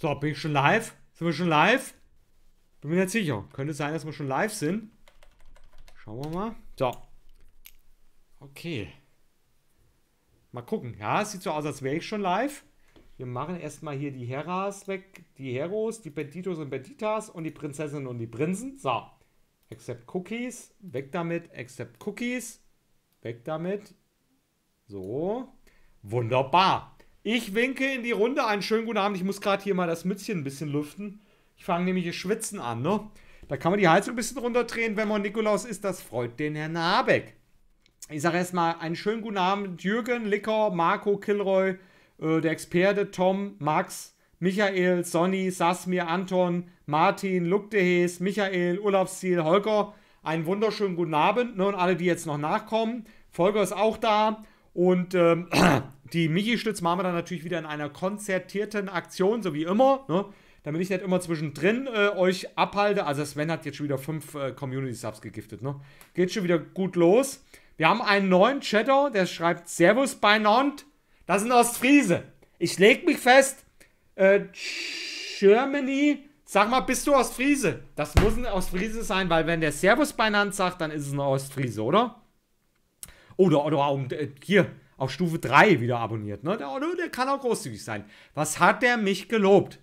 So, bin ich schon live? Sind wir schon live? Bin mir nicht sicher. Könnte sein, dass wir schon live sind. Schauen wir mal. So. Okay. Mal gucken. Ja, es sieht so aus, als wäre ich schon live. Wir machen erstmal hier die Heras weg, die Heros, die Banditos und Banditas und die Prinzessinnen und die Prinzen. So. Accept Cookies. Weg damit. Accept Cookies. Weg damit. So. Wunderbar. Ich winke in die Runde. Einen schönen guten Abend. Ich muss gerade hier mal das Mützchen ein bisschen lüften. Ich fange nämlich hier Schwitzen an, ne? Da kann man die Heizung ein bisschen runterdrehen, wenn man Nikolaus ist. Das freut den Herrn Habeck. Ich sage erstmal einen schönen guten Abend. Jürgen, Licker, Marco, Kilroy, äh, der Experte, Tom, Max, Michael, Sonny, Sasmir, Anton, Martin, Luc de Michael, Urlaubsziel, Holger. Einen wunderschönen guten Abend. Ne? Und alle, die jetzt noch nachkommen. Volker ist auch da. Und ähm, Die Michi-Stütz machen wir dann natürlich wieder in einer konzertierten Aktion, so wie immer, ne? damit ich nicht immer zwischendrin äh, euch abhalte. Also Sven hat jetzt schon wieder fünf äh, Community-Subs gegiftet. Ne? Geht schon wieder gut los. Wir haben einen neuen Chatter, der schreibt Servus bei Nant. Das ist ein Ostfriese. Ich leg mich fest, äh, Germany, sag mal, bist du Ostfriese? Das muss ein Ostfriese sein, weil wenn der Servus bei Nant sagt, dann ist es ein Ostfriese, oder? Oder, oder, oder äh, hier, auf Stufe 3 wieder abonniert. Ne? Der, ne, der kann auch großzügig sein. Was hat der mich gelobt?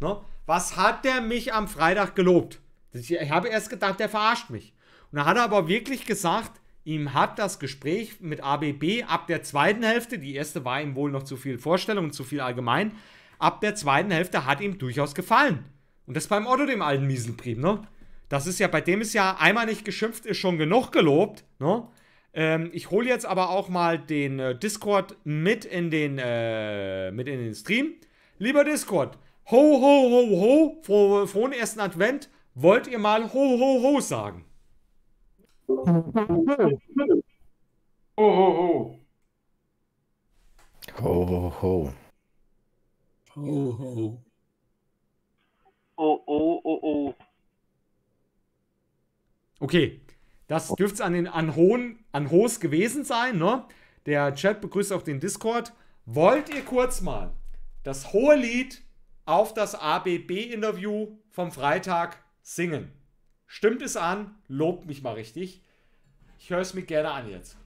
Ne? Was hat der mich am Freitag gelobt? Ich, ich habe erst gedacht, der verarscht mich. Und dann hat er aber wirklich gesagt, ihm hat das Gespräch mit ABB ab der zweiten Hälfte, die erste war ihm wohl noch zu viel Vorstellung und zu viel allgemein, ab der zweiten Hälfte hat ihm durchaus gefallen. Und das beim Otto, dem alten Miesenbrief, ne? Das ist ja, bei dem ist ja einmal nicht geschimpft, ist schon genug gelobt, ne? Ähm, ich hole jetzt aber auch mal den äh, Discord mit in den, äh, mit in den Stream. Lieber Discord, ho, ho, ho, ho, fro frohen ersten Advent. Wollt ihr mal ho, ho, ho sagen? Ho, ho, ho. Ho, ho, ho. Ho, ho. Oh, oh, oh, oh. Okay, das dürfte es an den Anhohen, Anhos gewesen sein, ne? Der Chat begrüßt auch den Discord. Wollt ihr kurz mal das hohe Lied auf das ABB-Interview vom Freitag singen? Stimmt es an? Lobt mich mal richtig. Ich höre es mir gerne an jetzt.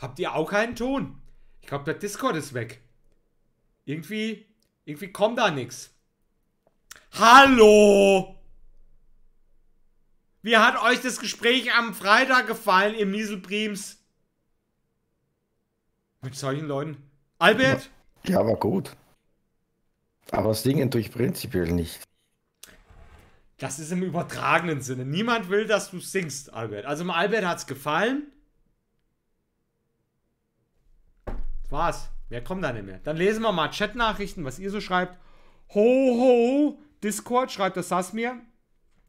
Habt ihr auch keinen Ton? Ich glaube, der Discord ist weg. Irgendwie, irgendwie kommt da nichts. Hallo! Wie hat euch das Gespräch am Freitag gefallen ihr Nieselprims? Mit solchen Leuten. Albert? Ja, war gut. Aber singen durch prinzipiell nicht. Das ist im übertragenen Sinne. Niemand will, dass du singst, Albert. Also, Albert hat es gefallen. War's. Mehr kommt da nicht mehr. Dann lesen wir mal Chatnachrichten, was ihr so schreibt. Ho, ho, Discord schreibt das Sasmir.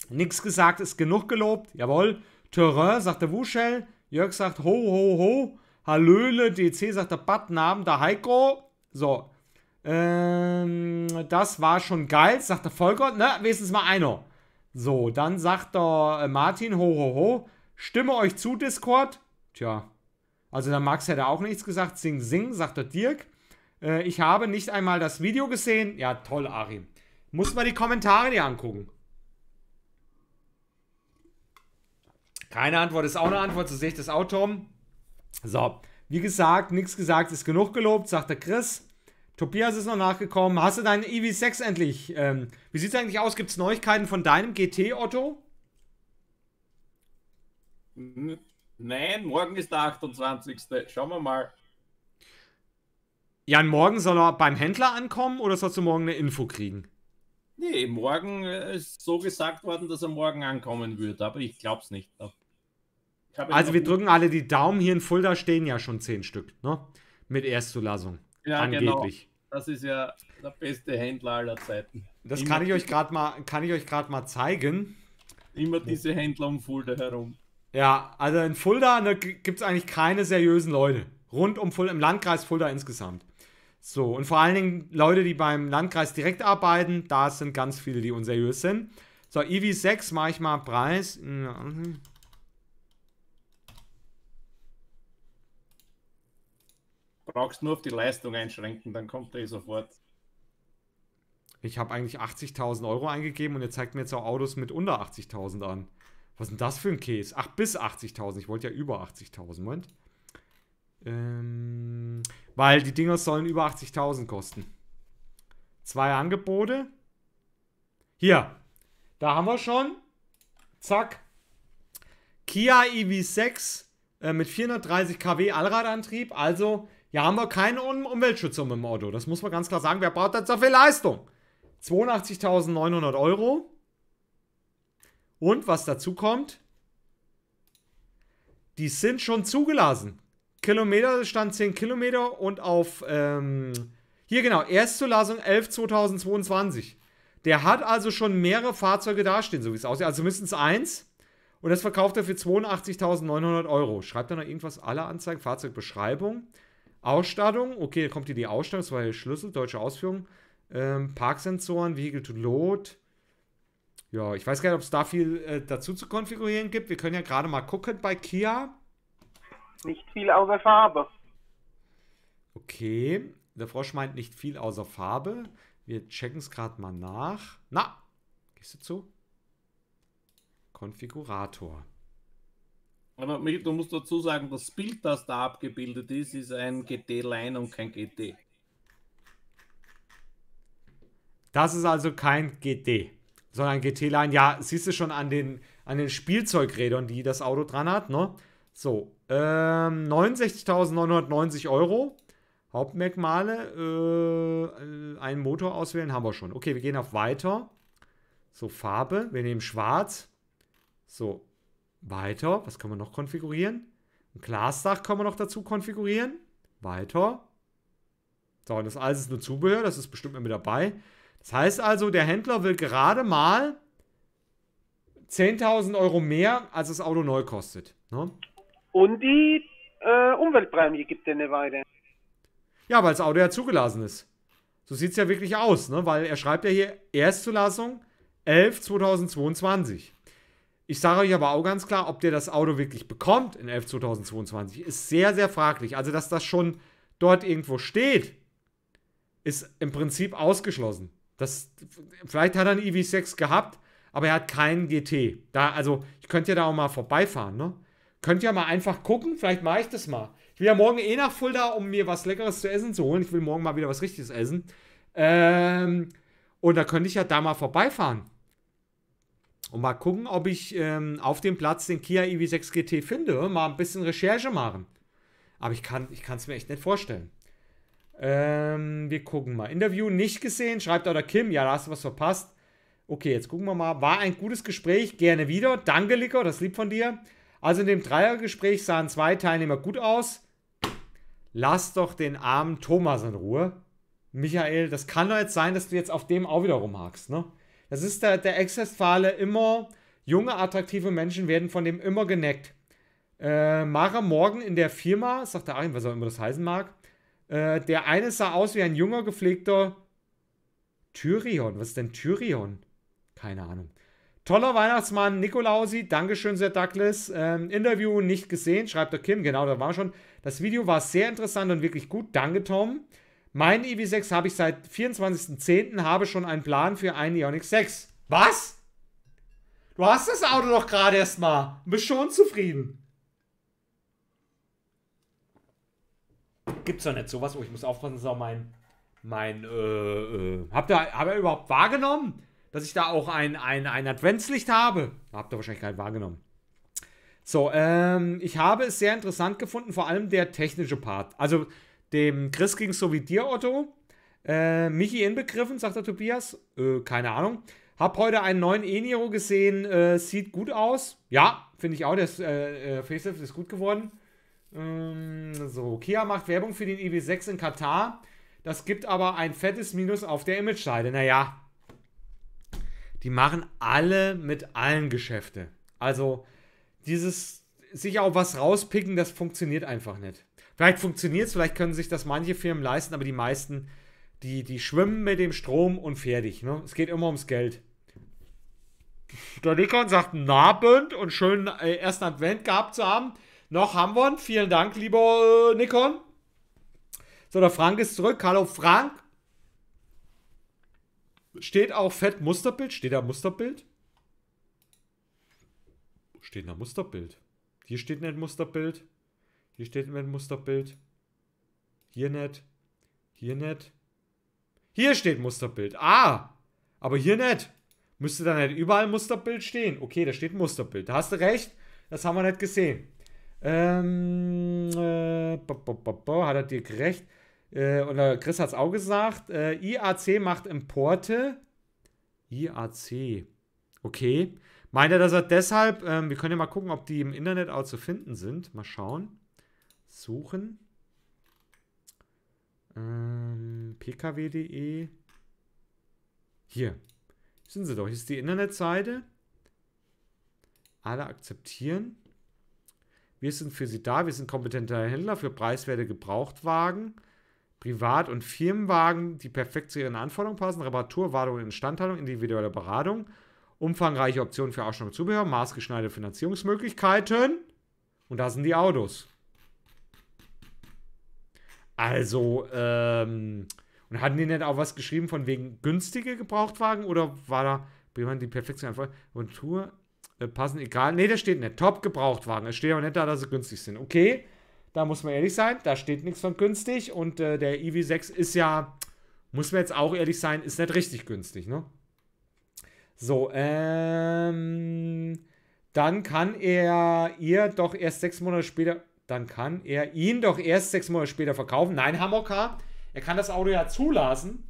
Nix gesagt ist genug gelobt. Jawohl. Terrain sagt der Wuschel. Jörg sagt ho, ho, ho. Hallöle, DC sagt der Badnamen, der Heiko. So. Ähm, das war schon geil, sagt der Volker. Ne, wenigstens mal einer. So, dann sagt der äh, Martin ho, ho, ho. Stimme euch zu, Discord. Tja, also der Max hätte auch nichts gesagt. Sing, sing, sagt der Dirk. Äh, ich habe nicht einmal das Video gesehen. Ja, toll, Ari. Muss man die Kommentare dir angucken. Keine Antwort ist auch eine Antwort, so sehe ich das auch, So, wie gesagt, nichts gesagt ist genug gelobt, sagt der Chris. Tobias ist noch nachgekommen. Hast du deinen EV6 endlich? Ähm, wie sieht es eigentlich aus? Gibt es Neuigkeiten von deinem GT, Otto? Nein, morgen ist der 28. Schauen wir mal. Jan, morgen soll er beim Händler ankommen oder sollst du morgen eine Info kriegen? Nee, morgen ist so gesagt worden, dass er morgen ankommen wird, aber ich glaube es nicht. Ne? Also wir drücken alle die Daumen, hier in Fulda stehen ja schon zehn Stück, ne? Mit Erstzulassung. Ja, genau. angeblich. Genau. Das ist ja der beste Händler aller Zeiten. Das Immer kann ich euch gerade mal, kann ich euch gerade mal zeigen. Immer diese Händler um Fulda herum. Ja, also in Fulda ne, gibt es eigentlich keine seriösen Leute. Rund um Fulda, im Landkreis Fulda insgesamt. So, und vor allen Dingen Leute, die beim Landkreis direkt arbeiten, da sind ganz viele, die unseriös sind. So, ev 6 mache ich mal Preis. Brauchst nur auf die Leistung einschränken, dann kommt der eh sofort. Ich habe eigentlich 80.000 Euro eingegeben und er zeigt mir jetzt auch Autos mit unter 80.000 an. Was ist denn das für ein Käse? Ach, bis 80.000. Ich wollte ja über 80.000. Moment. Ähm, weil die Dinger sollen über 80.000 kosten. Zwei Angebote. Hier. Da haben wir schon. Zack. Kia EV6 äh, mit 430 kW Allradantrieb. Also, hier haben wir keinen um Umweltschützer mit dem Auto. Das muss man ganz klar sagen. Wer baut da so viel Leistung? 82.900 Euro. Und was dazu kommt, die sind schon zugelassen. Kilometer stand 10 Kilometer und auf, ähm, hier genau, Erstzulassung 11 2022. Der hat also schon mehrere Fahrzeuge dastehen, so wie es aussieht. Also mindestens eins. Und das verkauft er für 82.900 Euro. Schreibt er noch irgendwas? Alle Anzeigen, Fahrzeugbeschreibung, Ausstattung. Okay, da kommt hier die Ausstattung, das war hier Schlüssel, deutsche Ausführung. Ähm, Parksensoren, Vehicle to Load, ja, ich weiß gar nicht, ob es da viel äh, dazu zu konfigurieren gibt. Wir können ja gerade mal gucken bei Kia. Nicht viel außer Farbe. Okay, der Frosch meint nicht viel außer Farbe. Wir checken es gerade mal nach. Na, gehst du zu? Konfigurator. Aber du musst dazu sagen, das Bild, das da abgebildet ist, ist ein GT-Line und kein GT. Das ist also kein GT sondern GT-Line, ja, siehst du schon an den, an den Spielzeugrädern, die das Auto dran hat, ne? So, ähm, 69.990 Euro. Hauptmerkmale, äh, einen Motor auswählen haben wir schon. Okay, wir gehen auf Weiter. So, Farbe, wir nehmen Schwarz. So, Weiter, was können wir noch konfigurieren? Ein Glasdach können wir noch dazu konfigurieren. Weiter. So, und das alles ist nur Zubehör, das ist bestimmt mit dabei. Das heißt also, der Händler will gerade mal 10.000 Euro mehr, als das Auto neu kostet. Ne? Und die äh, Umweltprämie gibt er eine Weile. Ja, weil das Auto ja zugelassen ist. So sieht es ja wirklich aus, ne? weil er schreibt ja hier Erstzulassung 11 2022. Ich sage euch aber auch ganz klar, ob der das Auto wirklich bekommt in 11 2022, ist sehr, sehr fraglich. Also, dass das schon dort irgendwo steht, ist im Prinzip ausgeschlossen. Das, vielleicht hat er einen EV6 gehabt, aber er hat keinen GT. Da, also, ich könnte ja da auch mal vorbeifahren, ne? Könnt ja mal einfach gucken, vielleicht mache ich das mal. Ich will ja morgen eh nach Fulda, um mir was Leckeres zu essen zu holen. Ich will morgen mal wieder was Richtiges essen. Ähm, und da könnte ich ja da mal vorbeifahren. Und mal gucken, ob ich ähm, auf dem Platz den Kia EV6 GT finde. Mal ein bisschen Recherche machen. Aber ich kann es mir echt nicht vorstellen. Ähm, wir gucken mal. Interview nicht gesehen, schreibt oder Kim. Ja, da hast du was verpasst. Okay, jetzt gucken wir mal. War ein gutes Gespräch, gerne wieder. Danke, Licker, das lieb von dir. Also in dem Dreiergespräch sahen zwei Teilnehmer gut aus. Lass doch den armen Thomas in Ruhe. Michael, das kann doch jetzt sein, dass du jetzt auf dem auch wieder rumhackst, ne? Das ist der, der ex immer, junge, attraktive Menschen werden von dem immer geneckt. Äh, Mara morgen in der Firma, sagt der Arim, was auch immer das heißen mag, äh, der eine sah aus wie ein junger, gepflegter Tyrion. Was ist denn Tyrion? Keine Ahnung. Toller Weihnachtsmann, Nikolausi. Dankeschön, Sir Douglas. Ähm, Interview nicht gesehen, schreibt der Kim. Genau, da war schon. Das Video war sehr interessant und wirklich gut. Danke, Tom. Mein EV6 habe ich seit 24.10. habe schon einen Plan für einen Ioniq 6. Was? Du hast das Auto doch gerade erstmal. Bist schon zufrieden. gibt's doch nicht sowas. Oh, ich muss aufpassen, das ist auch mein. Mein, äh, äh. Habt ihr, habt ihr überhaupt wahrgenommen, dass ich da auch ein, ein, ein Adventslicht habe? Habt ihr wahrscheinlich gar nicht wahrgenommen. So, ähm, ich habe es sehr interessant gefunden, vor allem der technische Part. Also, dem Chris ging so wie dir, Otto. Äh, Michi inbegriffen, sagt der Tobias. Äh, keine Ahnung. Hab heute einen neuen E-Niro gesehen, äh, sieht gut aus. Ja, finde ich auch, Der äh, äh, Facelift ist gut geworden. Ähm, so, Kia macht Werbung für den IW6 e in Katar. Das gibt aber ein fettes Minus auf der Image-Seite. Naja, die machen alle mit allen Geschäfte. Also dieses sich auch was rauspicken, das funktioniert einfach nicht. Vielleicht funktioniert es, vielleicht können sich das manche Firmen leisten, aber die meisten, die, die schwimmen mit dem Strom und fertig. Ne? Es geht immer ums Geld. Der Nikon sagt, Nabend und schönen äh, ersten Advent gehabt zu haben. Noch haben wir ihn. Vielen Dank, lieber äh, Nikon. So, der Frank ist zurück. Hallo, Frank. Steht auch fett Musterbild? Steht da Musterbild? Steht da Musterbild? Hier steht nicht Musterbild. Hier steht nicht Musterbild. Hier nicht. Hier nicht. Hier steht Musterbild. Ah! Aber hier nicht. Müsste da nicht überall Musterbild stehen. Okay, da steht Musterbild. Da hast du recht. Das haben wir nicht gesehen. Ähm, äh, bo, bo, bo, hat er dir gerecht? Äh, oder Chris hat es auch gesagt. Äh, IAC macht Importe. IAC. Okay. Meint er, dass er deshalb, ähm, wir können ja mal gucken, ob die im Internet auch zu finden sind. Mal schauen. Suchen. Ähm, pkw.de. Hier. Sind sie doch. Hier ist die Internetseite. Alle akzeptieren. Wir sind für Sie da, wir sind kompetenter Händler für preiswerte Gebrauchtwagen, Privat- und Firmenwagen, die perfekt zu Ihren Anforderungen passen, Reparatur, Wartung und Instandhaltung, individuelle Beratung, umfangreiche Optionen für Ausstellung und Zubehör, maßgeschneiderte Finanzierungsmöglichkeiten. Und da sind die Autos. Also, ähm, und hatten die denn auch was geschrieben von wegen günstige Gebrauchtwagen oder war da wie man die perfekte Antwort? Und Tour äh, passen, egal. Ne, das steht nicht. Top Gebrauchtwagen. Es steht aber nicht da, dass sie günstig sind. Okay, da muss man ehrlich sein. Da steht nichts von günstig. Und äh, der EV6 ist ja, muss man jetzt auch ehrlich sein, ist nicht richtig günstig, ne? So, ähm, dann kann er ihr doch erst sechs Monate später, dann kann er ihn doch erst sechs Monate später verkaufen. Nein, Hammocker, er kann das Auto ja zulassen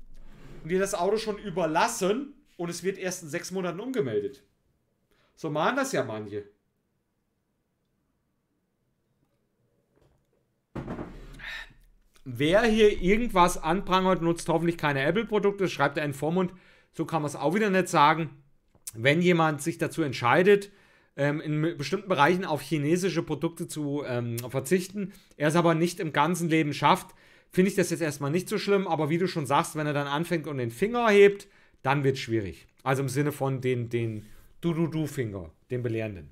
und ihr das Auto schon überlassen und es wird erst in sechs Monaten umgemeldet. So machen das ja manche. Wer hier irgendwas anprangert, nutzt hoffentlich keine Apple-Produkte, schreibt er Vormund. So kann man es auch wieder nicht sagen. Wenn jemand sich dazu entscheidet, ähm, in bestimmten Bereichen auf chinesische Produkte zu ähm, verzichten, er es aber nicht im ganzen Leben schafft, finde ich das jetzt erstmal nicht so schlimm. Aber wie du schon sagst, wenn er dann anfängt und den Finger hebt, dann wird es schwierig. Also im Sinne von den, den Du-Du-Du-Finger, den Belehrenden.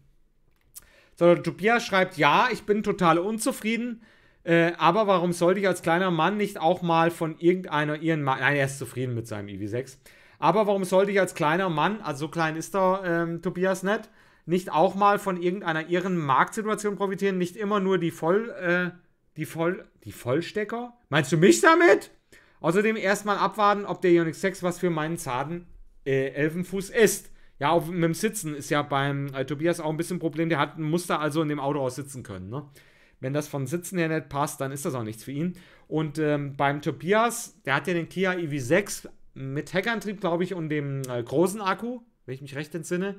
Sondern Tobias schreibt, ja, ich bin total unzufrieden, äh, aber warum sollte ich als kleiner Mann nicht auch mal von irgendeiner ihren Ma Nein, er ist zufrieden mit seinem EV6. Aber warum sollte ich als kleiner Mann, also so klein ist er, ähm, Tobias nicht, nicht auch mal von irgendeiner ihren Marktsituation profitieren, nicht immer nur die Voll, äh, die Voll, die Vollstecker? Meinst du mich damit? Außerdem erstmal abwarten, ob der Ionix 6 was für meinen zarten äh, Elfenfuß ist. Ja, auch mit dem Sitzen ist ja beim äh, Tobias auch ein bisschen ein Problem. Der hat, muss da also in dem Auto auch sitzen können. Ne? Wenn das von Sitzen her nicht passt, dann ist das auch nichts für ihn. Und ähm, beim Tobias, der hat ja den Kia EV6 mit Heckantrieb, glaube ich, und dem äh, großen Akku, wenn ich mich recht entsinne.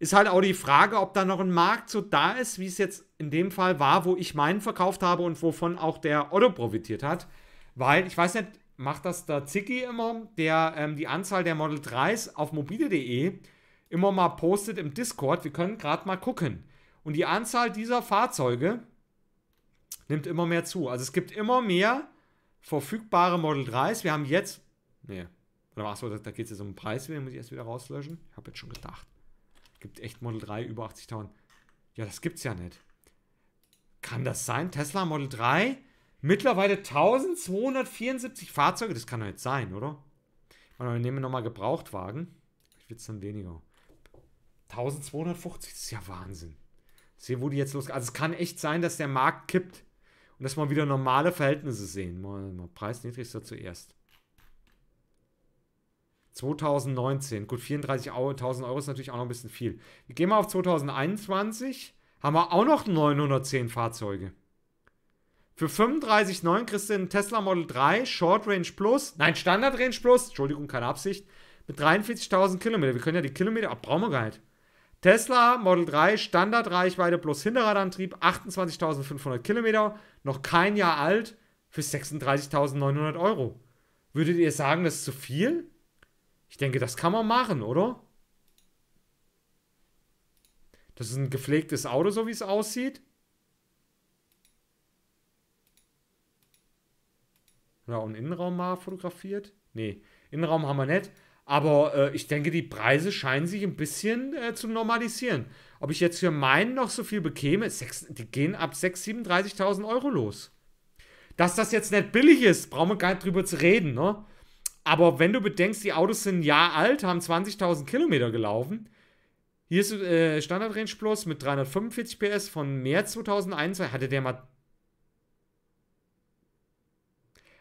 Ist halt auch die Frage, ob da noch ein Markt so da ist, wie es jetzt in dem Fall war, wo ich meinen verkauft habe und wovon auch der Otto profitiert hat. Weil, ich weiß nicht, macht das da Ziggy immer, der ähm, die Anzahl der Model 3s auf mobile.de immer mal postet im Discord. Wir können gerade mal gucken. Und die Anzahl dieser Fahrzeuge nimmt immer mehr zu. Also es gibt immer mehr verfügbare Model 3s. Wir haben jetzt. Nee. Achso, da, da geht es jetzt um den Preis. Den muss ich erst wieder rauslöschen. Ich habe jetzt schon gedacht. Gibt echt Model 3 über 80.000. Ja, das gibt es ja nicht. Kann das sein? Tesla Model 3? Mittlerweile 1274 Fahrzeuge. Das kann doch nicht sein, oder? Wir nehmen nochmal Gebrauchtwagen. Ich will es dann weniger. 1250, das ist ja Wahnsinn. Sehe, wo die jetzt los. Also es kann echt sein, dass der Markt kippt und dass man wieder normale Verhältnisse sehen. Mal, mal preisniedrigster zuerst. 2019. Gut, 34.000 Euro ist natürlich auch noch ein bisschen viel. Wir gehen mal auf 2021. Haben wir auch noch 910 Fahrzeuge. Für 35,9 kriegst du einen Tesla Model 3 Short Range Plus. Nein, Standard Range Plus. Entschuldigung, keine Absicht. Mit 43.000 Kilometer. Wir können ja die Kilometer. Ah, brauchen wir gar nicht. Tesla Model 3 Standardreichweite plus Hinterradantrieb, 28.500 Kilometer, noch kein Jahr alt, für 36.900 Euro. Würdet ihr sagen, das ist zu viel? Ich denke, das kann man machen, oder? Das ist ein gepflegtes Auto, so wie es aussieht. Oder auch einen Innenraum mal fotografiert? Nee, Innenraum haben wir nicht. Aber äh, ich denke, die Preise scheinen sich ein bisschen äh, zu normalisieren. Ob ich jetzt für meinen noch so viel bekäme, sechs, die gehen ab 6.000, 37.000 Euro los. Dass das jetzt nicht billig ist, brauchen wir gar nicht drüber zu reden, ne? Aber wenn du bedenkst, die Autos sind ein Jahr alt, haben 20.000 Kilometer gelaufen. Hier ist äh, Standard Range Plus mit 345 PS von März 2021. Hatte der mal.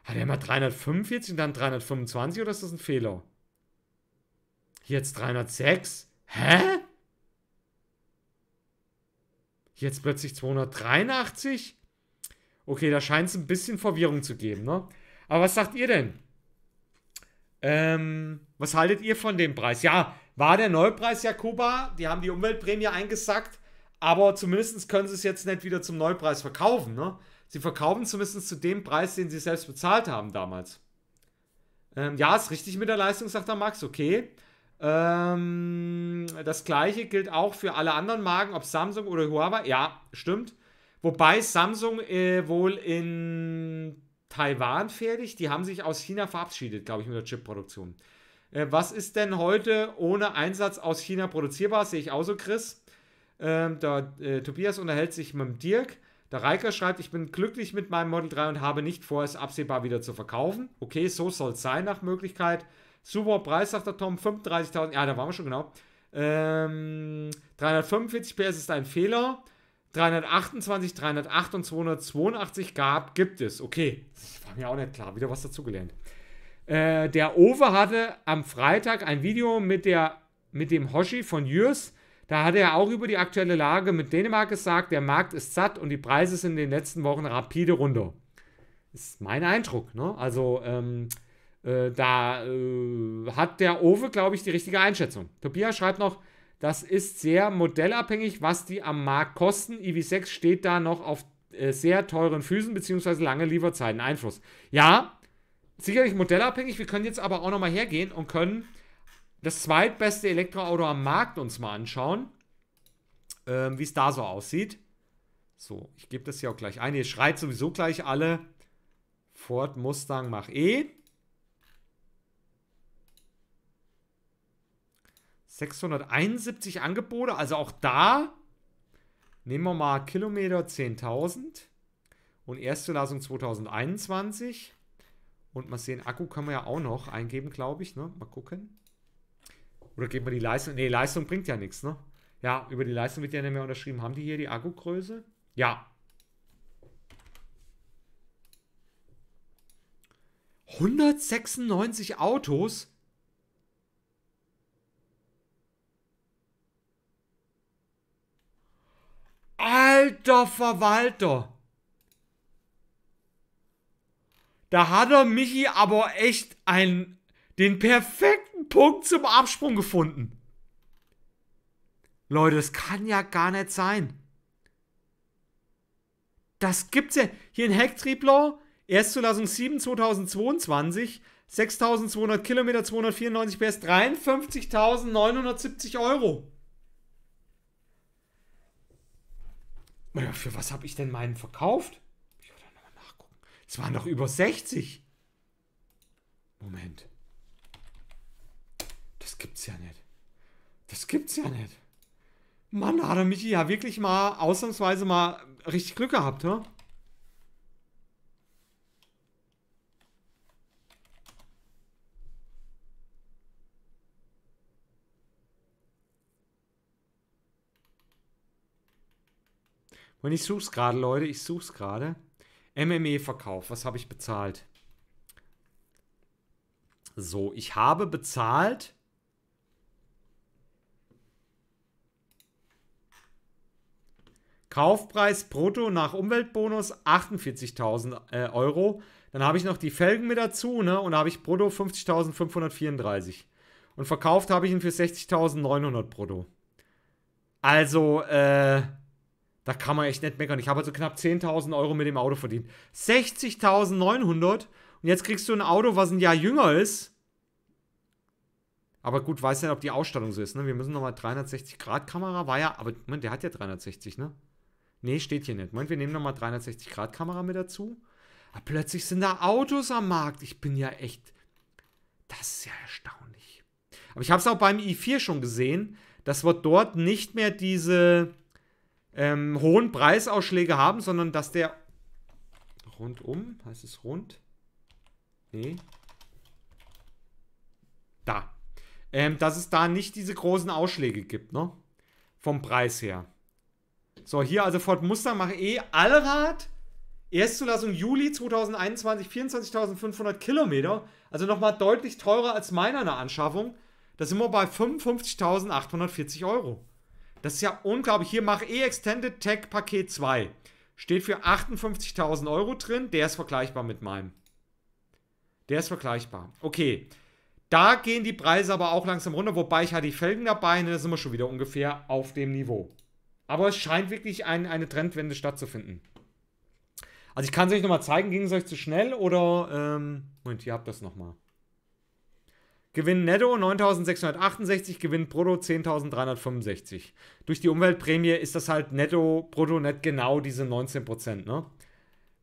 Hatte der mal 345 und dann 325 oder ist das ein Fehler? Jetzt 306? Hä? Jetzt plötzlich 283? Okay, da scheint es ein bisschen Verwirrung zu geben, ne? Aber was sagt ihr denn? Ähm, was haltet ihr von dem Preis? Ja, war der Neupreis, Jakoba. Die haben die Umweltprämie eingesackt, aber zumindest können sie es jetzt nicht wieder zum Neupreis verkaufen, ne? Sie verkaufen zumindest zu dem Preis, den sie selbst bezahlt haben damals. Ähm, ja, ist richtig mit der Leistung, sagt der Max, okay. Ähm, das gleiche gilt auch für alle anderen Marken, ob Samsung oder Huawei. Ja, stimmt. Wobei Samsung äh, wohl in Taiwan fertig. Die haben sich aus China verabschiedet, glaube ich, mit der Chipproduktion. Äh, was ist denn heute ohne Einsatz aus China produzierbar? Sehe ich auch so, Chris. Ähm, der äh, Tobias unterhält sich mit dem Dirk. Der Reiker schreibt, ich bin glücklich mit meinem Model 3 und habe nicht vor, es absehbar wieder zu verkaufen. Okay, so soll es sein nach Möglichkeit. Super Preis, sagt der Tom, 35.000. Ja, da waren wir schon genau. Ähm, 345 PS ist ein Fehler. 328, 308 und 282 gab, gibt es. Okay, das war mir auch nicht klar. Wieder was dazugelernt. Äh, der Ove hatte am Freitag ein Video mit, der, mit dem Hoshi von Jürs. Da hatte er auch über die aktuelle Lage mit Dänemark gesagt, der Markt ist satt und die Preise sind in den letzten Wochen rapide runter. Ist mein Eindruck. Ne? Also, ähm, äh, da äh, hat der Owe, glaube ich, die richtige Einschätzung. Tobias schreibt noch, das ist sehr modellabhängig, was die am Markt kosten. EV6 steht da noch auf äh, sehr teuren Füßen bzw. lange Lieferzeiten Einfluss. Ja, sicherlich modellabhängig. Wir können jetzt aber auch nochmal hergehen und können das zweitbeste Elektroauto am Markt uns mal anschauen, ähm, wie es da so aussieht. So, ich gebe das hier auch gleich ein. Ihr schreit sowieso gleich alle. Ford Mustang Mach E. 671 Angebote, also auch da nehmen wir mal Kilometer 10.000 und erste Erstzulassung 2021. Und mal sehen, Akku kann man ja auch noch eingeben, glaube ich. Ne? Mal gucken. Oder geben wir die Leistung? Ne, Leistung bringt ja nichts. Ne? Ja, über die Leistung wird ja nicht mehr unterschrieben. Haben die hier die Akkugröße? Ja. 196 Autos Alter Verwalter. Da hat er Michi aber echt einen, den perfekten Punkt zum Absprung gefunden. Leute, das kann ja gar nicht sein. Das gibt's ja. Hier in Hecktriebler, Erstzulassung 7 2022, 6200 Kilometer, 294 PS, 53.970 Euro. Ja, für was habe ich denn meinen verkauft? Ich würde nochmal nachgucken. Es waren doch über 60. Moment. Das gibt's ja nicht. Das gibt's ja nicht. Mann, da hat er Michi ja wirklich mal ausnahmsweise mal richtig Glück gehabt, hä? Und ich suche es gerade, Leute, ich suche es gerade. MME-Verkauf, was habe ich bezahlt? So, ich habe bezahlt. Kaufpreis brutto nach Umweltbonus 48.000 äh, Euro. Dann habe ich noch die Felgen mit dazu, ne? Und da habe ich brutto 50.534. Und verkauft habe ich ihn für 60.900 brutto. Also, äh, da kann man echt nicht meckern. Ich habe also knapp 10.000 Euro mit dem Auto verdient. 60.900 und jetzt kriegst du ein Auto, was ein Jahr jünger ist. Aber gut, weiß nicht, ob die Ausstattung so ist. Ne? Wir müssen nochmal 360-Grad-Kamera, war ja, aber Moment, der hat ja 360, ne? Ne, steht hier nicht. Moment, wir nehmen nochmal 360-Grad-Kamera mit dazu. Aber plötzlich sind da Autos am Markt. Ich bin ja echt, das ist ja erstaunlich. Aber ich habe es auch beim i4 schon gesehen, dass wir dort nicht mehr diese ähm, hohen Preisausschläge haben, sondern dass der rundum, heißt es rund? Nee. Da. Ähm, dass es da nicht diese großen Ausschläge gibt, ne? Vom Preis her. So, hier also Ford Mustang mache eh Allrad. Erstzulassung Juli 2021 24.500 Kilometer. Also nochmal deutlich teurer als meiner eine Anschaffung. Da sind wir bei 55.840 Euro. Das ist ja unglaublich. Hier mache E Extended Tech Paket 2. Steht für 58.000 Euro drin. Der ist vergleichbar mit meinem. Der ist vergleichbar. Okay. Da gehen die Preise aber auch langsam runter, wobei ich hatte die Felgen dabei und ne, da sind wir schon wieder ungefähr auf dem Niveau. Aber es scheint wirklich ein, eine Trendwende stattzufinden. Also ich kann es euch nochmal zeigen, ging es euch zu schnell oder... Ähm, Moment, ihr habt das nochmal. Gewinn netto 9.668, Gewinn brutto 10.365. Durch die Umweltprämie ist das halt netto, brutto, net genau diese 19%. Ne?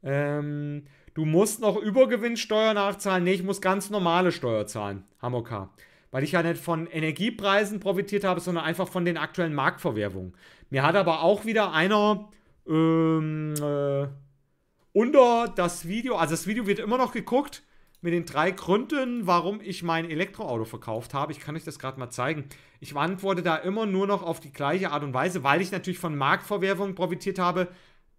Ähm, du musst noch Übergewinnsteuer nachzahlen. Nee, ich muss ganz normale Steuer zahlen. Hamoka. Weil ich ja nicht von Energiepreisen profitiert habe, sondern einfach von den aktuellen Marktverwerbungen. Mir hat aber auch wieder einer ähm, äh, unter das Video, also das Video wird immer noch geguckt, mit den drei Gründen, warum ich mein Elektroauto verkauft habe. Ich kann euch das gerade mal zeigen. Ich antworte da immer nur noch auf die gleiche Art und Weise, weil ich natürlich von Marktverwerfungen profitiert habe.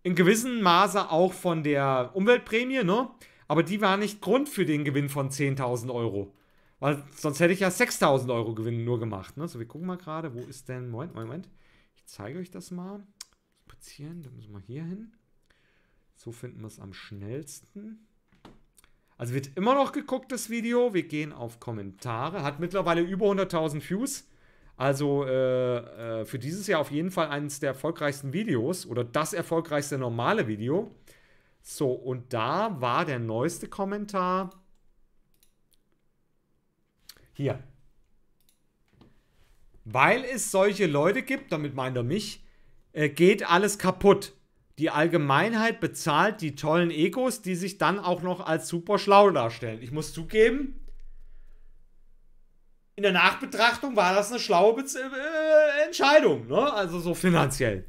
In gewissem Maße auch von der Umweltprämie, ne? Aber die war nicht Grund für den Gewinn von 10.000 Euro. Weil sonst hätte ich ja 6.000 Euro Gewinn nur gemacht, ne? So, wir gucken mal gerade, wo ist denn. Moment, Moment. Ich zeige euch das mal. Spazieren, da müssen wir hier hin. So finden wir es am schnellsten. Also wird immer noch geguckt, das Video. Wir gehen auf Kommentare. Hat mittlerweile über 100.000 Views. Also äh, äh, für dieses Jahr auf jeden Fall eines der erfolgreichsten Videos oder das erfolgreichste normale Video. So, und da war der neueste Kommentar. Hier. Weil es solche Leute gibt, damit meint er mich, äh, geht alles kaputt. Die Allgemeinheit bezahlt die tollen Egos, die sich dann auch noch als super schlau darstellen. Ich muss zugeben, in der Nachbetrachtung war das eine schlaue Bez äh, äh, Entscheidung, ne? also so finanziell.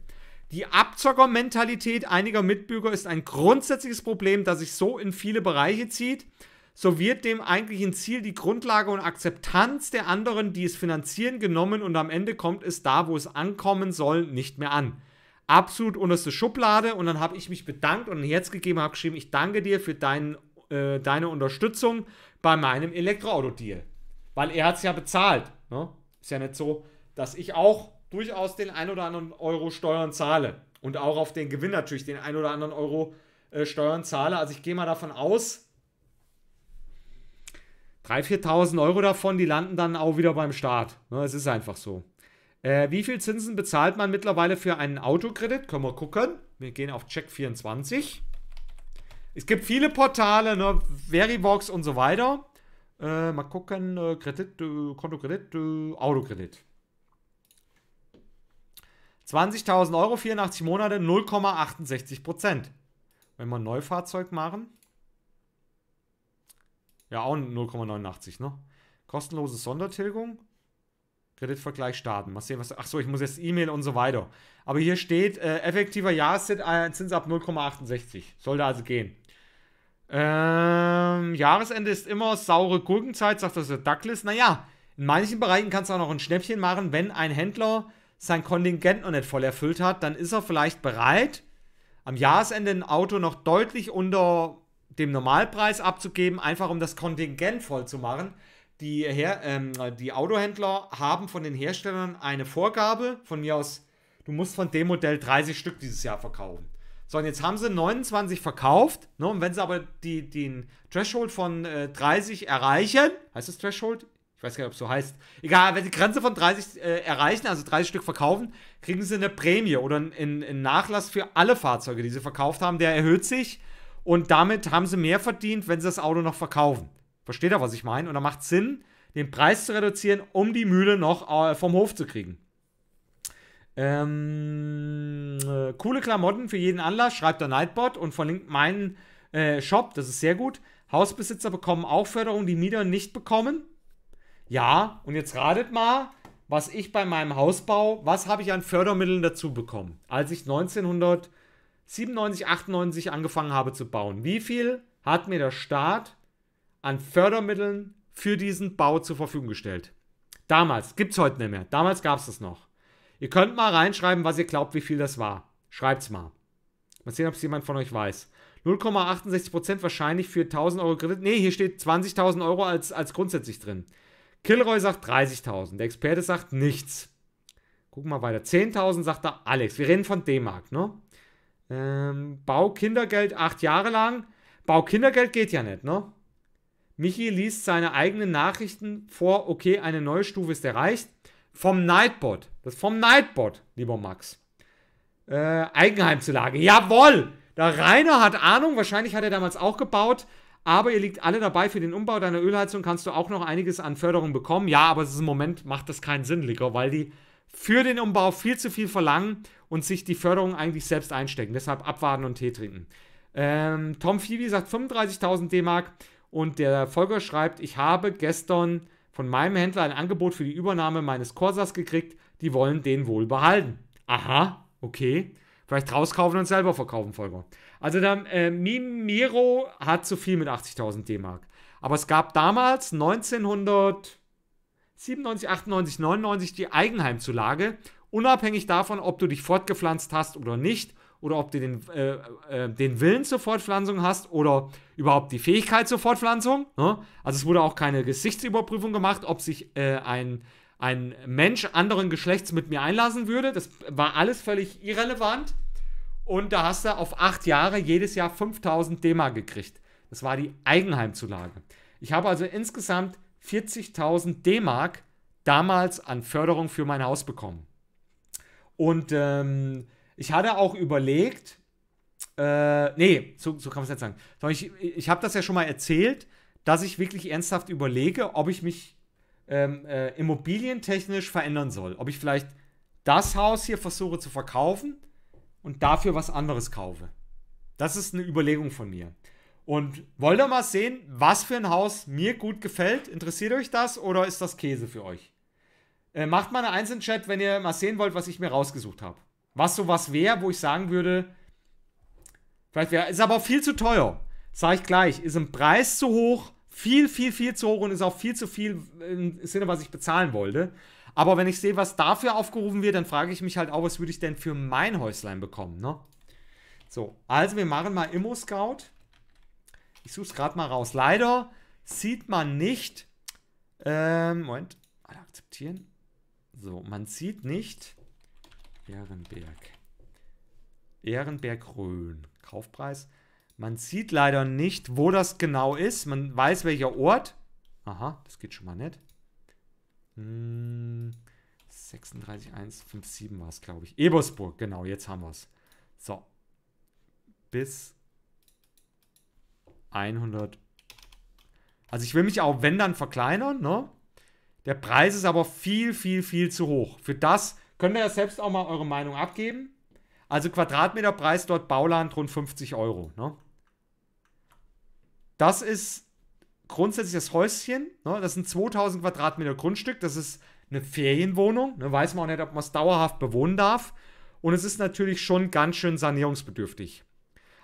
Die Abzockermentalität einiger Mitbürger ist ein grundsätzliches Problem, das sich so in viele Bereiche zieht. So wird dem eigentlichen Ziel die Grundlage und Akzeptanz der anderen, die es finanzieren, genommen und am Ende kommt es da, wo es ankommen soll, nicht mehr an absolut unterste Schublade. Und dann habe ich mich bedankt und ein Herz gegeben, habe geschrieben, ich danke dir für dein, äh, deine Unterstützung bei meinem Elektroauto-Deal. Weil er hat es ja bezahlt. Ne? Ist ja nicht so, dass ich auch durchaus den ein oder anderen Euro Steuern zahle. Und auch auf den Gewinn natürlich den ein oder anderen Euro äh, Steuern zahle. Also ich gehe mal davon aus, 3.000, 4.000 Euro davon, die landen dann auch wieder beim Staat. Ne? es ist einfach so. Äh, wie viel Zinsen bezahlt man mittlerweile für einen Autokredit? Können wir gucken. Wir gehen auf Check24. Es gibt viele Portale, ne? Verivox und so weiter. Äh, mal gucken, äh, Kredit, äh, Kontokredit, äh, Autokredit. 20.000 Euro, 84 Monate, 0,68 Prozent. Wenn wir ein Neufahrzeug machen. Ja, auch 0,89, ne? Kostenlose Sondertilgung. Kreditvergleich starten. Mal sehen, was. Achso, ich muss jetzt E-Mail und so weiter. Aber hier steht äh, effektiver Jahreszins äh, ab 0,68. Sollte also gehen. Ähm, Jahresende ist immer saure Gurkenzeit, sagt das der Douglas. Naja, in manchen Bereichen kannst du auch noch ein Schnäppchen machen, wenn ein Händler sein Kontingent noch nicht voll erfüllt hat, dann ist er vielleicht bereit, am Jahresende ein Auto noch deutlich unter dem Normalpreis abzugeben, einfach um das Kontingent voll zu machen die, Her ähm, die Autohändler haben von den Herstellern eine Vorgabe, von mir aus, du musst von dem Modell 30 Stück dieses Jahr verkaufen. So, und jetzt haben sie 29 verkauft, ne, und wenn sie aber die, den Threshold von äh, 30 erreichen, heißt das Threshold? Ich weiß gar nicht, ob es so heißt. Egal, wenn sie die Grenze von 30 äh, erreichen, also 30 Stück verkaufen, kriegen sie eine Prämie oder einen, einen Nachlass für alle Fahrzeuge, die sie verkauft haben. Der erhöht sich und damit haben sie mehr verdient, wenn sie das Auto noch verkaufen. Versteht ihr, was ich meine? Und da macht es Sinn, den Preis zu reduzieren, um die Mühle noch äh, vom Hof zu kriegen. Ähm, äh, coole Klamotten für jeden Anlass, schreibt der Nightbot und verlinkt meinen äh, Shop, das ist sehr gut. Hausbesitzer bekommen auch Förderung, die Mieter nicht bekommen. Ja, und jetzt ratet mal, was ich bei meinem Hausbau, was habe ich an Fördermitteln dazu bekommen, als ich 1997, 98 angefangen habe zu bauen. Wie viel hat mir der Staat an Fördermitteln für diesen Bau zur Verfügung gestellt. Damals, gibt es heute nicht mehr. Damals gab es das noch. Ihr könnt mal reinschreiben, was ihr glaubt, wie viel das war. Schreibt's mal. Mal sehen, ob es jemand von euch weiß. 0,68% wahrscheinlich für 1000 Euro Kredit. Ne, hier steht 20.000 Euro als, als grundsätzlich drin. Kilroy sagt 30.000. Der Experte sagt nichts. Gucken wir mal weiter. 10.000 sagt da Alex. Wir reden von D-Mark, ne? Ähm, Bau Kindergeld acht Jahre lang. Bau Kindergeld geht ja nicht, ne? Michi liest seine eigenen Nachrichten vor, okay, eine neue Stufe ist erreicht. Vom Nightbot. Das ist vom Nightbot, lieber Max. Äh, Eigenheim zur Jawoll! Der Rainer hat Ahnung, wahrscheinlich hat er damals auch gebaut. Aber ihr liegt alle dabei, für den Umbau deiner Ölheizung kannst du auch noch einiges an Förderung bekommen. Ja, aber es ist im Moment macht das keinen Sinn, Licker, weil die für den Umbau viel zu viel verlangen und sich die Förderung eigentlich selbst einstecken. Deshalb abwarten und Tee trinken. Ähm, Tom Phoebe sagt 35.000 D-Mark. Und der Folger schreibt, ich habe gestern von meinem Händler ein Angebot für die Übernahme meines Corsas gekriegt, die wollen den wohl behalten. Aha, okay. Vielleicht rauskaufen und selber verkaufen, Folger. Also dann, äh, Mimiro hat zu viel mit 80.000 D-Mark. Aber es gab damals 1997, 98, 99 die Eigenheimzulage. Unabhängig davon, ob du dich fortgepflanzt hast oder nicht, oder ob du den, äh, äh, den Willen zur Fortpflanzung hast oder überhaupt die Fähigkeit zur Fortpflanzung. Ne? Also es wurde auch keine Gesichtsüberprüfung gemacht, ob sich äh, ein, ein Mensch anderen Geschlechts mit mir einlassen würde. Das war alles völlig irrelevant. Und da hast du auf acht Jahre jedes Jahr 5000 d gekriegt. Das war die Eigenheimzulage. Ich habe also insgesamt 40.000 D-Mark damals an Förderung für mein Haus bekommen. Und ähm, ich hatte auch überlegt, äh, nee, so, so kann man es nicht sagen. Ich, ich habe das ja schon mal erzählt, dass ich wirklich ernsthaft überlege, ob ich mich ähm, äh, immobilientechnisch verändern soll. Ob ich vielleicht das Haus hier versuche zu verkaufen und dafür was anderes kaufe. Das ist eine Überlegung von mir. Und wollt ihr mal sehen, was für ein Haus mir gut gefällt? Interessiert euch das oder ist das Käse für euch? Äh, macht mal einen einzelnen Chat, wenn ihr mal sehen wollt, was ich mir rausgesucht habe was sowas wäre, wo ich sagen würde, vielleicht wäre, ist aber auch viel zu teuer. Sage ich gleich, ist im Preis zu hoch, viel, viel, viel zu hoch und ist auch viel zu viel im Sinne, was ich bezahlen wollte. Aber wenn ich sehe, was dafür aufgerufen wird, dann frage ich mich halt auch, was würde ich denn für mein Häuslein bekommen, ne? So, also wir machen mal Immo-Scout. Ich suche es gerade mal raus. Leider sieht man nicht. Ähm, Moment. Alle akzeptieren. So, man sieht nicht. Ehrenberg. Ehrenberg Rhön. Kaufpreis. Man sieht leider nicht, wo das genau ist. Man weiß, welcher Ort. Aha, das geht schon mal nett. Hm, 36157 war es, glaube ich. Ebersburg, genau, jetzt haben wir es. So. Bis 100. Also ich will mich auch, wenn dann, verkleinern, ne? Der Preis ist aber viel, viel, viel zu hoch. Für das, Könnt ihr ja selbst auch mal eure Meinung abgeben. Also Quadratmeterpreis dort Bauland rund 50 Euro. Ne? Das ist grundsätzlich das Häuschen. Ne? Das ist ein 2000 Quadratmeter Grundstück. Das ist eine Ferienwohnung. Ne? Weiß man auch nicht, ob man es dauerhaft bewohnen darf. Und es ist natürlich schon ganz schön sanierungsbedürftig.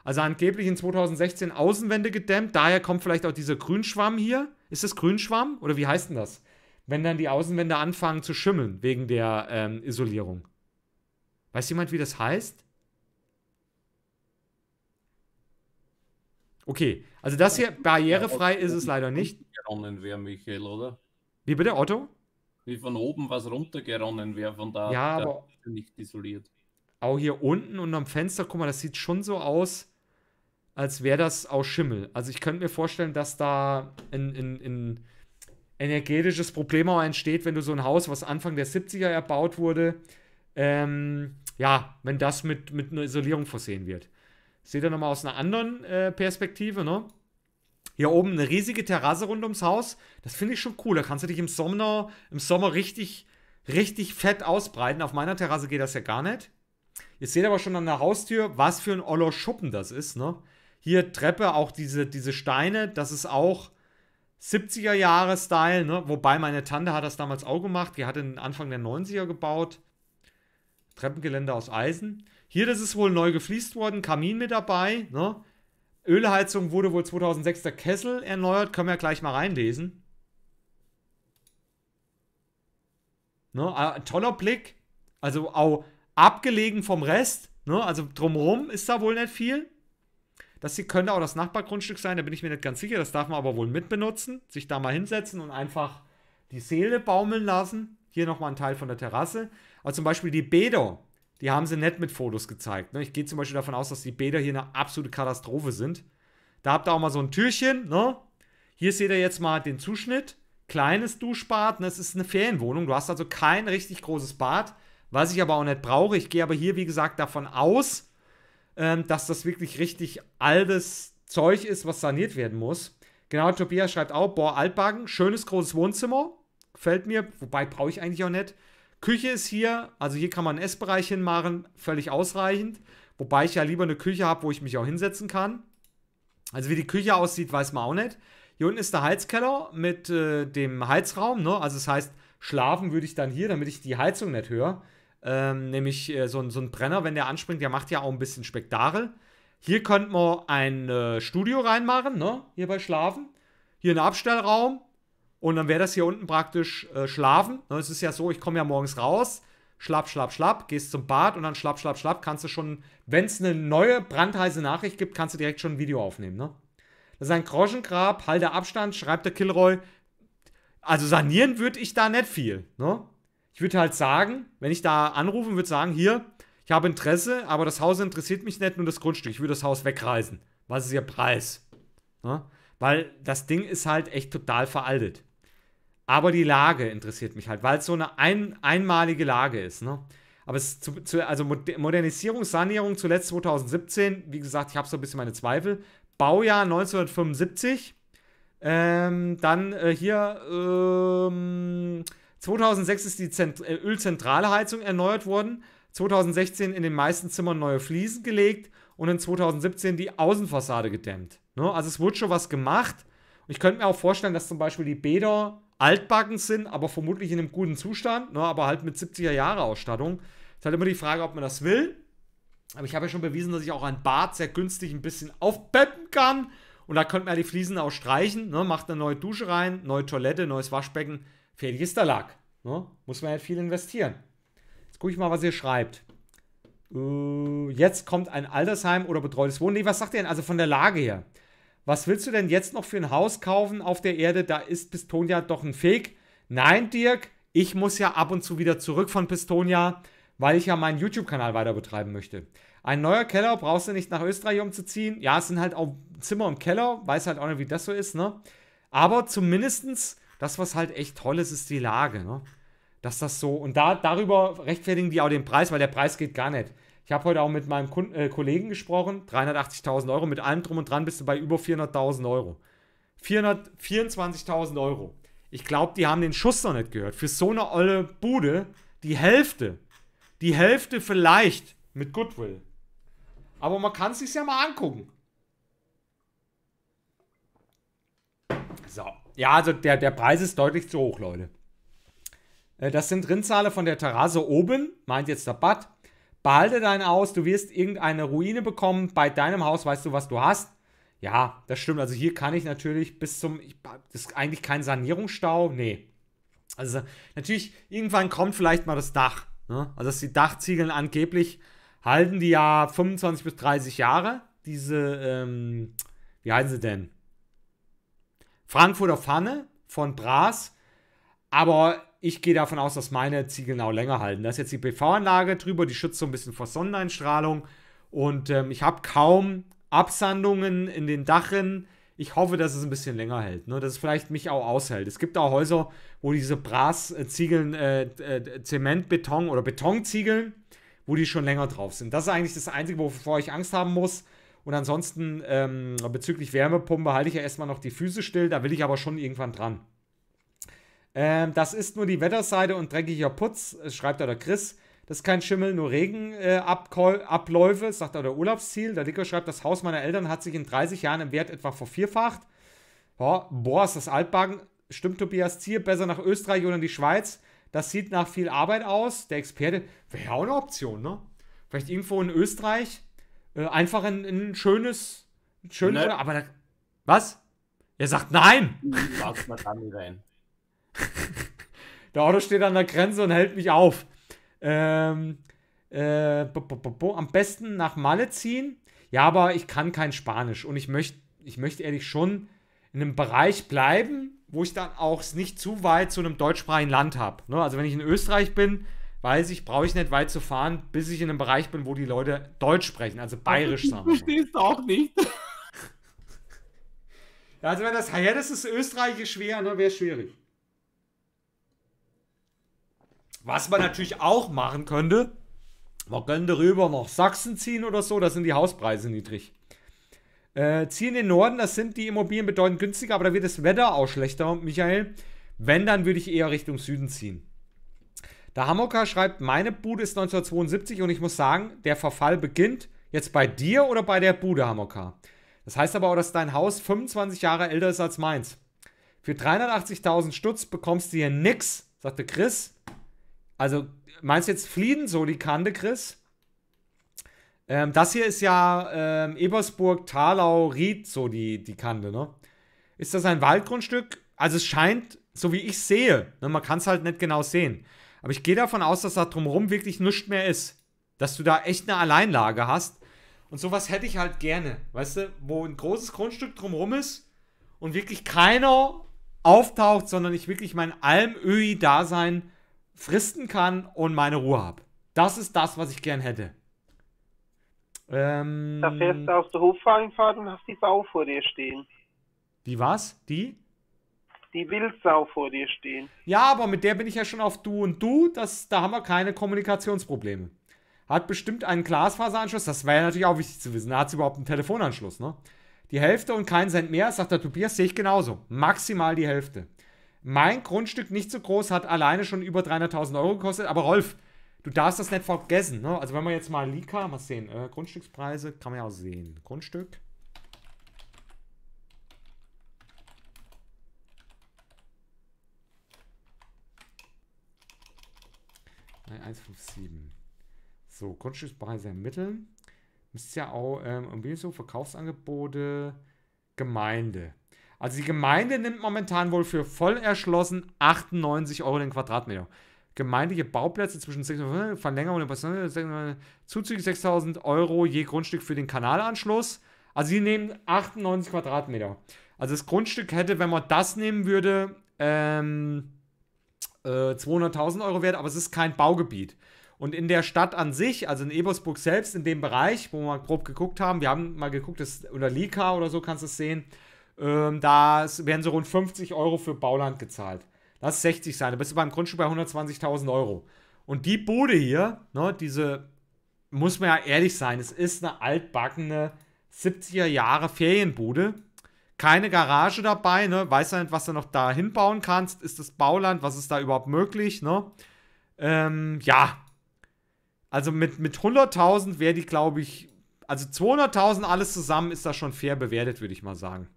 Also angeblich in 2016 Außenwände gedämmt. Daher kommt vielleicht auch dieser Grünschwamm hier. Ist das Grünschwamm? Oder wie heißt denn das? wenn dann die Außenwände anfangen zu schimmeln wegen der ähm, Isolierung. Weiß jemand, wie das heißt? Okay, also das hier barrierefrei ist es leider nicht. Geronnen wäre, Michael, oder? Wie bitte, Otto? Wie von oben was runtergeronnen wäre, von da ja, aber nicht isoliert. Auch hier unten unterm Fenster, guck mal, das sieht schon so aus, als wäre das aus Schimmel. Also ich könnte mir vorstellen, dass da in, in, in energetisches Problem auch entsteht, wenn du so ein Haus, was Anfang der 70er erbaut wurde, ähm, ja, wenn das mit, mit einer Isolierung versehen wird. Seht ihr nochmal aus einer anderen äh, Perspektive, ne? Hier oben eine riesige Terrasse rund ums Haus. Das finde ich schon cool. Da kannst du dich im Sommer, im Sommer richtig, richtig fett ausbreiten. Auf meiner Terrasse geht das ja gar nicht. Ihr seht aber schon an der Haustür, was für ein Oller Schuppen das ist, ne? Hier Treppe, auch diese, diese Steine, das ist auch 70er-Jahre-Style, ne? wobei meine Tante hat das damals auch gemacht. Die hat den Anfang der 90er gebaut. Treppengeländer aus Eisen. Hier, das ist wohl neu gefliest worden, Kamin mit dabei. Ne? Ölheizung wurde wohl 2006 der Kessel erneuert. Können wir gleich mal reinlesen. Ne? Ah, toller Blick. Also auch abgelegen vom Rest. Ne? Also drumherum ist da wohl nicht viel. Das hier könnte auch das Nachbargrundstück sein, da bin ich mir nicht ganz sicher. Das darf man aber wohl mitbenutzen. Sich da mal hinsetzen und einfach die Seele baumeln lassen. Hier nochmal ein Teil von der Terrasse. Aber also zum Beispiel die Bäder, die haben sie nett mit Fotos gezeigt. Ne? Ich gehe zum Beispiel davon aus, dass die Bäder hier eine absolute Katastrophe sind. Da habt ihr auch mal so ein Türchen. Ne? Hier seht ihr jetzt mal den Zuschnitt. Kleines Duschbad. das ne? ist eine Ferienwohnung. Du hast also kein richtig großes Bad, was ich aber auch nicht brauche. Ich gehe aber hier, wie gesagt, davon aus, ähm, dass das wirklich richtig altes Zeug ist, was saniert werden muss. Genau, Tobias schreibt auch, boah, Altbacken, schönes großes Wohnzimmer, gefällt mir, wobei brauche ich eigentlich auch nicht. Küche ist hier, also hier kann man einen Essbereich hinmachen, völlig ausreichend. Wobei ich ja lieber eine Küche habe, wo ich mich auch hinsetzen kann. Also wie die Küche aussieht, weiß man auch nicht. Hier unten ist der Heizkeller mit äh, dem Heizraum, ne? Also das heißt, schlafen würde ich dann hier, damit ich die Heizung nicht höre. Ähm, nämlich äh, so, so ein Brenner, wenn der anspringt, der macht ja auch ein bisschen Spektakel. Hier könnte man ein äh, Studio reinmachen, ne? Hier bei Schlafen. Hier ein Abstellraum. Und dann wäre das hier unten praktisch äh, Schlafen. Ne? Es ist ja so, ich komme ja morgens raus. Schlapp, schlapp, schlapp, gehst zum Bad und dann schlapp, schlapp, schlapp, kannst du schon, wenn es eine neue brandheiße Nachricht gibt, kannst du direkt schon ein Video aufnehmen, ne? Das ist ein Groschengrab, halte Abstand, schreibt der Kilroy. Also sanieren würde ich da nicht viel, ne? ich würde halt sagen, wenn ich da anrufen würde sagen, hier, ich habe Interesse, aber das Haus interessiert mich nicht, nur das Grundstück. Ich würde das Haus wegreißen. Was ist Ihr Preis? Ne? Weil das Ding ist halt echt total veraltet. Aber die Lage interessiert mich halt, weil es so eine ein, einmalige Lage ist. Ne? Aber es zu, zu, also Modernisierung, Sanierung zuletzt 2017, wie gesagt, ich habe so ein bisschen meine Zweifel. Baujahr 1975. Ähm, dann äh, hier ähm, 2006 ist die Zent äh, Ölzentralheizung erneuert worden, 2016 in den meisten Zimmern neue Fliesen gelegt und in 2017 die Außenfassade gedämmt. Ne? Also es wurde schon was gemacht. Ich könnte mir auch vorstellen, dass zum Beispiel die Bäder altbacken sind, aber vermutlich in einem guten Zustand, ne? aber halt mit 70er-Jahre-Ausstattung. Ist halt immer die Frage, ob man das will. Aber ich habe ja schon bewiesen, dass ich auch ein Bad sehr günstig ein bisschen aufpeppen kann. Und da könnte man ja die Fliesen auch streichen. Ne? Macht eine neue Dusche rein, neue Toilette, neues Waschbecken. Feldgister lag. Ne? Muss man ja viel investieren. Jetzt gucke ich mal, was ihr schreibt. Äh, jetzt kommt ein Altersheim oder betreutes Wohnen. Nee, was sagt ihr denn? Also von der Lage her. Was willst du denn jetzt noch für ein Haus kaufen auf der Erde? Da ist Pistonia doch ein Fake. Nein, Dirk, ich muss ja ab und zu wieder zurück von Pistonia, weil ich ja meinen YouTube-Kanal weiter betreiben möchte. Ein neuer Keller brauchst du nicht nach Österreich umzuziehen. Ja, es sind halt auch Zimmer im Keller. Weiß halt auch nicht, wie das so ist, ne? Aber zumindestens das, was halt echt toll ist, ist die Lage, ne? Dass das so, und da, darüber rechtfertigen die auch den Preis, weil der Preis geht gar nicht. Ich habe heute auch mit meinem Kunden, äh, Kollegen gesprochen, 380.000 Euro, mit allem drum und dran bist du bei über 400.000 Euro. 424.000 Euro. Ich glaube, die haben den Schuss noch nicht gehört. Für so eine olle Bude die Hälfte. Die Hälfte vielleicht mit Goodwill. Aber man kann es sich ja mal angucken. So ja, also der, der Preis ist deutlich zu hoch, Leute. Äh, das sind Rindsale von der Terrasse oben, meint jetzt der Bad. Behalte dein Aus, du wirst irgendeine Ruine bekommen. Bei deinem Haus weißt du, was du hast. Ja, das stimmt. Also hier kann ich natürlich bis zum. Das ist eigentlich kein Sanierungsstau. Nee. Also natürlich, irgendwann kommt vielleicht mal das Dach. Ne? Also dass die Dachziegeln angeblich halten die ja 25 bis 30 Jahre. Diese, ähm, wie heißen sie denn? Frankfurter Pfanne von Bras, aber ich gehe davon aus, dass meine Ziegel zielgenau länger halten. Da ist jetzt die PV-Anlage drüber, die schützt so ein bisschen vor Sonneneinstrahlung und ähm, ich habe kaum Absandungen in den Dachrinnen. Ich hoffe, dass es ein bisschen länger hält, ne? dass es vielleicht mich auch aushält. Es gibt auch Häuser, wo diese Brasziegeln, äh, äh, Zementbeton oder Betonziegeln, wo die schon länger drauf sind. Das ist eigentlich das Einzige, wovor ich Angst haben muss. Und ansonsten ähm, bezüglich Wärmepumpe halte ich ja erstmal noch die Füße still, da will ich aber schon irgendwann dran. Ähm, das ist nur die Wetterseite und dreckiger Putz, äh, schreibt da der Chris. Das ist kein Schimmel, nur Regenabläufe, äh, sagt da der Urlaubsziel. Der Dicker schreibt, das Haus meiner Eltern hat sich in 30 Jahren im Wert etwa vervierfacht. Ja, boah, ist das altbacken. Stimmt, Tobias Zier, besser nach Österreich oder in die Schweiz. Das sieht nach viel Arbeit aus. Der Experte wäre ja auch eine Option, ne? Vielleicht irgendwo in Österreich äh, einfach ein, ein schönes, schönes, ne. aber da, was? Er sagt nein! rein. Der Auto steht an der Grenze und hält mich auf. Ähm, äh, bo, bo, bo, am besten nach Malle ziehen. Ja, aber ich kann kein Spanisch und ich möchte, ich möchte ehrlich schon in einem Bereich bleiben, wo ich dann auch nicht zu weit zu einem deutschsprachigen Land habe. Ne? Also wenn ich in Österreich bin, weiß ich, brauche ich nicht weit zu fahren, bis ich in einem Bereich bin, wo die Leute Deutsch sprechen, also bayerisch sagen. Du verstehst auch nicht. ja, also wenn das ja, das ist Österreichisch schwer, dann ne, wäre es schwierig. Was man natürlich auch machen könnte, man könnte rüber nach Sachsen ziehen oder so, da sind die Hauspreise niedrig. Äh, ziehen in den Norden, da sind die Immobilien bedeutend günstiger, aber da wird das Wetter auch schlechter, Michael. Wenn, dann würde ich eher Richtung Süden ziehen. Der Hamoka schreibt, meine Bude ist 1972 und ich muss sagen, der Verfall beginnt jetzt bei dir oder bei der Bude, Hamoka. Das heißt aber auch, dass dein Haus 25 Jahre älter ist als meins. Für 380.000 Stutz bekommst du hier nix, sagte Chris. Also meinst du jetzt fliehen so die Kante, Chris? Ähm, das hier ist ja ähm, Ebersburg, Thalau, Ried, so die, die Kante, ne? Ist das ein Waldgrundstück? Also es scheint, so wie ich sehe, ne, man kann es halt nicht genau sehen. Aber ich gehe davon aus, dass da drumherum wirklich nichts mehr ist. Dass du da echt eine Alleinlage hast. Und sowas hätte ich halt gerne, weißt du, wo ein großes Grundstück drumherum ist und wirklich keiner auftaucht, sondern ich wirklich mein Almöhi-Dasein fristen kann und meine Ruhe habe. Das ist das, was ich gern hätte. Ähm, da fährst du auf der Hofwagenfahrt und hast die Sau vor dir stehen. Die was? Die? die Wildsau vor dir stehen. Ja, aber mit der bin ich ja schon auf Du und Du. Das, da haben wir keine Kommunikationsprobleme. Hat bestimmt einen Glasfaseranschluss. Das wäre ja natürlich auch wichtig zu wissen. Da Hat sie überhaupt einen Telefonanschluss, ne? Die Hälfte und keinen Cent mehr, sagt der Tobias, sehe ich genauso. Maximal die Hälfte. Mein Grundstück, nicht so groß, hat alleine schon über 300.000 Euro gekostet. Aber Rolf, du darfst das nicht vergessen. Ne? Also wenn wir jetzt mal Lika, mal sehen, äh, Grundstückspreise, kann man ja auch sehen. Grundstück, 3157. So, Grundstückspreise ermitteln. Müsst ja auch ähm, irgendwie so Verkaufsangebote Gemeinde. Also die Gemeinde nimmt momentan wohl für voll erschlossen 98 Euro den Quadratmeter. Gemeindliche Bauplätze zwischen 600 Verlängerung und Personen, Zuzüge 6000 Euro je Grundstück für den Kanalanschluss. Also sie nehmen 98 Quadratmeter. Also das Grundstück hätte, wenn man das nehmen würde, ähm, 200.000 äh, Euro wert, aber es ist kein Baugebiet. Und in der Stadt an sich, also in Ebersburg selbst, in dem Bereich, wo wir mal grob geguckt haben, wir haben mal geguckt, das, oder Lika oder so kannst du es sehen, ähm, da werden so rund 50 Euro für Bauland gezahlt. Lass 60 sein, da bist du beim Grundstück bei 120.000 Euro. Und die Bude hier, ne, diese, muss man ja ehrlich sein, es ist eine altbackene 70er Jahre Ferienbude keine Garage dabei, ne? Weiß ja nicht, was du noch da hinbauen kannst. Ist das Bauland? Was ist da überhaupt möglich, ne? Ähm, ja. Also mit, mit 100.000 wäre die, glaube ich, also 200.000 alles zusammen ist da schon fair bewertet, würde ich mal sagen.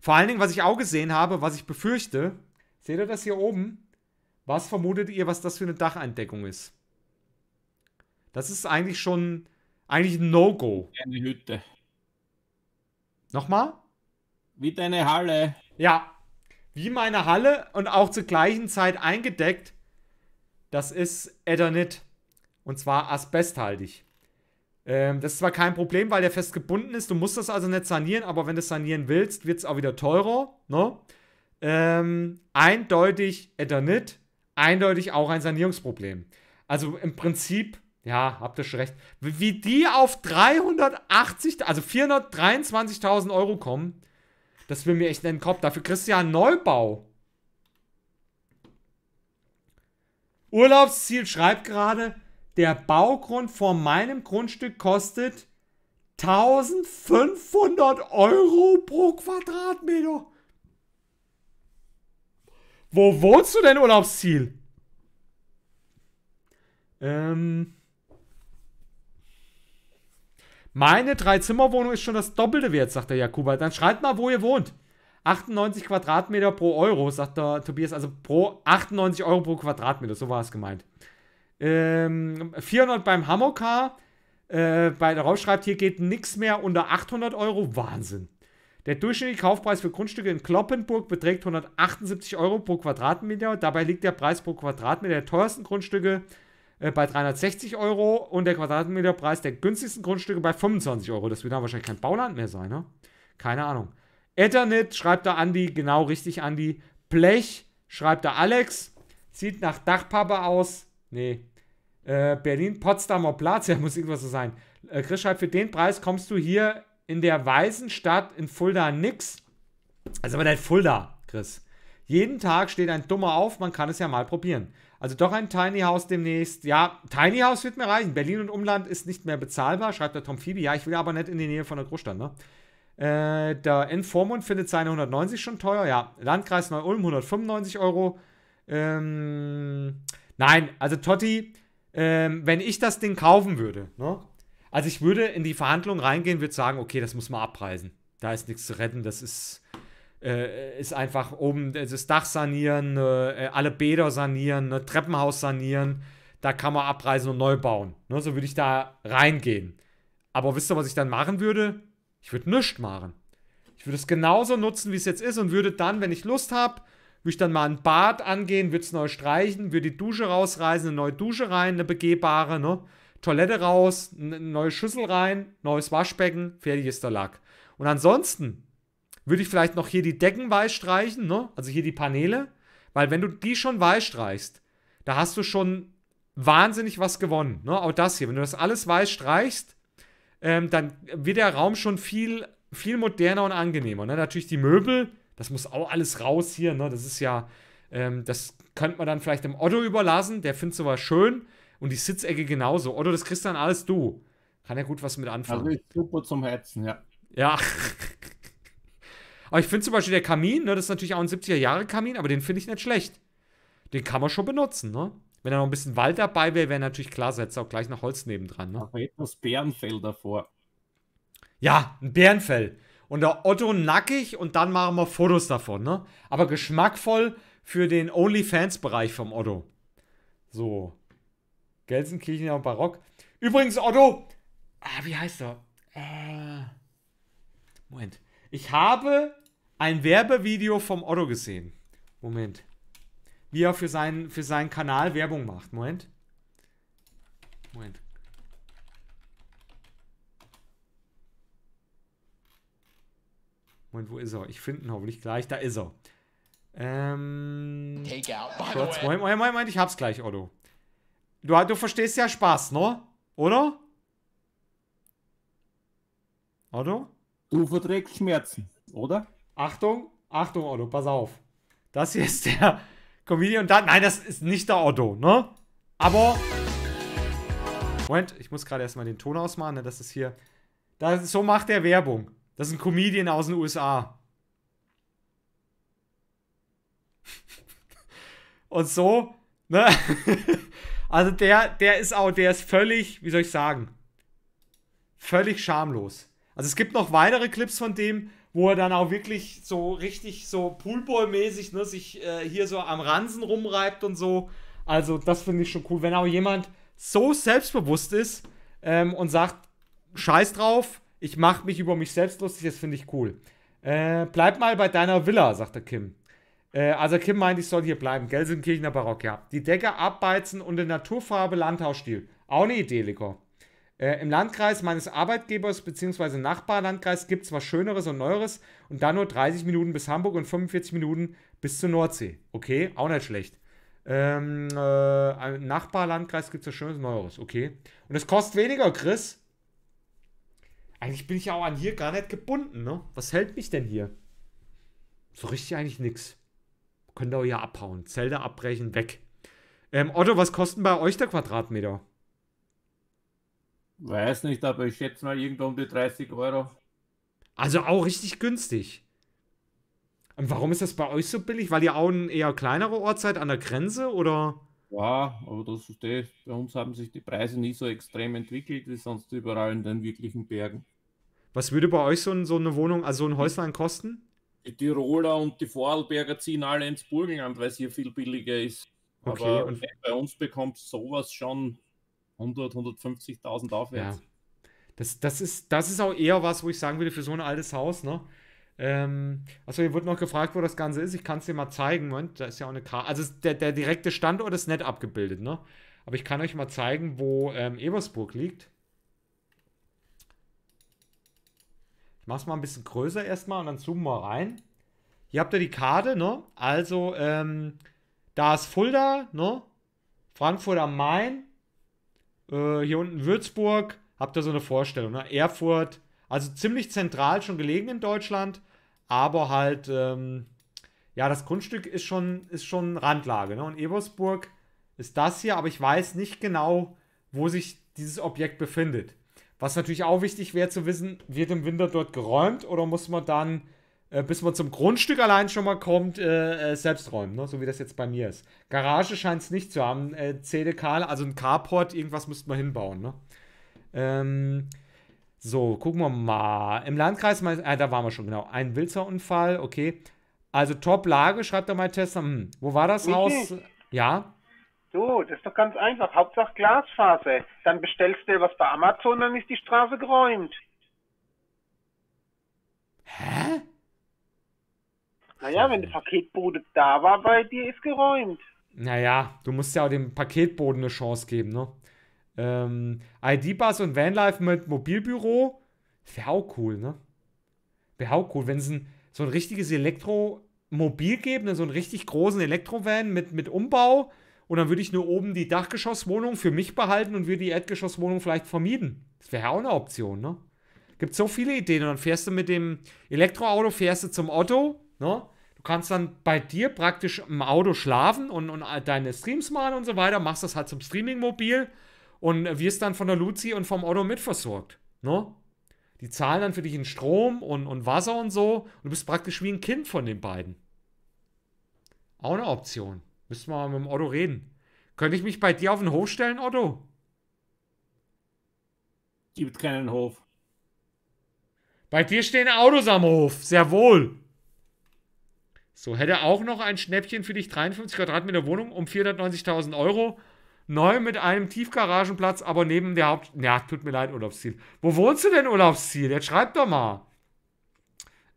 Vor allen Dingen, was ich auch gesehen habe, was ich befürchte, seht ihr das hier oben? Was vermutet ihr, was das für eine Dacheindeckung ist? Das ist eigentlich schon, eigentlich ein No-Go. Eine Hütte. Nochmal? Wie deine Halle. Ja, wie meine Halle und auch zur gleichen Zeit eingedeckt. Das ist Eternit. Und zwar asbesthaltig. Ähm, das ist zwar kein Problem, weil der fest gebunden ist. Du musst das also nicht sanieren, aber wenn du es sanieren willst, wird es auch wieder teurer. Ne? Ähm, eindeutig Eternit, eindeutig auch ein Sanierungsproblem. Also im Prinzip, ja, habt ihr schon recht. Wie die auf 380, also 423.000 Euro kommen, das will mir echt in den Kopf. Dafür kriegst du ja einen Neubau. Urlaubsziel schreibt gerade, der Baugrund vor meinem Grundstück kostet 1500 Euro pro Quadratmeter. Wo wohnst du denn, Urlaubsziel? Ähm. Meine Drei-Zimmer-Wohnung ist schon das Doppelte wert, sagt der Jakuba. Dann schreibt mal, wo ihr wohnt. 98 Quadratmeter pro Euro, sagt der Tobias. Also pro 98 Euro pro Quadratmeter, so war es gemeint. Ähm, 400 beim Hammercar. Äh, darauf schreibt, hier geht nichts mehr unter 800 Euro. Wahnsinn. Der durchschnittliche Kaufpreis für Grundstücke in Kloppenburg beträgt 178 Euro pro Quadratmeter. Dabei liegt der Preis pro Quadratmeter der teuersten Grundstücke äh, bei 360 Euro und der Quadratmeterpreis der günstigsten Grundstücke bei 25 Euro. Das wird dann wahrscheinlich kein Bauland mehr sein, ne? Keine Ahnung. Ethernet schreibt da Andi, genau richtig, Andi. Blech schreibt da Alex. Sieht nach Dachpappe aus. Nee. Äh, Berlin, Potsdamer Platz, ja, muss irgendwas so sein. Äh, Chris schreibt, für den Preis kommst du hier in der weißen Stadt in Fulda nix. Also aber dein Fulda, Chris. Jeden Tag steht ein Dummer auf, man kann es ja mal probieren. Also doch ein Tiny House demnächst. Ja, Tiny House wird mir reichen. Berlin und Umland ist nicht mehr bezahlbar, schreibt der Tom Phoebe. Ja, ich will aber nicht in die Nähe von der Großstadt, ne? Äh, der N. Vormund findet seine 190 schon teuer. Ja, Landkreis Neu-Ulm 195 Euro. Ähm, nein, also Totti, ähm, wenn ich das Ding kaufen würde, ne? Also ich würde in die Verhandlung reingehen, würde sagen, okay, das muss man abpreisen. Da ist nichts zu retten, das ist äh, ist einfach oben das Dach sanieren, äh, äh, alle Bäder sanieren, ne, Treppenhaus sanieren. Da kann man abreißen und neu bauen. Ne, so würde ich da reingehen. Aber wisst ihr, was ich dann machen würde? Ich würde nichts machen. Ich würde es genauso nutzen, wie es jetzt ist und würde dann, wenn ich Lust habe, würde ich dann mal ein Bad angehen, würde es neu streichen, würde die Dusche rausreißen, eine neue Dusche rein, eine begehbare, ne? Toilette raus, eine neue Schüssel rein, neues Waschbecken, fertig ist der Lack. Und ansonsten würde ich vielleicht noch hier die Decken weiß streichen, ne? also hier die Paneele, weil wenn du die schon weiß streichst, da hast du schon wahnsinnig was gewonnen. Ne? Auch das hier, wenn du das alles weiß streichst, ähm, dann wird der Raum schon viel, viel moderner und angenehmer. Ne? Natürlich die Möbel, das muss auch alles raus hier, ne? das ist ja, ähm, das könnte man dann vielleicht dem Otto überlassen, der findet sowas schön und die Sitzecke genauso. Otto, das kriegst dann alles du. Kann ja gut was mit anfangen. Also ich super zum Herzen, ja. Ja. Aber ich finde zum Beispiel der Kamin, ne, das ist natürlich auch ein 70er-Jahre-Kamin, aber den finde ich nicht schlecht. Den kann man schon benutzen, ne? Wenn da noch ein bisschen Wald dabei wäre, wäre natürlich klar, setzt auch gleich noch Holz nebendran. Ne? Aber etwas Bärenfell davor. Ja, ein Bärenfell. Und der Otto nackig und dann machen wir Fotos davon, ne? Aber geschmackvoll für den OnlyFans-Bereich vom Otto. So. Gelsenkirchen und Barock. Übrigens, Otto. Ah, wie heißt er? Äh, Moment. Ich habe ein Werbevideo vom Otto gesehen. Moment. Wie er für seinen, für seinen Kanal Werbung macht. Moment. Moment. Moment, wo ist er? Ich finde ihn hoffentlich gleich. Da ist er. Ähm. Take out, by kurz, Moment, Moment, Moment, ich hab's gleich, Otto. Du, du verstehst ja Spaß, ne? Oder? Otto? Du verträgst Schmerzen, oder? Achtung, Achtung, Otto, pass auf. Das hier ist der Comedian und dann. Nein, das ist nicht der Otto, ne? Aber. Moment, ich muss gerade erstmal den Ton ausmachen, ne? Das ist hier. Das, so macht er Werbung. Das ist ein Comedian aus den USA. und so, ne? also der, der ist auch, der ist völlig, wie soll ich sagen, völlig schamlos. Also es gibt noch weitere Clips von dem, wo er dann auch wirklich so richtig so Poolboy-mäßig ne, sich äh, hier so am Ransen rumreibt und so. Also das finde ich schon cool, wenn auch jemand so selbstbewusst ist ähm, und sagt, scheiß drauf, ich mache mich über mich selbst lustig, das finde ich cool. Äh, bleib mal bei deiner Villa, sagt der Kim. Äh, also Kim meint, ich soll hier bleiben. Gelsenkirchener Barock, ja. Die Decke abbeizen und in Naturfarbe Landhausstil. Auch eine Idee, Licker. Äh, Im Landkreis meines Arbeitgebers bzw. Nachbarlandkreis gibt es was Schöneres und Neueres und dann nur 30 Minuten bis Hamburg und 45 Minuten bis zur Nordsee. Okay, auch nicht schlecht. Ähm, äh, Im Nachbarlandkreis gibt es was Schöneres und Neueres. Okay. Und es kostet weniger, Chris. Eigentlich bin ich ja auch an hier gar nicht gebunden, ne? Was hält mich denn hier? So richtig eigentlich nix. Könnt ihr auch hier abhauen. Zelte abbrechen, weg. Ähm, Otto, was kosten bei euch der Quadratmeter? Weiß nicht, aber ich schätze mal irgendwo um die 30 Euro. Also auch richtig günstig. Und warum ist das bei euch so billig? Weil ihr auch ein eher kleinerer Ort seid an der Grenze oder? Ja, aber das ist das. Eh, bei uns haben sich die Preise nicht so extrem entwickelt wie sonst überall in den wirklichen Bergen. Was würde bei euch so, ein, so eine Wohnung, also so ein Häuslein kosten? Die Tiroler und die Vorarlberger ziehen alle ins Burgenland, weil es hier viel billiger ist. Okay, aber und bei uns bekommt sowas schon 100, 150.000 aufwärts. Ja. Das, das, ist, das ist auch eher was, wo ich sagen würde, für so ein altes Haus, ne? Ähm, also hier wurde noch gefragt, wo das Ganze ist. Ich kann es dir mal zeigen. Moment, da ist ja auch eine Karte. Also der, der, direkte Standort ist nett abgebildet, ne? Aber ich kann euch mal zeigen, wo ähm, Ebersburg liegt. Ich mache es mal ein bisschen größer erstmal und dann zoomen wir rein. Hier habt ihr die Karte, ne? Also, ähm, da ist Fulda, ne? Frankfurt am Main, äh, hier unten Würzburg, habt ihr so eine Vorstellung. Ne? Erfurt, also ziemlich zentral schon gelegen in Deutschland, aber halt, ähm, ja, das Grundstück ist schon, ist schon Randlage. Ne? Und Ebersburg ist das hier, aber ich weiß nicht genau, wo sich dieses Objekt befindet. Was natürlich auch wichtig wäre zu wissen, wird im Winter dort geräumt oder muss man dann äh, bis man zum Grundstück allein schon mal kommt, äh, äh, selbst räumen, ne? so wie das jetzt bei mir ist. Garage scheint es nicht zu haben. Äh, CDK, also ein Carport, irgendwas müsste man hinbauen. Ne? Ähm, so, gucken wir mal. Im Landkreis, äh, da waren wir schon, genau. Ein Wilzerunfall, okay. Also Top-Lage, schreibt da mal Tester. Hm, wo war das Haus? Ja? Du, das ist doch ganz einfach. Hauptsache Glasphase. Dann bestellst du dir was bei Amazon, dann ist die Straße geräumt. Hä? Naja, wenn der Paketbote da war bei dir, ist geräumt. Naja, du musst ja auch dem Paketboden eine Chance geben, ne? Ähm, ID-Bus und Vanlife mit Mobilbüro, wäre auch cool, ne? Wäre auch cool, wenn es ein, so ein richtiges Elektromobil geben, ne? so einen richtig großen Elektrovan mit, mit Umbau. Und dann würde ich nur oben die Dachgeschosswohnung für mich behalten und würde die Erdgeschosswohnung vielleicht vermieten. Das wäre ja auch eine Option, ne? Gibt so viele Ideen. Und dann fährst du mit dem Elektroauto, fährst du zum Otto, ne? kannst dann bei dir praktisch im Auto schlafen und, und deine Streams malen und so weiter, machst das halt zum Streaming mobil und wirst dann von der Luzi und vom Auto mitversorgt. Ne? Die zahlen dann für dich in Strom und, und Wasser und so und du bist praktisch wie ein Kind von den beiden. Auch eine Option. Müssen wir mal mit dem Otto reden. Könnte ich mich bei dir auf den Hof stellen, Otto? Gibt keinen Hof. Bei dir stehen Autos am Hof, sehr wohl. So, hätte auch noch ein Schnäppchen für dich, 53 Quadratmeter Wohnung um 490.000 Euro. Neu mit einem Tiefgaragenplatz, aber neben der Haupt... Ja, tut mir leid, Urlaubsziel. Wo wohnst du denn, Urlaubsziel? Jetzt schreib doch mal.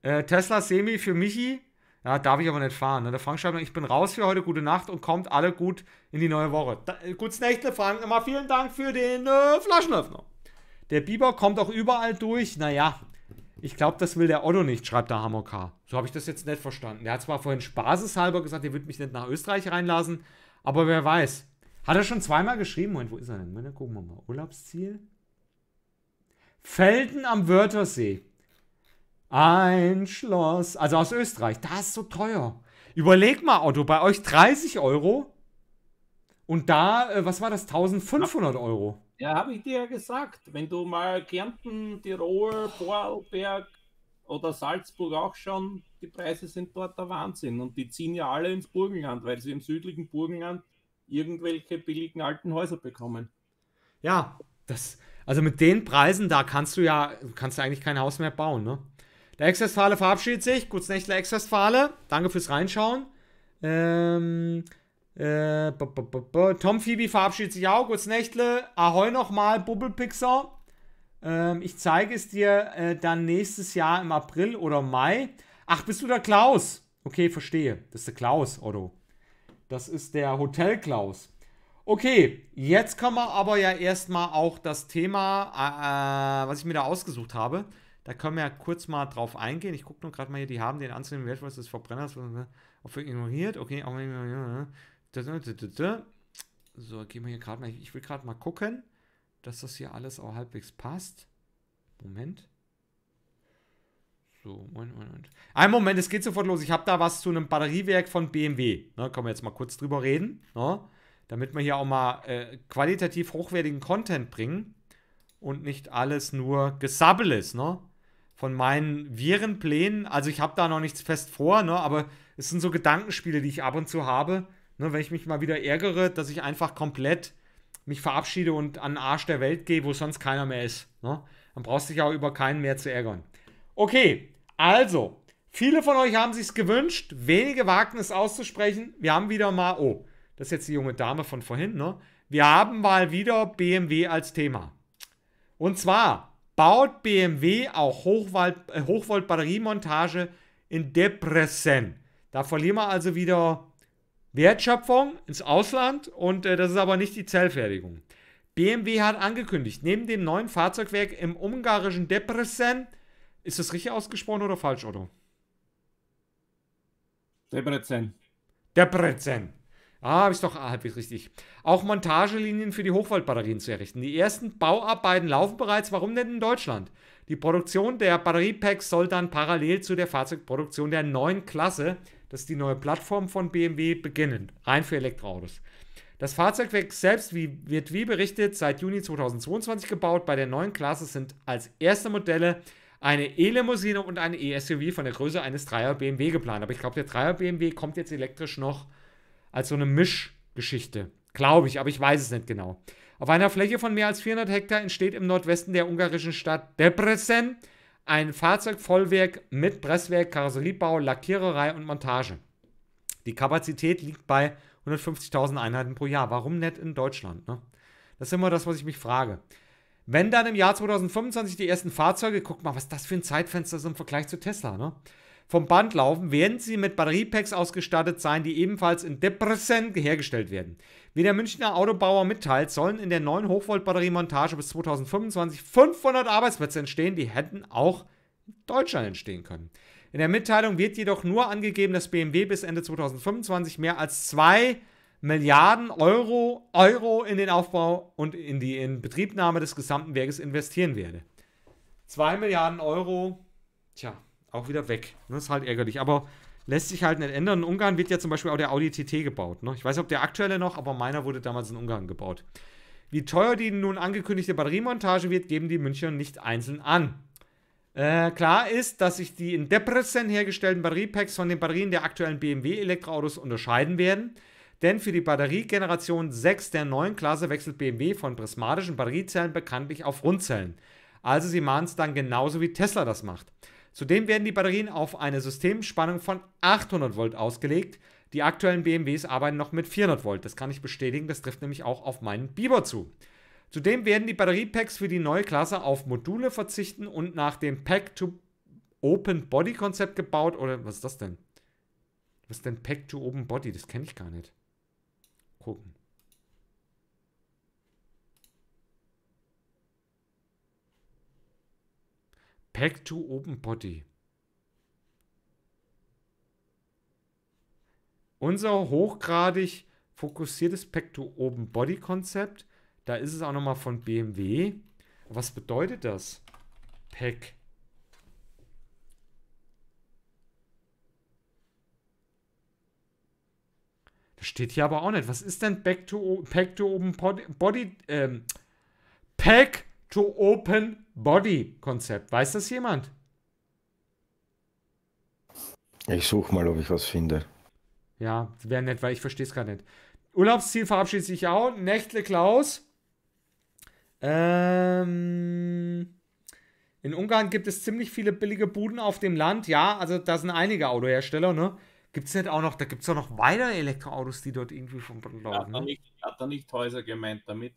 Äh, Tesla Semi für Michi. Ja, darf ich aber nicht fahren. Ne? Der Frank schreibt noch, ich bin raus für heute, gute Nacht und kommt alle gut in die neue Woche. Da, äh, gutes Nächte, Frank. Immer vielen Dank für den äh, Flaschenöffner. Der Biber kommt auch überall durch. Naja, ich glaube, das will der Otto nicht, schreibt der Hammer K. So habe ich das jetzt nicht verstanden. Der hat zwar vorhin spaßeshalber gesagt, er würde mich nicht nach Österreich reinlassen, aber wer weiß. Hat er schon zweimal geschrieben? Moment, wo ist er denn? Moment, gucken wir mal. Urlaubsziel? Felden am Wörthersee. Ein Schloss. Also aus Österreich. Das ist so teuer. Überleg mal, Otto, bei euch 30 Euro und da, äh, was war das? 1500 Euro. Ja, habe ich dir ja gesagt. Wenn du mal Kärnten, Tirol, Vorarlberg oder Salzburg auch schon, die Preise sind dort der Wahnsinn. Und die ziehen ja alle ins Burgenland, weil sie im südlichen Burgenland irgendwelche billigen alten Häuser bekommen. Ja, das, also mit den Preisen da kannst du ja, kannst du eigentlich kein Haus mehr bauen, ne? Der Ex-Westfale verabschiedet sich. Gutes Nächte, Ex-Westfale. Danke fürs Reinschauen. Ähm, äh, b -b -b Tom Phoebe verabschiedet sich auch. Gutes Nächtle. Ahoi nochmal, Bubblepixer. Ähm, ich zeige es dir äh, dann nächstes Jahr im April oder Mai. Ach, bist du der Klaus? Okay, verstehe. Das ist der Klaus, Otto. Das ist der Hotel Klaus. Okay, jetzt kommen wir aber ja erstmal auch das Thema, äh, äh, was ich mir da ausgesucht habe. Da können wir ja kurz mal drauf eingehen. Ich gucke nur gerade mal hier, die haben den Anzug im Weltweiß des Verbrenners äh, ignoriert. Okay, auch wenn so, gehen wir hier gerade mal. Ich will gerade mal gucken, dass das hier alles auch halbwegs passt. Moment. So, Moment, Moment. Ein Moment, es geht sofort los. Ich habe da was zu einem Batteriewerk von BMW. Ne, können wir jetzt mal kurz drüber reden. Ne? Damit wir hier auch mal äh, qualitativ hochwertigen Content bringen und nicht alles nur Gesabbel ist. Ne? Von meinen Virenplänen, also ich habe da noch nichts fest vor, ne? aber es sind so Gedankenspiele, die ich ab und zu habe Ne, wenn ich mich mal wieder ärgere, dass ich einfach komplett mich verabschiede und an den Arsch der Welt gehe, wo sonst keiner mehr ist. Ne? Dann brauchst du dich auch über keinen mehr zu ärgern. Okay, also, viele von euch haben sich's gewünscht, wenige wagten es auszusprechen. Wir haben wieder mal, oh, das ist jetzt die junge Dame von vorhin, ne? Wir haben mal wieder BMW als Thema. Und zwar baut BMW auch äh, Hochvolt-Batteriemontage in Depressen. Da verlieren wir also wieder Wertschöpfung ins Ausland und äh, das ist aber nicht die Zellfertigung. BMW hat angekündigt, neben dem neuen Fahrzeugwerk im ungarischen Debrecen, ist das richtig ausgesprochen oder falsch, Otto? Debrecen. Debrecen. Ah, habe ich doch halbwegs richtig. Auch Montagelinien für die Hochwaldbatterien zu errichten. Die ersten Bauarbeiten laufen bereits. Warum denn in Deutschland? Die Produktion der Batteriepacks soll dann parallel zu der Fahrzeugproduktion der neuen Klasse dass die neue Plattform von BMW, beginnen, rein für Elektroautos. Das Fahrzeugwerk selbst wie, wird wie berichtet seit Juni 2022 gebaut. Bei der neuen Klasse sind als erste Modelle eine E-Limousine und eine E-SUV von der Größe eines 3er BMW geplant. Aber ich glaube, der 3er BMW kommt jetzt elektrisch noch als so eine Mischgeschichte. Glaube ich, aber ich weiß es nicht genau. Auf einer Fläche von mehr als 400 Hektar entsteht im Nordwesten der ungarischen Stadt Debrecen ein Fahrzeugvollwerk mit Presswerk, Karosseriebau, Lackiererei und Montage. Die Kapazität liegt bei 150.000 Einheiten pro Jahr. Warum nicht in Deutschland? Ne? Das ist immer das, was ich mich frage. Wenn dann im Jahr 2025 die ersten Fahrzeuge, guck mal, was das für ein Zeitfenster ist im Vergleich zu Tesla, ne? vom Band laufen, werden sie mit Batteriepacks ausgestattet sein, die ebenfalls in Debrecen hergestellt werden. Wie der Münchner Autobauer mitteilt, sollen in der neuen Hochvolt-Batteriemontage bis 2025 500 Arbeitsplätze entstehen, die hätten auch in Deutschland entstehen können. In der Mitteilung wird jedoch nur angegeben, dass BMW bis Ende 2025 mehr als 2 Milliarden Euro, Euro in den Aufbau und in die Inbetriebnahme des gesamten Werkes investieren werde. 2 Milliarden Euro, tja, auch wieder weg. Das ne, ist halt ärgerlich. Aber lässt sich halt nicht ändern. In Ungarn wird ja zum Beispiel auch der Audi TT gebaut. Ne? Ich weiß nicht, ob der aktuelle noch, aber meiner wurde damals in Ungarn gebaut. Wie teuer die nun angekündigte Batteriemontage wird, geben die Münchner nicht einzeln an. Äh, klar ist, dass sich die in Debrecen hergestellten Batteriepacks von den Batterien der aktuellen BMW-Elektroautos unterscheiden werden. Denn für die Batteriegeneration 6 der neuen Klasse wechselt BMW von prismatischen Batteriezellen bekanntlich auf Rundzellen. Also sie mahnen es dann genauso wie Tesla das macht. Zudem werden die Batterien auf eine Systemspannung von 800 Volt ausgelegt. Die aktuellen BMWs arbeiten noch mit 400 Volt. Das kann ich bestätigen, das trifft nämlich auch auf meinen Biber zu. Zudem werden die Batteriepacks für die neue Klasse auf Module verzichten und nach dem Pack-to-Open-Body-Konzept gebaut. Oder was ist das denn? Was ist denn Pack-to-Open-Body? Das kenne ich gar nicht. Gucken. Pack to Open Body. Unser hochgradig fokussiertes Pack to Open Body Konzept, da ist es auch nochmal von BMW. Was bedeutet das? Pack. Das steht hier aber auch nicht. Was ist denn Back to, Pack to Open Body ähm, Pack to Open Body Konzept. Weiß das jemand? Ich suche mal, ob ich was finde. Ja, wäre nett, weil ich verstehe es gar nicht. Urlaubsziel verabschiedet sich auch. Nächtle Klaus. Ähm, in Ungarn gibt es ziemlich viele billige Buden auf dem Land. Ja, also da sind einige Autohersteller, ne? Gibt es nicht auch noch, da gibt es auch noch weitere Elektroautos, die dort irgendwie vom von laufen. Ne? Er hat da nicht Häuser gemeint damit.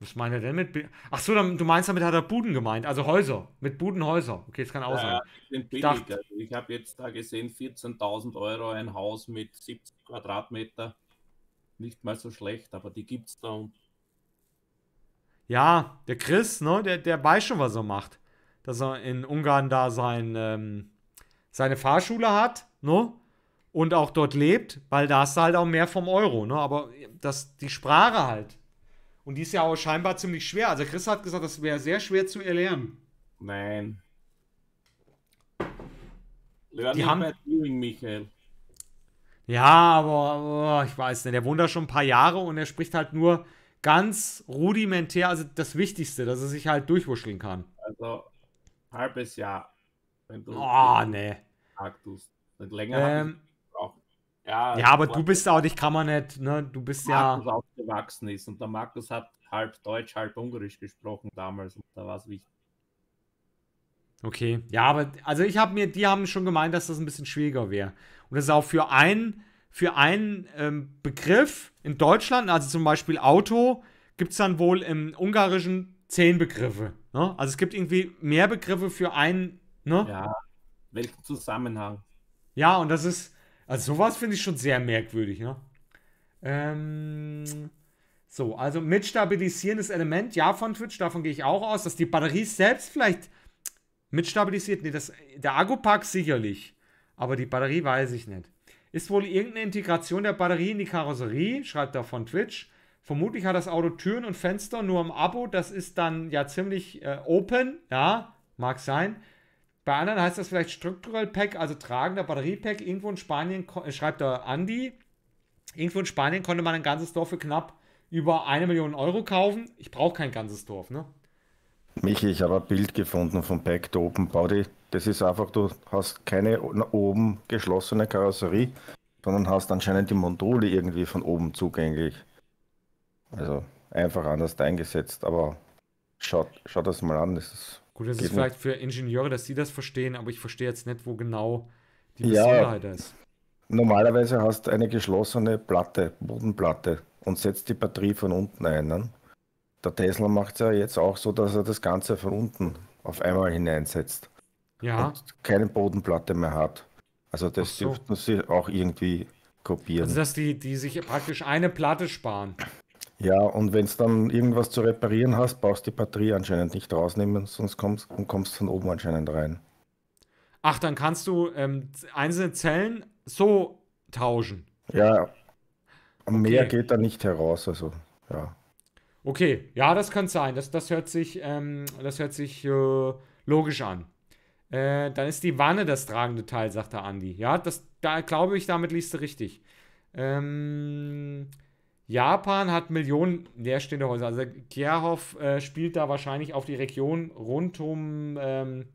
Was meint er denn mit? Be Ach so, du meinst damit hat er Buden gemeint, also Häuser, mit Budenhäuser. Okay, das kann auch ja, sein. Ich, also ich habe jetzt da gesehen 14.000 Euro ein Haus mit 70 Quadratmeter. Nicht mal so schlecht, aber die gibt's da. Ja, der Chris, ne, der, der weiß schon, was er macht. Dass er in Ungarn da sein, ähm, seine Fahrschule hat, ne? Und auch dort lebt, weil da hast du halt auch mehr vom Euro, ne? Aber das, die Sprache halt und die ist ja auch scheinbar ziemlich schwer. Also Chris hat gesagt, das wäre sehr schwer zu erlernen. Nein. Lern die haben Doing, Michael. Ja, aber oh, ich weiß nicht. Der wohnt da schon ein paar Jahre und er spricht halt nur ganz rudimentär, also das Wichtigste, dass er sich halt durchwurscheln kann. Also halbes Jahr. Wenn du oh, nee. Tust. Länger ähm, ja, ja aber du bist auch, ich kann man nicht, ne? Du bist Markus ja. aufgewachsen ist und der Markus hat halb Deutsch, halb Ungarisch gesprochen damals und da war es wichtig. Okay, ja, aber also ich habe mir, die haben schon gemeint, dass das ein bisschen schwieriger wäre. Und das ist auch für einen, für einen ähm, Begriff in Deutschland, also zum Beispiel Auto, gibt es dann wohl im Ungarischen zehn Begriffe. Ne? Also es gibt irgendwie mehr Begriffe für einen, ne? Ja, welchen Zusammenhang. Ja, und das ist, also sowas finde ich schon sehr merkwürdig, ne? Ähm, so, also mit stabilisierendes Element, ja, von Twitch, davon gehe ich auch aus, dass die Batterie selbst vielleicht mit stabilisiert. Nee, das, der Akkupack sicherlich, aber die Batterie weiß ich nicht. Ist wohl irgendeine Integration der Batterie in die Karosserie, schreibt er von Twitch. Vermutlich hat das Auto Türen und Fenster nur im Abo, das ist dann ja ziemlich äh, open, ja, mag sein. Bei anderen heißt das vielleicht strukturell Pack, also tragender Batteriepack. Irgendwo in Spanien, äh, schreibt der Andi, irgendwo in Spanien konnte man ein ganzes Dorf für knapp über eine Million Euro kaufen. Ich brauche kein ganzes Dorf, ne? Michi, ich habe ein Bild gefunden von Packed Open Body. Das ist einfach, du hast keine oben geschlossene Karosserie, sondern hast anscheinend die Mondole irgendwie von oben zugänglich. Also einfach anders eingesetzt, aber schaut, schaut das mal an, das ist Gut, das Geht ist vielleicht für Ingenieure, dass sie das verstehen, aber ich verstehe jetzt nicht, wo genau die Besonderheit ja, ist. Normalerweise hast du eine geschlossene Platte, Bodenplatte und setzt die Batterie von unten ein. Ne? Der Tesla macht es ja jetzt auch so, dass er das Ganze von unten auf einmal hineinsetzt. Ja. Und keine Bodenplatte mehr hat. Also das so. dürften sie auch irgendwie kopieren. Also dass die, die sich praktisch eine Platte sparen. Ja, und wenn es dann irgendwas zu reparieren hast, brauchst du die Batterie anscheinend nicht rausnehmen, sonst kommst du kommst von oben anscheinend rein. Ach, dann kannst du ähm, einzelne Zellen so tauschen. Ja. Mehr okay. geht da nicht heraus, also ja. Okay, ja, das kann sein. Das, das hört sich, ähm, das hört sich äh, logisch an. Äh, dann ist die Wanne das tragende Teil, sagt der Andi. Ja, das, da glaube ich, damit liest du richtig. Ähm, Japan hat Millionen leerstehende Häuser. Also Kierhoff äh, spielt da wahrscheinlich auf die Region rund um. Ähm,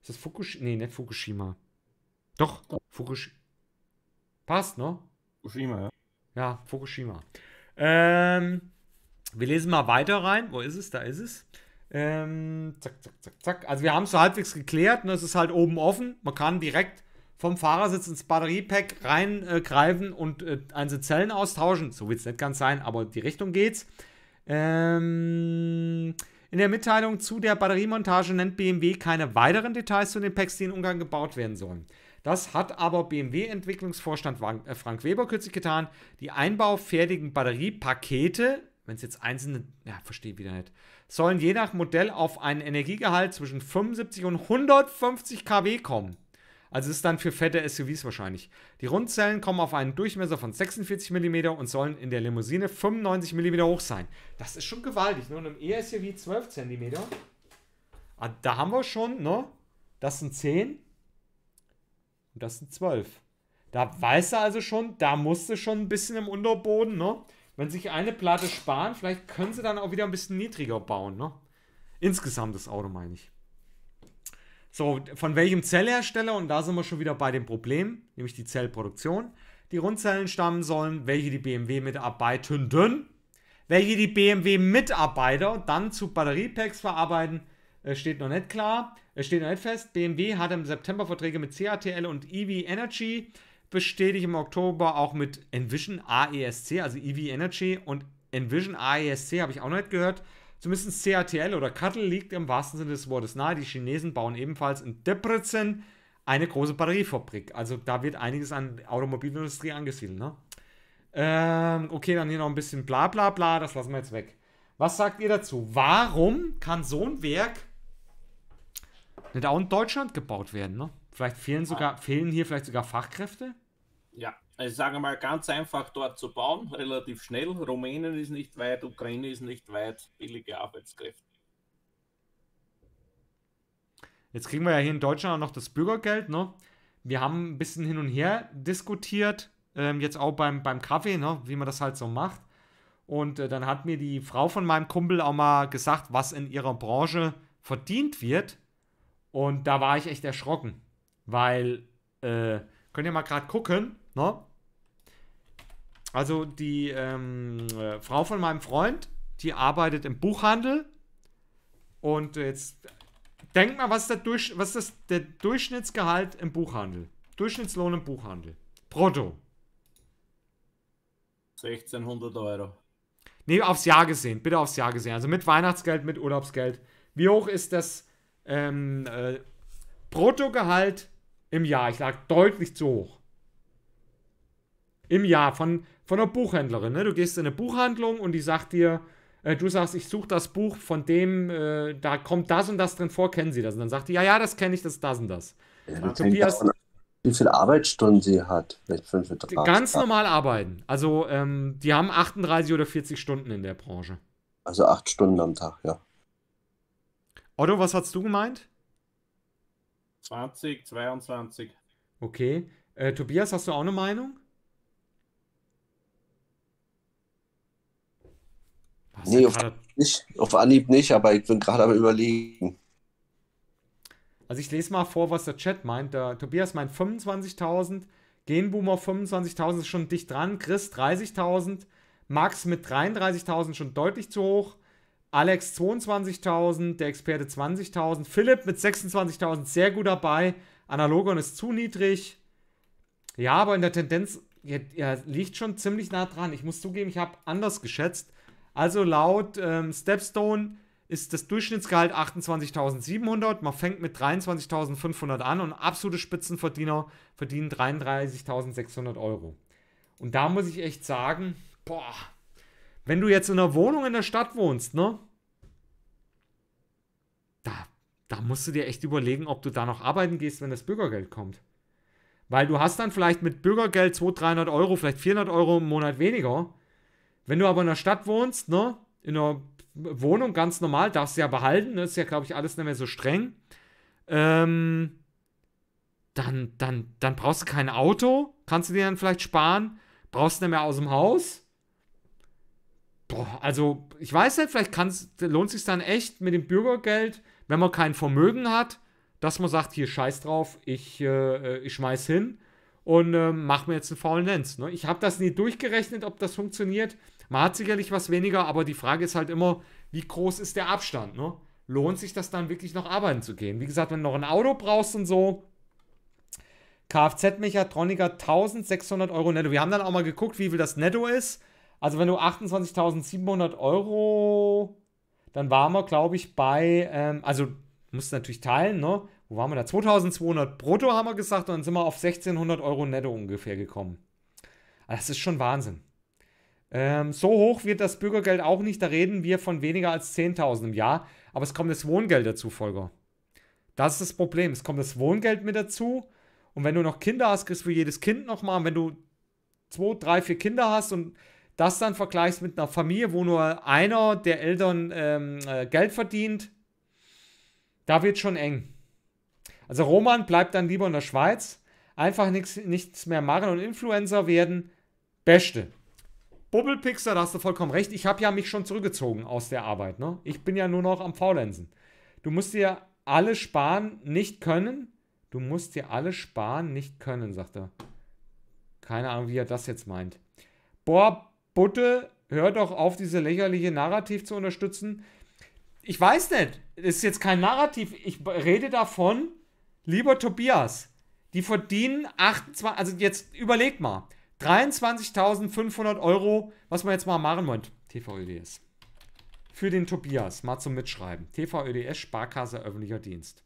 ist das Fukushima? Nee, nicht Fukushima. Doch, Fukushima. Passt, ne? Fukushima, ja. Ja, Fukushima. Ähm, wir lesen mal weiter rein. Wo ist es? Da ist es. Ähm, zack, zack, zack, zack. Also wir haben es so halbwegs geklärt. Ne? Es ist halt oben offen. Man kann direkt vom Fahrersitz ins Batteriepack reingreifen äh, und äh, einzelne Zellen austauschen. So wird es nicht ganz sein, aber die Richtung geht's. Ähm, in der Mitteilung zu der Batteriemontage nennt BMW keine weiteren Details zu den Packs, die in Ungarn gebaut werden sollen. Das hat aber BMW-Entwicklungsvorstand äh, Frank Weber kürzlich getan. Die einbaufertigen Batteriepakete, wenn es jetzt einzelne, ja, verstehe wieder nicht, sollen je nach Modell auf einen Energiegehalt zwischen 75 und 150 kW kommen. Also ist dann für fette SUVs wahrscheinlich. Die Rundzellen kommen auf einen Durchmesser von 46 mm und sollen in der Limousine 95 mm hoch sein. Das ist schon gewaltig. Nur in einem E-SUV 12 cm. Ah, da haben wir schon, ne? Das sind 10 und das sind 12. Da weißt du also schon, da musst du schon ein bisschen im Unterboden, ne? Wenn sich eine Platte sparen, vielleicht können sie dann auch wieder ein bisschen niedriger bauen, ne? Insgesamt das Auto, meine ich. So, von welchem Zellhersteller? Und da sind wir schon wieder bei dem Problem, nämlich die Zellproduktion. Die Rundzellen stammen sollen, welche die BMW-Mitarbeitenden, welche die BMW-Mitarbeiter dann zu Batteriepacks verarbeiten, steht noch nicht klar. Es steht noch nicht fest. BMW hatte im September Verträge mit CATL und EV Energy, bestätigt im Oktober auch mit Envision AESC, also EV Energy und Envision AESC habe ich auch noch nicht gehört. Zumindest CATL oder Cuttle liegt im wahrsten Sinne des Wortes nahe. Die Chinesen bauen ebenfalls in Debrecen eine große Batteriefabrik. Also da wird einiges an Automobilindustrie angesiedelt. Ne? Ähm, okay, dann hier noch ein bisschen bla bla bla, das lassen wir jetzt weg. Was sagt ihr dazu? Warum kann so ein Werk nicht auch in Deutschland gebaut werden? Ne? Vielleicht fehlen, sogar, fehlen hier vielleicht sogar Fachkräfte? Ja, also sagen wir mal ganz einfach dort zu bauen, relativ schnell. Rumänien ist nicht weit, Ukraine ist nicht weit, billige Arbeitskräfte. Jetzt kriegen wir ja hier in Deutschland auch noch das Bürgergeld, ne? Wir haben ein bisschen hin und her diskutiert, ähm, jetzt auch beim, beim Kaffee, ne? Wie man das halt so macht. Und äh, dann hat mir die Frau von meinem Kumpel auch mal gesagt, was in ihrer Branche verdient wird. Und da war ich echt erschrocken, weil, äh, könnt ihr mal gerade gucken, ne? also die ähm, äh, Frau von meinem Freund, die arbeitet im Buchhandel. Und äh, jetzt denk mal, was ist, der, Durch, was ist der Durchschnittsgehalt im Buchhandel? Durchschnittslohn im Buchhandel. Brutto. 1600 Euro. Nee, aufs Jahr gesehen. Bitte aufs Jahr gesehen. Also mit Weihnachtsgeld, mit Urlaubsgeld. Wie hoch ist das ähm, äh, Bruttogehalt im Jahr? Ich lag deutlich zu hoch. Im Jahr von, von einer Buchhändlerin. Ne? Du gehst in eine Buchhandlung und die sagt dir, äh, du sagst, ich suche das Buch von dem, äh, da kommt das und das drin vor, kennen Sie das? Und dann sagt die, ja, ja, das kenne ich, das das und das. Ja, das Tobias, wie viele Arbeitsstunden sie hat. Vielleicht fünf, drei, ganz acht. normal arbeiten. Also ähm, die haben 38 oder 40 Stunden in der Branche. Also acht Stunden am Tag, ja. Otto, was hast du gemeint? 20, 22. Okay. Äh, Tobias, hast du auch eine Meinung? Hast nee, auf, nicht, auf Anhieb nicht, aber ich bin gerade am Überlegen. Also ich lese mal vor, was der Chat meint. Der Tobias meint 25.000, Genboomer 25.000 ist schon dicht dran, Chris 30.000, Max mit 33.000 schon deutlich zu hoch, Alex 22.000, der Experte 20.000, Philipp mit 26.000 sehr gut dabei, Analogon ist zu niedrig. Ja, aber in der Tendenz, er liegt schon ziemlich nah dran. Ich muss zugeben, ich habe anders geschätzt. Also laut ähm, Stepstone ist das Durchschnittsgehalt 28.700. Man fängt mit 23.500 an und absolute Spitzenverdiener verdienen 33.600 Euro. Und da muss ich echt sagen, boah, wenn du jetzt in einer Wohnung in der Stadt wohnst, ne? Da, da musst du dir echt überlegen, ob du da noch arbeiten gehst, wenn das Bürgergeld kommt. Weil du hast dann vielleicht mit Bürgergeld 200, 300 Euro, vielleicht 400 Euro im Monat weniger wenn du aber in der Stadt wohnst, ne, in einer Wohnung ganz normal, darfst du ja behalten, ne, ist ja, glaube ich, alles nicht mehr so streng. Ähm, dann, dann, dann brauchst du kein Auto, kannst du dir dann vielleicht sparen, brauchst du nicht mehr aus dem Haus. Boah, also, ich weiß nicht, vielleicht lohnt es sich dann echt mit dem Bürgergeld, wenn man kein Vermögen hat, dass man sagt, hier scheiß drauf, ich, äh, ich schmeiß hin und äh, mach mir jetzt einen faulen Lenz. Ne? Ich habe das nie durchgerechnet, ob das funktioniert. Man hat sicherlich was weniger, aber die Frage ist halt immer, wie groß ist der Abstand? Ne? Lohnt sich das dann wirklich noch arbeiten zu gehen? Wie gesagt, wenn du noch ein Auto brauchst und so, Kfz-Mechatroniker 1600 Euro netto. Wir haben dann auch mal geguckt, wie viel das netto ist. Also wenn du 28.700 Euro, dann waren wir, glaube ich, bei, ähm, also musst du natürlich teilen, ne? Wo waren wir da? 2200 brutto haben wir gesagt und dann sind wir auf 1600 Euro netto ungefähr gekommen. Also das ist schon Wahnsinn. Ähm, so hoch wird das Bürgergeld auch nicht, da reden wir von weniger als 10.000 im Jahr. Aber es kommt das Wohngeld dazu, Folger. Das ist das Problem. Es kommt das Wohngeld mit dazu. Und wenn du noch Kinder hast, kriegst du jedes Kind nochmal. Und wenn du zwei, drei, vier Kinder hast und das dann vergleichst mit einer Familie, wo nur einer der Eltern ähm, äh, Geld verdient, da wird schon eng. Also Roman bleibt dann lieber in der Schweiz, einfach nichts, nichts mehr machen und Influencer werden. Beste. Bubbelpixel, da hast du vollkommen recht. Ich habe ja mich schon zurückgezogen aus der Arbeit. Ne? Ich bin ja nur noch am Faulenzen. Du musst dir alles sparen, nicht können. Du musst dir alles sparen, nicht können, sagt er. Keine Ahnung, wie er das jetzt meint. Boah, Butte, hör doch auf, diese lächerliche Narrativ zu unterstützen. Ich weiß nicht, das ist jetzt kein Narrativ. Ich rede davon, lieber Tobias, die verdienen 28, also jetzt überleg mal. 23.500 Euro, was wir jetzt mal machen wollen. TVÖDS. Für den Tobias, mal zum Mitschreiben. TVÖDS, Sparkasse, öffentlicher Dienst.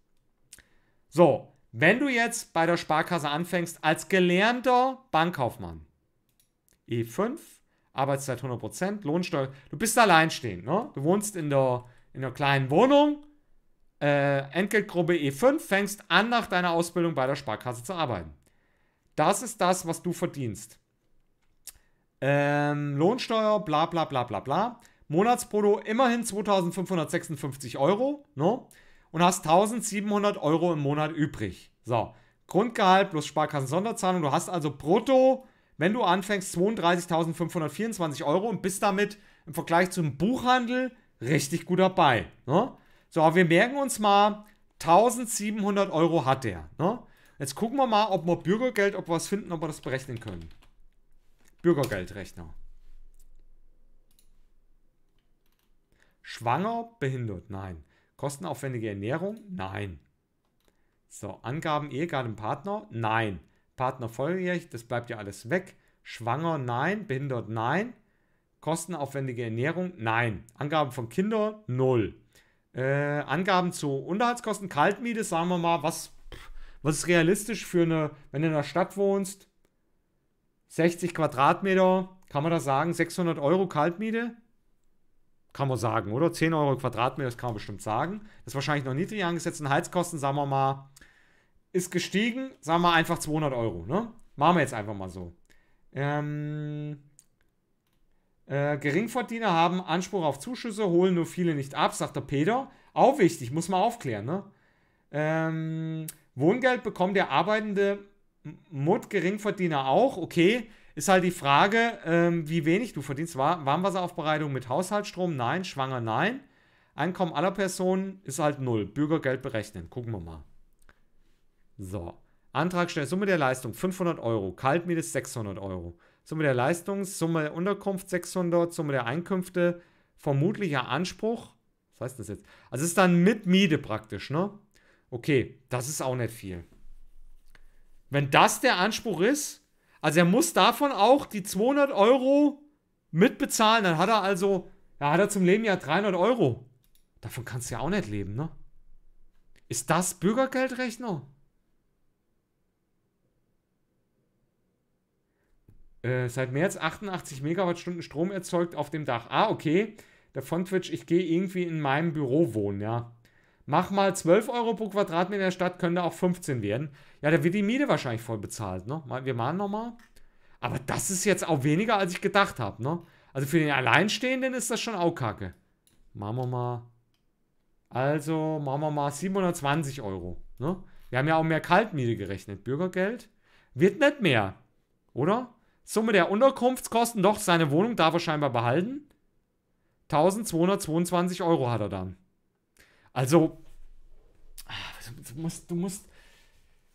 So, wenn du jetzt bei der Sparkasse anfängst als gelernter Bankkaufmann, E5, Arbeitszeit 100%, Lohnsteuer, du bist alleinstehend, ne? Du wohnst in der, in der kleinen Wohnung, äh, Entgeltgruppe E5, fängst an nach deiner Ausbildung bei der Sparkasse zu arbeiten. Das ist das, was du verdienst. Ähm, Lohnsteuer, bla bla bla bla bla. Monatsbrutto immerhin 2556 Euro, ne? Und hast 1700 Euro im Monat übrig. So, Grundgehalt plus Sparkassen-Sonderzahlung. Du hast also brutto, wenn du anfängst, 32.524 Euro und bist damit im Vergleich zum Buchhandel richtig gut dabei. Ne? So, aber wir merken uns mal, 1700 Euro hat der. Ne? Jetzt gucken wir mal, ob wir Bürgergeld, ob wir was finden, ob wir das berechnen können. Bürgergeldrechner. Schwanger, behindert, nein. Kostenaufwendige Ernährung, nein. So, Angaben Ehegatten, Partner, nein. Partner volljährig, das bleibt ja alles weg. Schwanger, nein. Behindert, nein. Kostenaufwendige Ernährung, nein. Angaben von Kindern, null. Äh, Angaben zu Unterhaltskosten, Kaltmiete, sagen wir mal, was, was ist realistisch für eine, wenn du in der Stadt wohnst, 60 Quadratmeter, kann man das sagen, 600 Euro Kaltmiete? Kann man sagen, oder? 10 Euro Quadratmeter, das kann man bestimmt sagen. Das ist wahrscheinlich noch niedrig angesetzt. Und Heizkosten, sagen wir mal, ist gestiegen, sagen wir einfach 200 Euro, ne? Machen wir jetzt einfach mal so. Ähm, äh, Geringverdiener haben Anspruch auf Zuschüsse, holen nur viele nicht ab, sagt der Peter. Auch wichtig, muss man aufklären, ne? Ähm, Wohngeld bekommt der Arbeitende Mutt Geringverdiener auch, okay. Ist halt die Frage, ähm, wie wenig du verdienst. War Warmwasseraufbereitung mit Haushaltsstrom? Nein. Schwanger? Nein. Einkommen aller Personen ist halt null. Bürgergeld berechnen. Gucken wir mal. So. Antrag stellen. Summe der Leistung 500 Euro. Kaltmiete 600 Euro. Summe der Leistung, Summe der Unterkunft 600, Summe der Einkünfte, vermutlicher Anspruch. Was heißt das jetzt? Also ist dann mit Miete praktisch, ne? Okay, das ist auch nicht viel. Wenn das der Anspruch ist, also er muss davon auch die 200 Euro mitbezahlen, dann hat er also, ja, hat er zum Leben ja 300 Euro. Davon kannst du ja auch nicht leben, ne? Ist das Bürgergeldrechner? Äh, seit März 88 Megawattstunden Strom erzeugt auf dem Dach. Ah, okay. Der Fontwitch, ich gehe irgendwie in meinem Büro wohnen, ja. Mach mal 12 Euro pro Quadratmeter in der Stadt, könnte auch 15 werden. Ja, da wird die Miete wahrscheinlich voll bezahlt, ne? Wir machen nochmal. Aber das ist jetzt auch weniger, als ich gedacht habe, ne? Also für den Alleinstehenden ist das schon auch kacke. Machen wir mal. Also machen wir mal 720 Euro, ne? Wir haben ja auch mehr Kaltmiete gerechnet. Bürgergeld wird nicht mehr, oder? Summe der Unterkunftskosten, doch, seine Wohnung darf er scheinbar behalten. 1222 Euro hat er dann. Also, ah, du musst, du musst,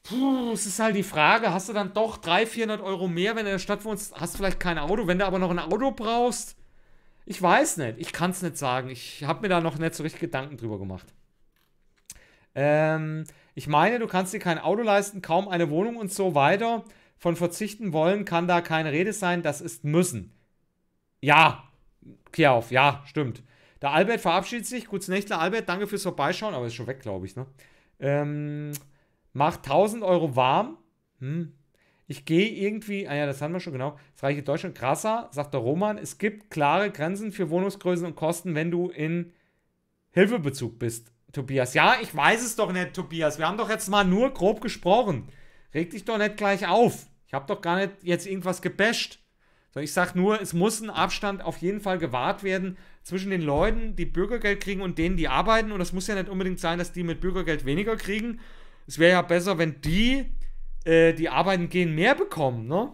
puh, es ist halt die Frage, hast du dann doch 300, 400 Euro mehr, wenn du in der Stadt wohnst, hast du vielleicht kein Auto, wenn du aber noch ein Auto brauchst, ich weiß nicht, ich kann es nicht sagen, ich habe mir da noch nicht so richtig Gedanken drüber gemacht. Ähm, ich meine, du kannst dir kein Auto leisten, kaum eine Wohnung und so weiter. Von verzichten wollen kann da keine Rede sein, das ist müssen. Ja, auf, ja, stimmt. Der Albert verabschiedet sich. Guts Nächtler, Albert. Danke fürs Vorbeischauen. Aber ist schon weg, glaube ich. Ne? Ähm, macht 1000 Euro warm. Hm. Ich gehe irgendwie, ah ja, das haben wir schon, genau. Das reiche Deutschland. Krasser, sagt der Roman, es gibt klare Grenzen für Wohnungsgrößen und Kosten, wenn du in Hilfebezug bist, Tobias. Ja, ich weiß es doch nicht, Tobias. Wir haben doch jetzt mal nur grob gesprochen. Reg dich doch nicht gleich auf. Ich habe doch gar nicht jetzt irgendwas gebasht. ich sage nur, es muss ein Abstand auf jeden Fall gewahrt werden zwischen den Leuten, die Bürgergeld kriegen und denen, die arbeiten. Und das muss ja nicht unbedingt sein, dass die mit Bürgergeld weniger kriegen. Es wäre ja besser, wenn die, äh, die arbeiten gehen, mehr bekommen, ne?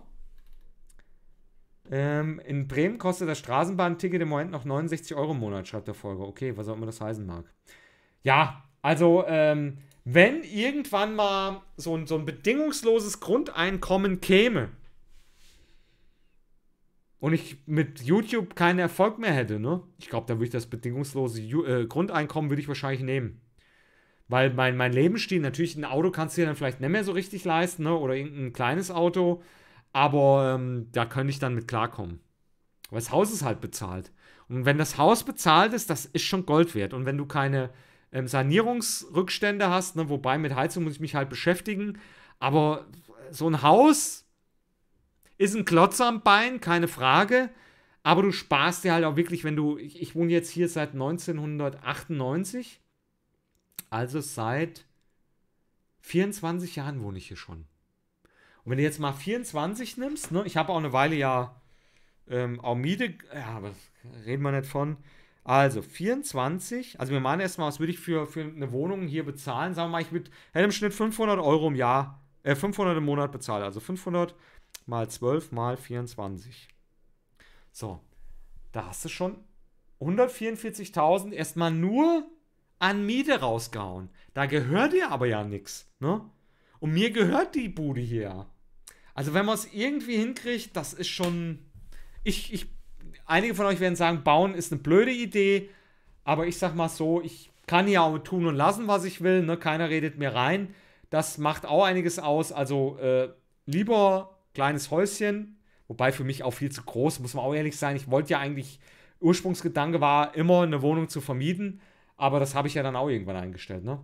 Ähm, in Bremen kostet das Straßenbahnticket im Moment noch 69 Euro im Monat, schreibt der Folger. Okay, was auch immer das heißen mag. Ja, also, ähm, wenn irgendwann mal so ein, so ein bedingungsloses Grundeinkommen käme, und ich mit YouTube keinen Erfolg mehr hätte, ne? Ich glaube, da würde ich das bedingungslose Ju äh, Grundeinkommen würde ich wahrscheinlich nehmen. Weil mein, mein Lebensstil, natürlich, ein Auto kannst du dir dann vielleicht nicht mehr so richtig leisten, ne? Oder irgendein kleines Auto. Aber ähm, da könnte ich dann mit klarkommen. Weil das Haus ist halt bezahlt. Und wenn das Haus bezahlt ist, das ist schon Gold wert. Und wenn du keine ähm, Sanierungsrückstände hast, ne, wobei mit Heizung muss ich mich halt beschäftigen, aber so ein Haus ist ein Klotz am Bein, keine Frage. Aber du sparst dir halt auch wirklich, wenn du. Ich, ich wohne jetzt hier seit 1998. Also seit 24 Jahren wohne ich hier schon. Und wenn du jetzt mal 24 nimmst, ne, ich habe auch eine Weile ja ähm, auch Miete, ja, aber reden wir nicht von. Also 24, also wir meinen erstmal, was würde ich für, für eine Wohnung hier bezahlen? Sagen wir mal, ich würde, hätte im Schnitt 500 Euro im Jahr, äh, 500 im Monat bezahlt, also 500 mal 12 mal 24. So, da hast du schon 144.000 erstmal nur an Miete rausgehauen. Da gehört dir aber ja nichts, ne? Und mir gehört die Bude hier. Also wenn man es irgendwie hinkriegt, das ist schon... Ich, ich, einige von euch werden sagen, bauen ist eine blöde Idee, aber ich sag mal so, ich kann ja auch tun und lassen, was ich will, ne? Keiner redet mir rein. Das macht auch einiges aus. Also äh, lieber kleines Häuschen, wobei für mich auch viel zu groß, muss man auch ehrlich sein. Ich wollte ja eigentlich, Ursprungsgedanke war immer eine Wohnung zu vermieten, aber das habe ich ja dann auch irgendwann eingestellt, ne?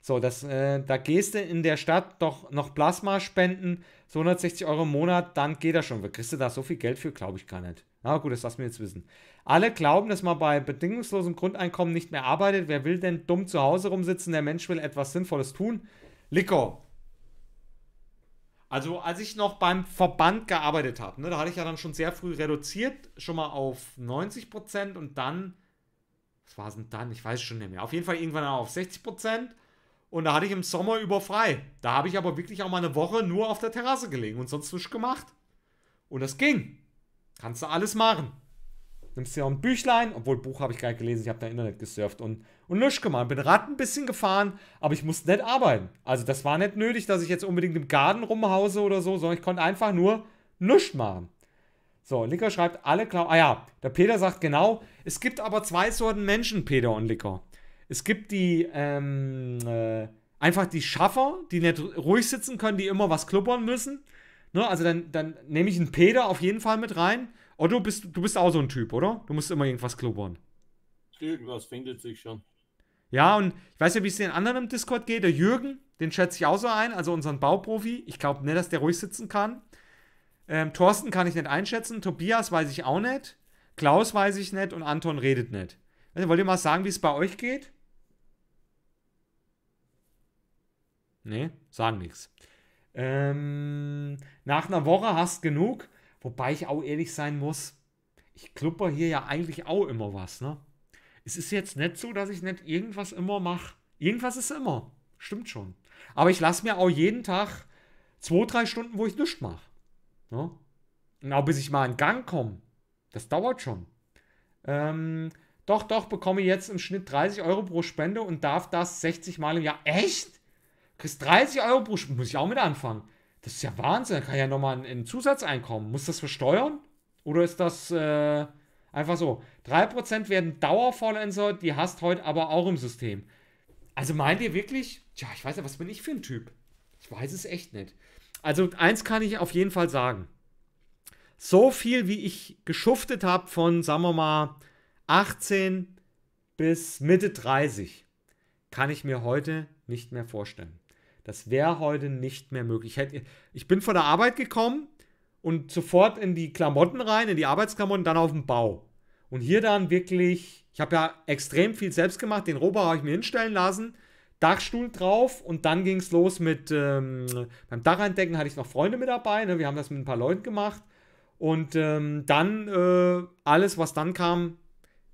So, das, äh, da gehst du in der Stadt doch noch Plasma spenden, so 160 Euro im Monat, dann geht das schon. kriegst du da so viel Geld für, glaube ich gar nicht. Na gut, das lass mir jetzt wissen. Alle glauben, dass man bei bedingungslosem Grundeinkommen nicht mehr arbeitet. Wer will denn dumm zu Hause rumsitzen? Der Mensch will etwas Sinnvolles tun. Liko, also als ich noch beim Verband gearbeitet habe, ne, da hatte ich ja dann schon sehr früh reduziert, schon mal auf 90 und dann, was war es denn dann? Ich weiß es schon nicht mehr. Auf jeden Fall irgendwann auf 60 und da hatte ich im Sommer über frei. Da habe ich aber wirklich auch mal eine Woche nur auf der Terrasse gelegen und sonst nichts gemacht. Und das ging. Kannst du alles machen nimmst dir auch ein Büchlein, obwohl Buch habe ich gar nicht gelesen, ich habe da Internet gesurft und, und nisch gemacht. Bin Rad ein bisschen gefahren, aber ich musste nicht arbeiten. Also das war nicht nötig, dass ich jetzt unbedingt im Garten rumhause oder so, sondern ich konnte einfach nur nichts machen. So, Licker schreibt, alle glauben. Ah ja, der Peter sagt genau, es gibt aber zwei Sorten Menschen, Peter und Licker. Es gibt die, ähm, äh, einfach die Schaffer, die nicht ruhig sitzen können, die immer was kluppern müssen. Ne, also dann, dann nehme ich einen Peter auf jeden Fall mit rein. Oh, du bist, du bist auch so ein Typ, oder? Du musst immer irgendwas klubbern. Irgendwas findet sich schon. Ja, und ich weiß ja, wie es den anderen im Discord geht. Der Jürgen, den schätze ich auch so ein, also unseren Bauprofi. Ich glaube nicht, dass der ruhig sitzen kann. Ähm, Thorsten kann ich nicht einschätzen. Tobias weiß ich auch nicht. Klaus weiß ich nicht und Anton redet nicht. Also, wollt ihr mal sagen, wie es bei euch geht? Nee, sagen nichts. Ähm, nach einer Woche hast genug. Wobei ich auch ehrlich sein muss, ich klupper hier ja eigentlich auch immer was, ne? Es ist jetzt nicht so, dass ich nicht irgendwas immer mache. Irgendwas ist immer. Stimmt schon. Aber ich lasse mir auch jeden Tag zwei, drei Stunden, wo ich nichts mache. Ne? Und auch bis ich mal in Gang komme. Das dauert schon. Ähm, doch, doch, bekomme jetzt im Schnitt 30 Euro pro Spende und darf das 60 Mal im Jahr. Echt? Kriegst 30 Euro pro Spende. Muss ich auch mit anfangen. Das ist ja Wahnsinn. Da Kann ja nochmal ein, ein Zusatzeinkommen. Muss das versteuern? Oder ist das äh, einfach so? 3% werden Dauerfallenser, die hast heute aber auch im System. Also meint ihr wirklich? Tja, ich weiß ja, was bin ich für ein Typ? Ich weiß es echt nicht. Also eins kann ich auf jeden Fall sagen. So viel, wie ich geschuftet habe von, sagen wir mal, 18 bis Mitte 30, kann ich mir heute nicht mehr vorstellen. Das wäre heute nicht mehr möglich. Ich, hätte, ich bin von der Arbeit gekommen und sofort in die Klamotten rein, in die Arbeitsklamotten, dann auf den Bau. Und hier dann wirklich, ich habe ja extrem viel selbst gemacht, den Rohbau habe ich mir hinstellen lassen, Dachstuhl drauf und dann ging es los mit, ähm, beim Dacheindecken hatte ich noch Freunde mit dabei, ne? wir haben das mit ein paar Leuten gemacht und ähm, dann äh, alles, was dann kam,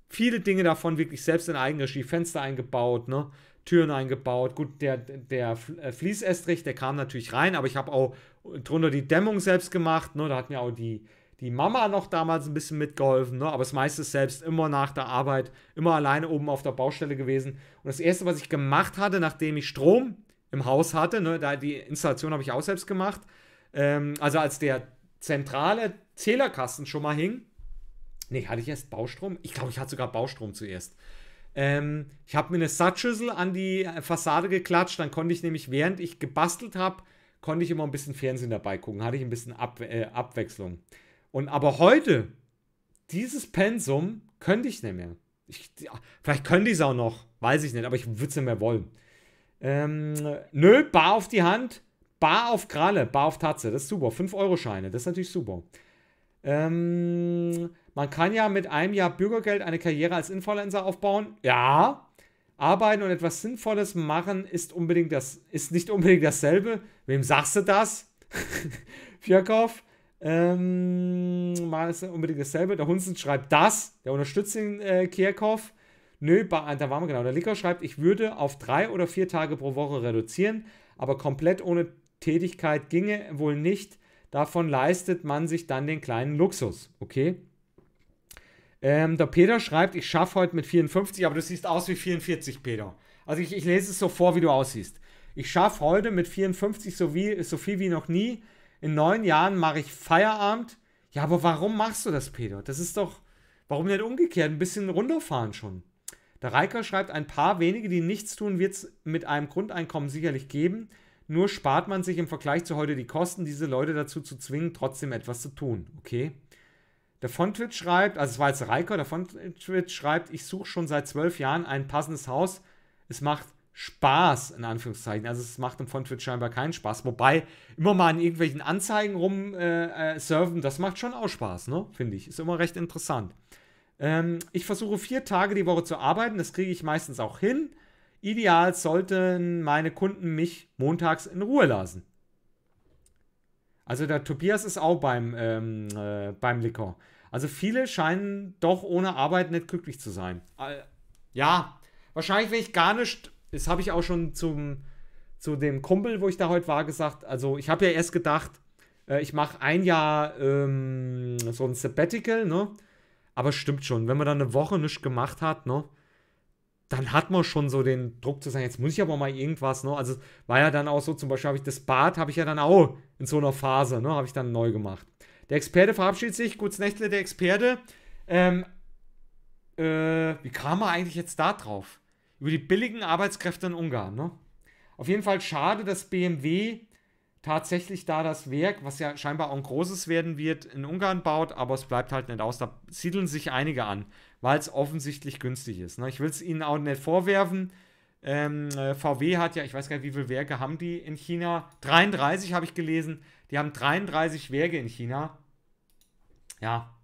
viele Dinge davon wirklich selbst in Eigenregie, Fenster eingebaut, ne? Türen eingebaut. Gut, der, der äh, Fließestrich, der kam natürlich rein, aber ich habe auch drunter die Dämmung selbst gemacht. Ne? Da hat mir auch die, die Mama noch damals ein bisschen mitgeholfen, ne? aber das meiste selbst immer nach der Arbeit, immer alleine oben auf der Baustelle gewesen. Und das Erste, was ich gemacht hatte, nachdem ich Strom im Haus hatte, ne? da die Installation habe ich auch selbst gemacht, ähm, also als der zentrale Zählerkasten schon mal hing, nee, hatte ich erst Baustrom? Ich glaube, ich hatte sogar Baustrom zuerst. Ähm, ich habe mir eine Satzschüssel an die äh, Fassade geklatscht, dann konnte ich nämlich, während ich gebastelt habe, konnte ich immer ein bisschen Fernsehen dabei gucken, hatte ich ein bisschen Ab äh, Abwechslung. Und aber heute, dieses Pensum könnte ich nicht mehr. Ich, ja, vielleicht könnte ich es auch noch, weiß ich nicht, aber ich würde es nicht mehr wollen. Ähm, nö, bar auf die Hand, bar auf Kralle, bar auf Tatze, das ist super. 5-Euro-Scheine, das ist natürlich super. Ähm, man kann ja mit einem Jahr Bürgergeld eine Karriere als Influencer aufbauen. Ja. Arbeiten und etwas Sinnvolles machen ist, unbedingt das, ist nicht unbedingt dasselbe. Wem sagst du das? Fjörkow. Ähm, machen ist unbedingt dasselbe. Der Hunsen schreibt das. Der unterstützt den äh, Kierkow. Nö, äh, da waren wir genau. Der Licker schreibt, ich würde auf drei oder vier Tage pro Woche reduzieren, aber komplett ohne Tätigkeit ginge wohl nicht. Davon leistet man sich dann den kleinen Luxus. Okay? Ähm, der Peter schreibt, ich schaffe heute mit 54, aber du siehst aus wie 44, Peter. Also ich, ich lese es so vor, wie du aussiehst. Ich schaffe heute mit 54 so, wie, so viel wie noch nie. In neun Jahren mache ich Feierabend. Ja, aber warum machst du das, Peter? Das ist doch, warum nicht umgekehrt? Ein bisschen runterfahren schon. Der Reiker schreibt, ein paar wenige, die nichts tun, wird es mit einem Grundeinkommen sicherlich geben. Nur spart man sich im Vergleich zu heute die Kosten, diese Leute dazu zu zwingen, trotzdem etwas zu tun. Okay? Der Fontwitz schreibt, also es war jetzt Reiko, der Fontwitz schreibt, ich suche schon seit zwölf Jahren ein passendes Haus. Es macht Spaß, in Anführungszeichen. Also es macht im Fontwitz scheinbar keinen Spaß. Wobei, immer mal in irgendwelchen Anzeigen rumsurfen, äh, äh das macht schon auch Spaß, ne? Finde ich. Ist immer recht interessant. Ähm, ich versuche vier Tage die Woche zu arbeiten. Das kriege ich meistens auch hin. Ideal sollten meine Kunden mich montags in Ruhe lassen. Also der Tobias ist auch beim, ähm, äh, beim Likor. Also viele scheinen doch ohne Arbeit nicht glücklich zu sein. Ja, wahrscheinlich, wenn ich gar nicht, das habe ich auch schon zum, zu dem Kumpel, wo ich da heute war, gesagt, also ich habe ja erst gedacht, äh, ich mache ein Jahr ähm, so ein Sabbatical, ne? Aber stimmt schon, wenn man dann eine Woche nichts gemacht hat, ne? Dann hat man schon so den Druck zu sagen, jetzt muss ich aber mal irgendwas, ne? Also war ja dann auch so, zum Beispiel habe ich das Bad, habe ich ja dann auch in so einer Phase, ne? Habe ich dann neu gemacht. Der Experte verabschiedet sich. Guts Nächtle, der Experte. Ähm, äh, wie kam er eigentlich jetzt da drauf? Über die billigen Arbeitskräfte in Ungarn, ne? Auf jeden Fall schade, dass BMW tatsächlich da das Werk, was ja scheinbar auch ein großes werden wird, in Ungarn baut, aber es bleibt halt nicht aus. Da siedeln sich einige an, weil es offensichtlich günstig ist. Ne? Ich will es Ihnen auch nicht vorwerfen. Ähm, äh, VW hat ja, ich weiß gar nicht, wie viele Werke haben die in China? 33 habe ich gelesen. Die haben 33 Werke in China. Ja,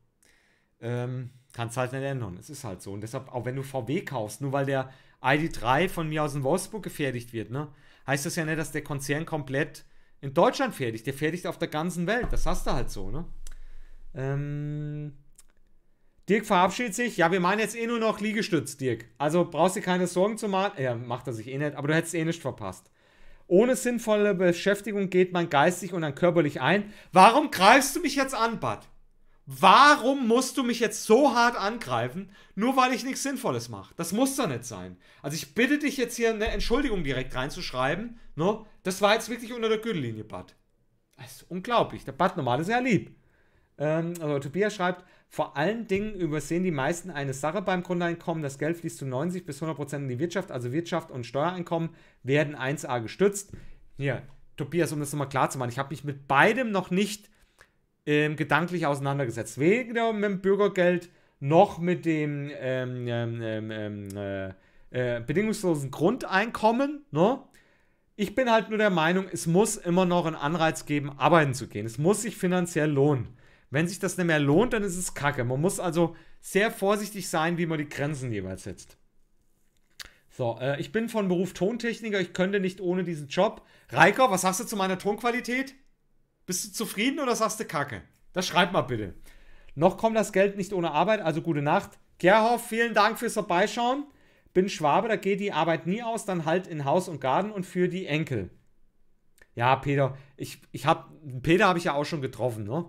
ähm, kannst halt nicht ändern. Es ist halt so. Und deshalb, auch wenn du VW kaufst, nur weil der ID3 von mir aus in Wolfsburg gefertigt wird, ne, heißt das ja nicht, dass der Konzern komplett in Deutschland fertigt. Der fertigt auf der ganzen Welt. Das hast du halt so, ne? Ähm, Dirk verabschiedet sich. Ja, wir meinen jetzt eh nur noch Liegestütz, Dirk. Also brauchst dir keine Sorgen zu machen. Ja, macht er sich eh nicht, aber du hättest eh nicht verpasst. Ohne sinnvolle Beschäftigung geht man geistig und dann körperlich ein. Warum greifst du mich jetzt an, Bud? Warum musst du mich jetzt so hart angreifen, nur weil ich nichts Sinnvolles mache? Das muss doch nicht sein. Also ich bitte dich jetzt hier eine Entschuldigung direkt reinzuschreiben. No? Ne? Das war jetzt wirklich unter der Gürtellinie, Bud. Das ist unglaublich. Der Bud normal ist ja lieb. Ähm, also Tobias schreibt, vor allen Dingen übersehen die meisten eine Sache beim Grundeinkommen. Das Geld fließt zu 90 bis 100 Prozent in die Wirtschaft, also Wirtschaft und Steuereinkommen werden 1a gestützt. Hier, Tobias, um das nochmal klar zu machen, ich habe mich mit beidem noch nicht ähm, gedanklich auseinandergesetzt. Weder mit dem Bürgergeld noch mit dem ähm ähm, ähm, ähm, äh, äh, bedingungslosen Grundeinkommen. Ne? Ich bin halt nur der Meinung, es muss immer noch einen Anreiz geben, arbeiten zu gehen. Es muss sich finanziell lohnen. Wenn sich das nicht mehr lohnt, dann ist es kacke. Man muss also sehr vorsichtig sein, wie man die Grenzen jeweils setzt. So, äh, ich bin von Beruf Tontechniker, ich könnte nicht ohne diesen Job. Reiko, was sagst du zu meiner Tonqualität? Bist du zufrieden oder sagst du Kacke? Das schreib mal bitte. Noch kommt das Geld nicht ohne Arbeit, also gute Nacht. Gerhoff, vielen Dank fürs Vorbeischauen. Bin Schwabe, da geht die Arbeit nie aus, dann halt in Haus und Garten und für die Enkel. Ja, Peter, ich, ich hab, Peter habe ich ja auch schon getroffen, ne?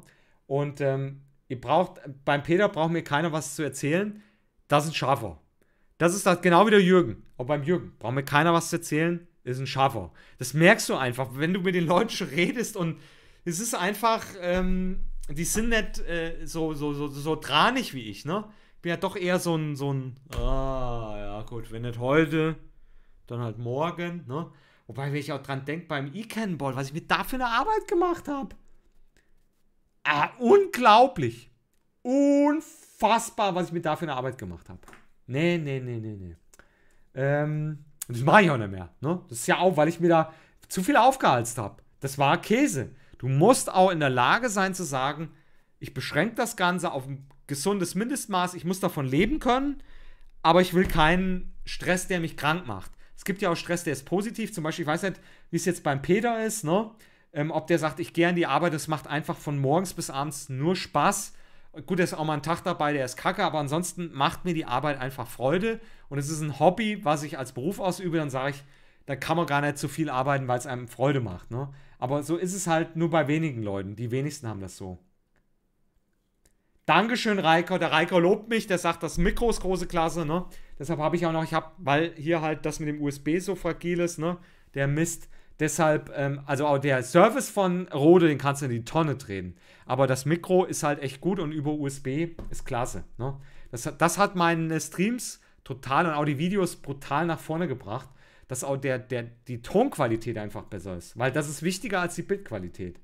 Und ähm, ihr braucht, beim Peter braucht mir keiner was zu erzählen. Das ist ein Schafer. Das ist das, genau wie der Jürgen. Auch beim Jürgen braucht mir keiner was zu erzählen. Ist ein Schafer. Das merkst du einfach, wenn du mit den Leuten schon redest und es ist einfach, ähm, die sind nicht äh, so, so, so, so dranig wie ich, ne? bin ja doch eher so ein, so ein, ah, ja gut, wenn nicht heute, dann halt morgen, ne? Wobei, wenn ich auch dran denke, beim E-Cannonball, was ich mir da für eine Arbeit gemacht habe. Ah, unglaublich. Unfassbar, was ich mir da für eine Arbeit gemacht habe. Nee, nee, nee, nee, nee. Ähm, das mache ich auch nicht mehr. Ne? Das ist ja auch, weil ich mir da zu viel aufgehalst habe. Das war Käse. Du musst auch in der Lage sein zu sagen, ich beschränke das Ganze auf ein gesundes Mindestmaß, ich muss davon leben können, aber ich will keinen Stress, der mich krank macht. Es gibt ja auch Stress, der ist positiv. Zum Beispiel, ich weiß nicht, wie es jetzt beim Peter ist, ne? ähm, ob der sagt, ich gehe an die Arbeit, das macht einfach von morgens bis abends nur Spaß. Gut, der ist auch mal einen Tag dabei, der ist kacke, aber ansonsten macht mir die Arbeit einfach Freude und es ist ein Hobby, was ich als Beruf ausübe, dann sage ich, da kann man gar nicht zu viel arbeiten, weil es einem Freude macht. Ne? Aber so ist es halt nur bei wenigen Leuten. Die wenigsten haben das so. Dankeschön, Reiko. Der Reiko lobt mich, der sagt, das Mikro ist große Klasse, ne? Deshalb habe ich auch noch, ich habe, weil hier halt das mit dem USB so fragil ist, ne? Der Mist. Deshalb, ähm, also auch der Service von Rode, den kannst du in die Tonne drehen. Aber das Mikro ist halt echt gut und über USB ist klasse. Ne? Das, das hat meine Streams total und auch die Videos brutal nach vorne gebracht, dass auch der, der, die Tonqualität einfach besser ist. Weil das ist wichtiger als die Bildqualität.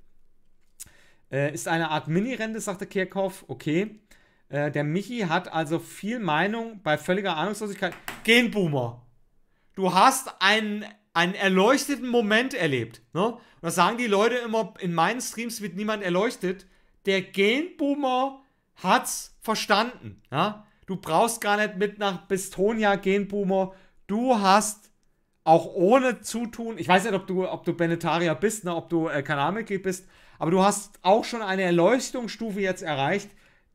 Äh, ist eine Art Mini-Rente, sagte Kirchhoff. Okay. Äh, der Michi hat also viel Meinung bei völliger Ahnungslosigkeit. Genboomer. Du hast einen einen erleuchteten Moment erlebt. Ne? Und das sagen die Leute immer, in meinen Streams wird niemand erleuchtet. Der Genboomer hat's verstanden. Ja? Du brauchst gar nicht mit nach Bistonia Genboomer. Du hast auch ohne Zutun, ich weiß nicht, ob du, ob du Benetarier bist, ne, ob du äh, Kanalmitglied bist, aber du hast auch schon eine Erleuchtungsstufe jetzt erreicht,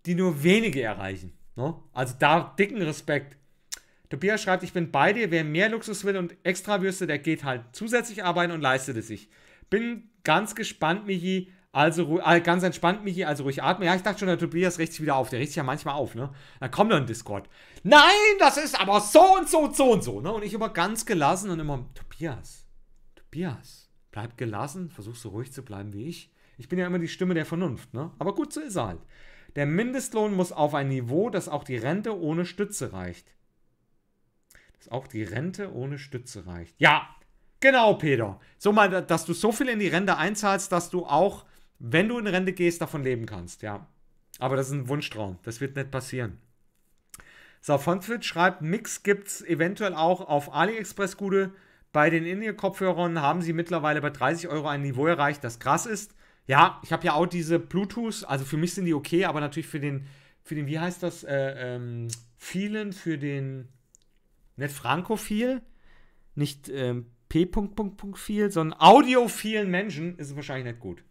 die nur wenige erreichen. Ne? Also da dicken Respekt. Tobias schreibt, ich bin bei dir. Wer mehr Luxus will und extra Würste, der geht halt zusätzlich arbeiten und leistet es sich. Bin ganz gespannt, Michi. Also äh, ganz entspannt, Michi, also ruhig atmen. Ja, ich dachte schon, der Tobias regt sich wieder auf. Der regt sich ja manchmal auf, ne? Dann kommt ein Discord. Nein, das ist aber so und so und so und so, ne? Und ich immer ganz gelassen und immer, Tobias, Tobias, bleib gelassen, versuch so ruhig zu bleiben wie ich. Ich bin ja immer die Stimme der Vernunft, ne? Aber gut, so ist er halt. Der Mindestlohn muss auf ein Niveau, das auch die Rente ohne Stütze reicht dass auch die Rente ohne Stütze reicht. Ja, genau, Peter. So mal, dass du so viel in die Rente einzahlst, dass du auch, wenn du in Rente gehst, davon leben kannst. Ja. Aber das ist ein Wunschtraum. Das wird nicht passieren. So, Fontwitz schreibt, Mix gibt es eventuell auch auf AliExpress Gude. Bei den In-Ear-Kopfhörern haben sie mittlerweile bei 30 Euro ein Niveau erreicht, das krass ist. Ja, ich habe ja auch diese Bluetooth, also für mich sind die okay, aber natürlich für den, für den, wie heißt das, äh, ähm, vielen, für den nicht frankophil, nicht ähm, p viel, sondern audiophilen Menschen ist es wahrscheinlich nicht gut.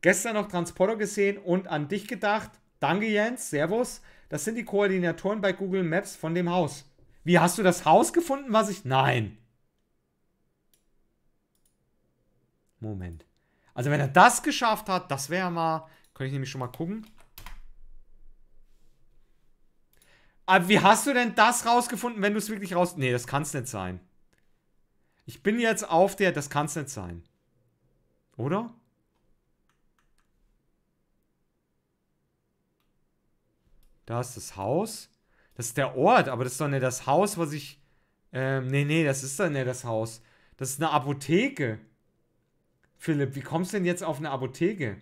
Gestern noch Transporter gesehen und an dich gedacht. Danke, Jens. Servus. Das sind die Koordinatoren bei Google Maps von dem Haus. Wie hast du das Haus gefunden, was ich. Nein. Moment. Also, wenn er das geschafft hat, das wäre mal. Könnte ich nämlich schon mal gucken. Aber wie hast du denn das rausgefunden, wenn du es wirklich raus... Nee, das kann es nicht sein. Ich bin jetzt auf der... Das kann es nicht sein. Oder? Da ist das Haus. Das ist der Ort, aber das ist doch nicht das Haus, was ich... Ähm, nee, nee, das ist doch nicht das Haus. Das ist eine Apotheke. Philipp, wie kommst du denn jetzt auf eine Apotheke?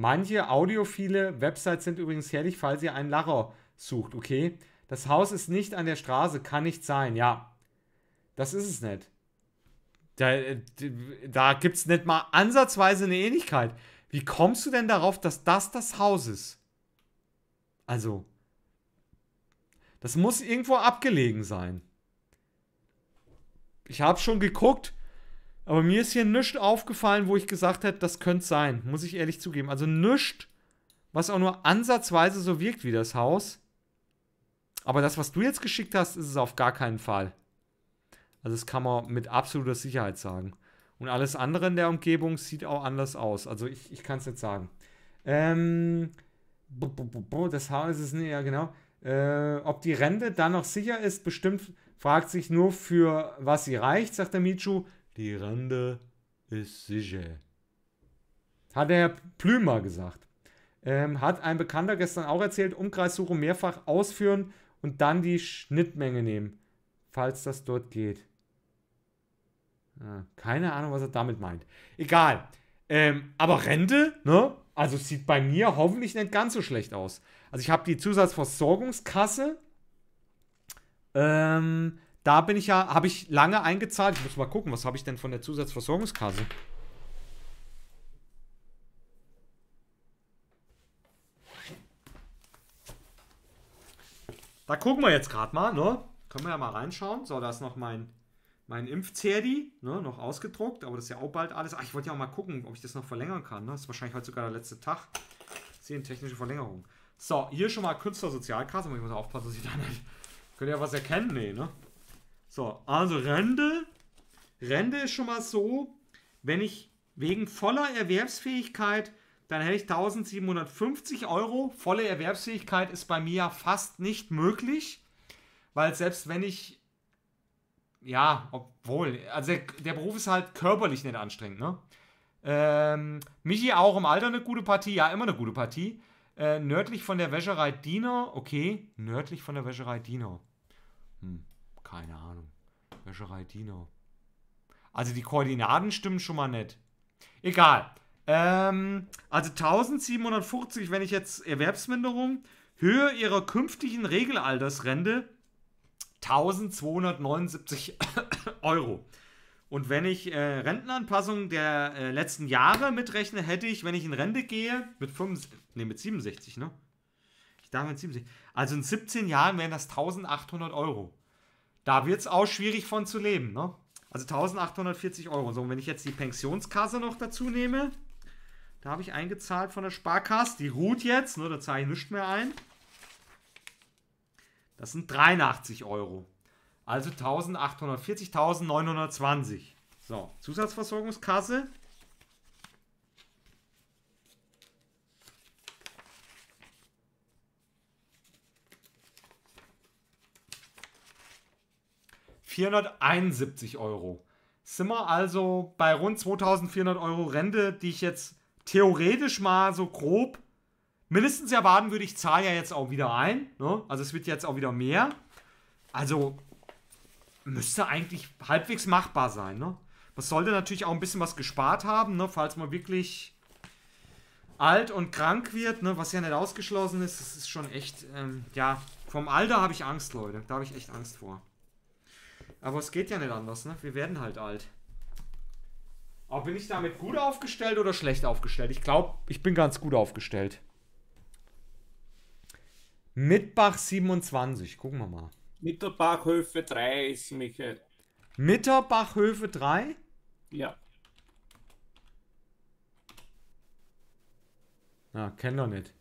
Manche audiophile Websites sind übrigens herrlich, falls ihr einen Lacher sucht, okay? Das Haus ist nicht an der Straße, kann nicht sein, ja. Das ist es nicht. Da, äh, da gibt es nicht mal ansatzweise eine Ähnlichkeit. Wie kommst du denn darauf, dass das das Haus ist? Also, das muss irgendwo abgelegen sein. Ich habe schon geguckt, aber mir ist hier nichts aufgefallen, wo ich gesagt hätte, das könnte sein. Muss ich ehrlich zugeben. Also nichts, was auch nur ansatzweise so wirkt wie das Haus. Aber das, was du jetzt geschickt hast, ist es auf gar keinen Fall. Also das kann man mit absoluter Sicherheit sagen. Und alles andere in der Umgebung sieht auch anders aus. Also ich, ich kann es nicht sagen. Ähm, das Haus ist nicht, ja genau. Äh, ob die Rente dann noch sicher ist, bestimmt fragt sich nur für was sie reicht, sagt der Michu. Die Rande ist sicher. Hat der Herr Plümer gesagt. Ähm, hat ein Bekannter gestern auch erzählt, Umkreissuche mehrfach ausführen und dann die Schnittmenge nehmen, falls das dort geht. Ah, keine Ahnung, was er damit meint. Egal. Ähm, aber Rente, ne? Also sieht bei mir hoffentlich nicht ganz so schlecht aus. Also ich habe die Zusatzversorgungskasse. Ähm, da bin ich ja, habe ich lange eingezahlt. Ich muss mal gucken, was habe ich denn von der Zusatzversorgungskasse? Da gucken wir jetzt gerade mal, ne? Können wir ja mal reinschauen. So, da ist noch mein, mein Impfzerdi, ne? Noch ausgedruckt, aber das ist ja auch bald alles. Ach, ich wollte ja auch mal gucken, ob ich das noch verlängern kann, ne? Das ist wahrscheinlich heute sogar der letzte Tag. Sehen, technische Verlängerung. So, hier schon mal Künstlersozialkasse, aber ich muss aufpassen, dass ich da nicht. Könnt ihr ja was erkennen? Nee, ne? So, also Rente. Rente ist schon mal so, wenn ich wegen voller Erwerbsfähigkeit, dann hätte ich 1750 Euro. Volle Erwerbsfähigkeit ist bei mir ja fast nicht möglich, weil selbst wenn ich, ja, obwohl, also der, der Beruf ist halt körperlich nicht anstrengend, ne? Ähm, Michi auch im Alter eine gute Partie, ja, immer eine gute Partie. Äh, nördlich von der Wäscherei Diener, okay, nördlich von der Wäscherei Diener. Hm. Keine Ahnung. Wäscherei Dino. Also die Koordinaten stimmen schon mal nicht. Egal. Ähm, also 1740, wenn ich jetzt Erwerbsminderung, Höhe ihrer künftigen Regelaltersrente 1279 Euro. Und wenn ich äh, Rentenanpassungen der äh, letzten Jahre mitrechne, hätte ich, wenn ich in Rente gehe, mit, 5, nee, mit 67, ne? Ich darf mit 67. Also in 17 Jahren wären das 1800 Euro da wird es auch schwierig von zu leben. Ne? Also 1840 Euro. So, und wenn ich jetzt die Pensionskasse noch dazu nehme, da habe ich eingezahlt von der Sparkasse. Die ruht jetzt, ne, da zahle ich nichts mehr ein. Das sind 83 Euro. Also 1840, 1920. So, Zusatzversorgungskasse 471 Euro. Sind wir also bei rund 2400 Euro Rente, die ich jetzt theoretisch mal so grob mindestens erwarten würde. Ich zahle ja jetzt auch wieder ein. Ne? Also es wird jetzt auch wieder mehr. Also müsste eigentlich halbwegs machbar sein. Ne? Man sollte natürlich auch ein bisschen was gespart haben, ne? falls man wirklich alt und krank wird, ne? was ja nicht ausgeschlossen ist. Das ist schon echt, ähm, ja, vom Alter habe ich Angst, Leute. Da habe ich echt Angst vor. Aber es geht ja nicht anders, ne? Wir werden halt alt. Aber bin ich damit gut aufgestellt oder schlecht aufgestellt? Ich glaube, ich bin ganz gut aufgestellt. Mittbach 27, gucken wir mal. Mitterbachhöfe 3 ist Michael. Äh, Mitterbachhöfe 3? Ja. Na, kennt doch nicht.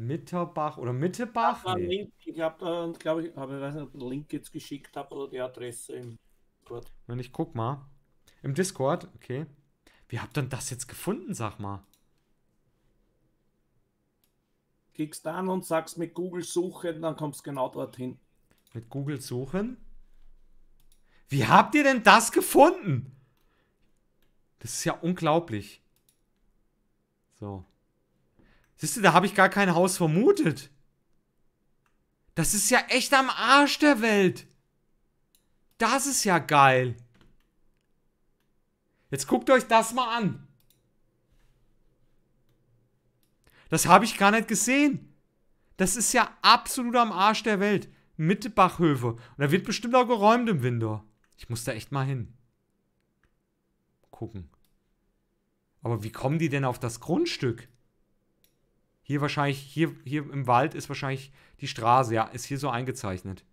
Mitterbach oder Mittebach? Ja, nee. Ich habe, äh, glaube ich, hab, ich weiß nicht, ob ich Link jetzt geschickt habe oder die Adresse im Discord. Wenn ich guck mal. Im Discord, okay. Wie habt ihr denn das jetzt gefunden, sag mal? Klickst an und sagst mit Google suchen, dann kommst genau dorthin. Mit Google suchen? Wie habt ihr denn das gefunden? Das ist ja unglaublich. So. Siehst du, da habe ich gar kein Haus vermutet. Das ist ja echt am Arsch der Welt. Das ist ja geil. Jetzt guckt euch das mal an. Das habe ich gar nicht gesehen. Das ist ja absolut am Arsch der Welt. Mitte Bachhöfe. Und da wird bestimmt auch geräumt im Winter. Ich muss da echt mal hin. Gucken. Aber wie kommen die denn auf das Grundstück? Hier wahrscheinlich, hier, hier im Wald ist wahrscheinlich die Straße, ja, ist hier so eingezeichnet.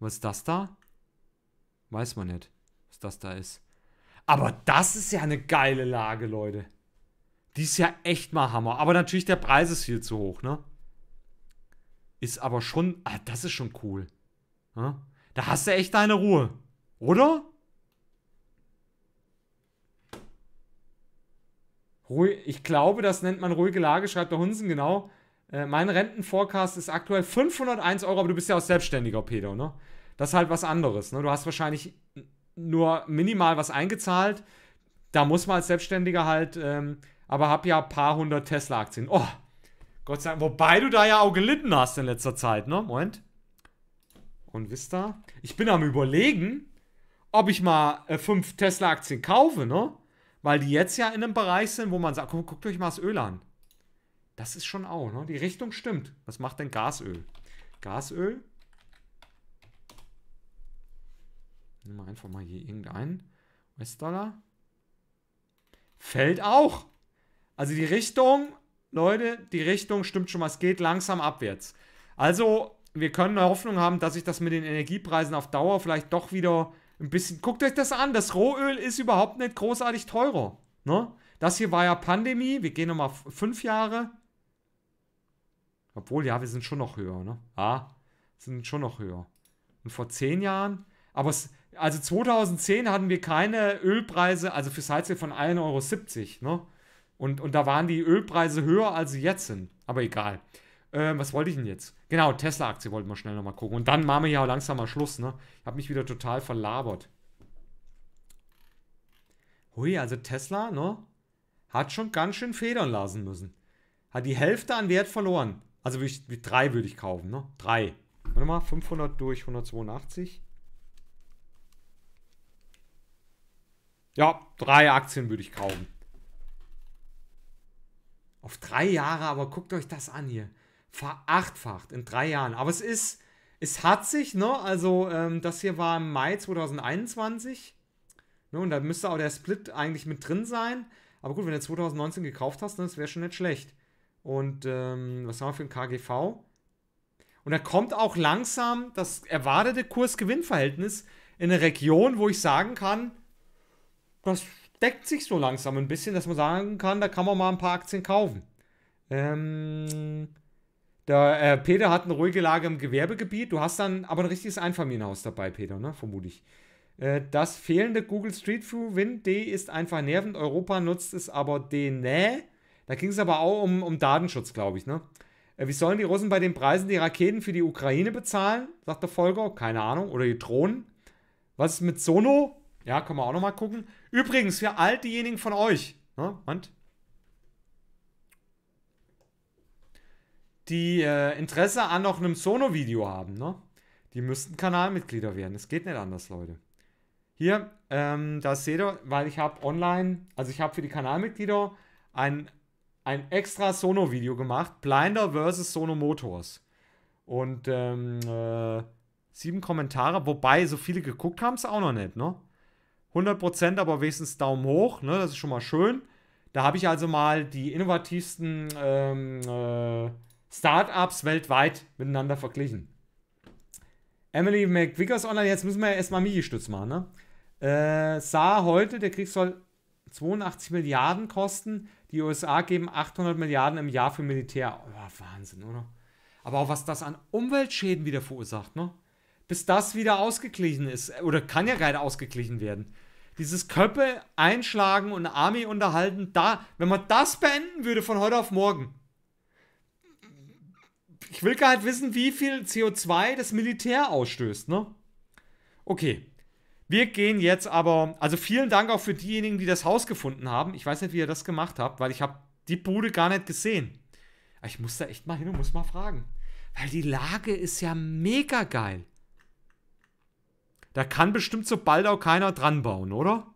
was ist das da? Weiß man nicht, was das da ist. Aber das ist ja eine geile Lage, Leute. Die ist ja echt mal Hammer. Aber natürlich, der Preis ist viel zu hoch, ne? Ist aber schon. Ah, das ist schon cool. Ja? Da hast du echt deine Ruhe. Oder? Ruhig, ich glaube, das nennt man ruhige Lage, schreibt der Hunsen, genau. Äh, mein Rentenforecast ist aktuell 501 Euro, aber du bist ja auch Selbstständiger, Peter, ne? Das ist halt was anderes, ne? Du hast wahrscheinlich nur minimal was eingezahlt. Da muss man als Selbstständiger halt, ähm, aber hab ja ein paar hundert Tesla-Aktien. Oh, Gott sei Dank. Wobei du da ja auch gelitten hast in letzter Zeit, ne? Moment. Und wisst ihr, ich bin am überlegen, ob ich mal äh, fünf Tesla-Aktien kaufe, ne? Weil die jetzt ja in einem Bereich sind, wo man sagt, guck, guckt euch mal das Öl an. Das ist schon auch, ne? Die Richtung stimmt. Was macht denn Gasöl? Gasöl. Nehmen wir einfach mal hier irgendeinen. US-Dollar. Fällt auch. Also die Richtung, Leute, die Richtung stimmt schon mal. Es geht langsam abwärts. Also, wir können eine Hoffnung haben, dass sich das mit den Energiepreisen auf Dauer vielleicht doch wieder ein bisschen, guckt euch das an, das Rohöl ist überhaupt nicht großartig teurer. Ne? Das hier war ja Pandemie, wir gehen nochmal fünf Jahre. Obwohl, ja, wir sind schon noch höher, ne? Ah, sind schon noch höher. Und vor zehn Jahren, aber es, also 2010 hatten wir keine Ölpreise, also fürs Heizöl von 1,70 Euro, ne? Und, und da waren die Ölpreise höher, als sie jetzt sind. Aber egal. Ähm, was wollte ich denn jetzt? Genau, Tesla-Aktie wollten wir schnell nochmal gucken. Und dann machen wir ja langsam mal Schluss, ne? Ich habe mich wieder total verlabert. Hui, also Tesla, ne? Hat schon ganz schön federn lassen müssen. Hat die Hälfte an Wert verloren. Also wie, wie drei würde ich kaufen, ne? Drei. Warte mal, 500 durch 182. Ja, drei Aktien würde ich kaufen. Auf drei Jahre, aber guckt euch das an hier verachtfacht in drei Jahren. Aber es ist, es hat sich, ne? Also ähm, das hier war im Mai 2021. Ne? Und da müsste auch der Split eigentlich mit drin sein. Aber gut, wenn du 2019 gekauft hast, ne, dann wäre schon nicht schlecht. Und ähm, was haben wir für ein KGV? Und da kommt auch langsam das erwartete Kurs-Gewinn-Verhältnis in eine Region, wo ich sagen kann, das deckt sich so langsam ein bisschen, dass man sagen kann, da kann man mal ein paar Aktien kaufen. Ähm, der äh, Peter hat eine ruhige Lage im Gewerbegebiet. Du hast dann aber ein richtiges Einfamilienhaus dabei, Peter, ne? Vermutlich. Äh, das fehlende Google Street View Win D ist einfach nervend. Europa nutzt es aber den ne. Da ging es aber auch um, um Datenschutz, glaube ich, ne? Äh, wie sollen die Russen bei den Preisen die Raketen für die Ukraine bezahlen? Sagt der Folger. Keine Ahnung. Oder die Drohnen. Was ist mit Sono? Ja, können wir auch nochmal gucken. Übrigens, für all diejenigen von euch, ne? Und die äh, Interesse an noch einem Sono-Video haben, ne? Die müssten Kanalmitglieder werden. Es geht nicht anders, Leute. Hier, ähm, da seht ihr, weil ich habe online, also ich habe für die Kanalmitglieder ein, ein extra Sono-Video gemacht. Blinder vs. Sono Motors. Und ähm, äh, sieben Kommentare, wobei so viele geguckt haben es auch noch nicht, ne? 100% aber wenigstens Daumen hoch, ne? Das ist schon mal schön. Da habe ich also mal die innovativsten ähm, äh, Startups weltweit miteinander verglichen. Emily McVickers online, jetzt müssen wir ja erstmal Migi-Stütz machen, ne? Äh, sah heute, der Krieg soll 82 Milliarden kosten. Die USA geben 800 Milliarden im Jahr für Militär. Oh, Wahnsinn, oder? Aber auch was das an Umweltschäden wieder verursacht, ne? Bis das wieder ausgeglichen ist. Äh, oder kann ja gerade ausgeglichen werden. Dieses Köppe einschlagen und Army unterhalten, da, wenn man das beenden würde von heute auf morgen, ich will gar nicht wissen, wie viel CO2 das Militär ausstößt, ne? Okay. Wir gehen jetzt aber, also vielen Dank auch für diejenigen, die das Haus gefunden haben. Ich weiß nicht, wie ihr das gemacht habt, weil ich habe die Bude gar nicht gesehen. Aber ich muss da echt mal hin und muss mal fragen. Weil die Lage ist ja mega geil. Da kann bestimmt so bald auch keiner dran bauen, oder?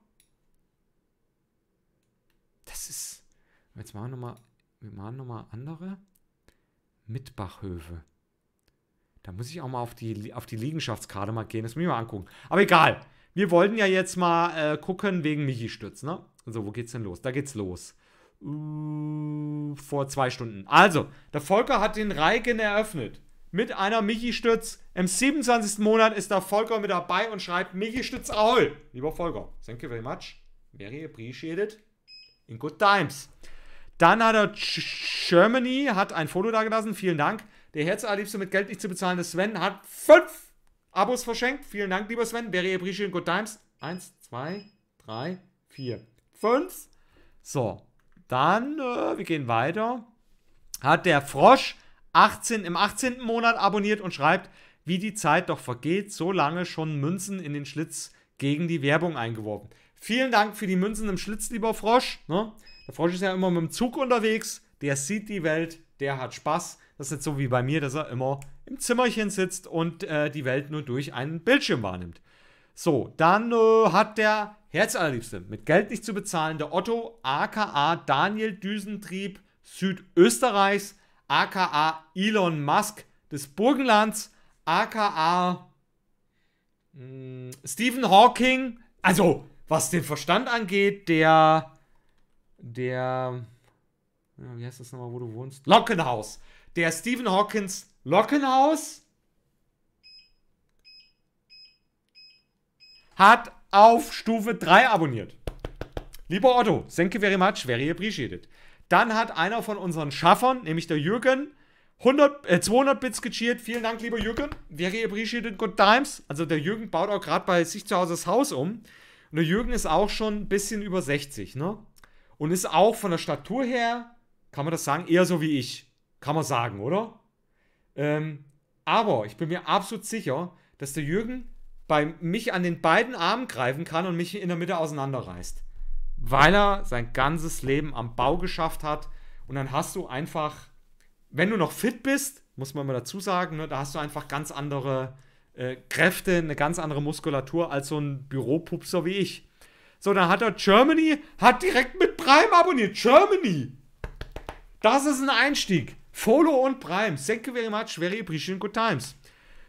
Das ist... Jetzt machen wir nochmal... Wir machen nochmal andere. Mitbachhöfe. Da muss ich auch mal auf die, auf die Liegenschaftskarte mal gehen. Das muss ich mal angucken. Aber egal. Wir wollten ja jetzt mal äh, gucken wegen Michi-Stütz, ne? So, wo geht's denn los? Da geht's los. Uh, vor zwei Stunden. Also, der Volker hat den Reigen eröffnet. Mit einer Michi-Stütz. Im 27. Monat ist der Volker mit dabei und schreibt Michi-Stütz Aul. Lieber Volker, thank you very much. Very appreciated. In good times. Dann hat er Germany, hat ein Foto da gelassen. vielen Dank. Der herzallerliebste mit Geld nicht zu bezahlende Sven hat fünf Abos verschenkt. Vielen Dank, lieber Sven. Very appreciate good times. Eins, zwei, drei, vier, fünf. So, dann, äh, wir gehen weiter. Hat der Frosch 18, im 18. Monat abonniert und schreibt, wie die Zeit doch vergeht, so lange schon Münzen in den Schlitz gegen die Werbung eingeworfen. Vielen Dank für die Münzen im Schlitz, lieber Frosch. Ne? Der Frosch ist ja immer mit dem Zug unterwegs, der sieht die Welt, der hat Spaß. Das ist jetzt so wie bei mir, dass er immer im Zimmerchen sitzt und äh, die Welt nur durch einen Bildschirm wahrnimmt. So, dann äh, hat der Herzallerliebste, mit Geld nicht zu bezahlende Otto, aka Daniel Düsentrieb Südösterreichs, aka Elon Musk des Burgenlands, aka mh, hm, Stephen Hawking, also was den Verstand angeht, der der, ja, wie heißt das nochmal, wo du wohnst? Lockenhaus. Der Stephen Hawkins Lockenhaus hat auf Stufe 3 abonniert. Lieber Otto, thank you very much, very appreciated. Dann hat einer von unseren Schaffern, nämlich der Jürgen, 100, äh, 200 Bits gecheert. Vielen Dank, lieber Jürgen. Very appreciated, good times. Also der Jürgen baut auch gerade bei sich zu Hause das Haus um. Und der Jürgen ist auch schon ein bisschen über 60, ne? und ist auch von der Statur her, kann man das sagen, eher so wie ich. Kann man sagen, oder? Ähm, aber ich bin mir absolut sicher, dass der Jürgen bei mich an den beiden Armen greifen kann und mich in der Mitte auseinanderreißt. Weil er sein ganzes Leben am Bau geschafft hat. Und dann hast du einfach, wenn du noch fit bist, muss man mal dazu sagen, ne, da hast du einfach ganz andere äh, Kräfte, eine ganz andere Muskulatur als so ein Büropupser wie ich. So, dann hat er Germany, hat direkt mit Prime abonniert. Germany. Das ist ein Einstieg. Follow und Prime. Thank you very much. Very appreciate good times.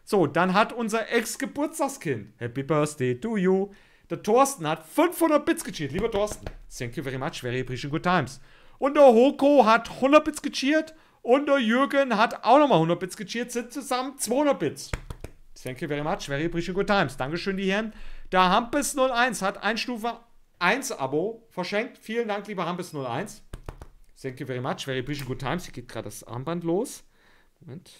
So, dann hat unser Ex-Geburtstagskind. Happy Birthday to you. Der Thorsten hat 500 Bits gecheert. Lieber Thorsten, thank you very much. Very appreciate good times. Und der Hoko hat 100 Bits gecheert. Und der Jürgen hat auch nochmal 100 Bits gecheert. Sind zusammen 200 Bits. Thank you very much. Very appreciate good times. Dankeschön, die Herren. Der hampus 01 hat Einstufe 1-Abo verschenkt. Vielen Dank, lieber Hampus01. Thank you very much. Very appreciate good times. Hier geht gerade das Armband los. Moment.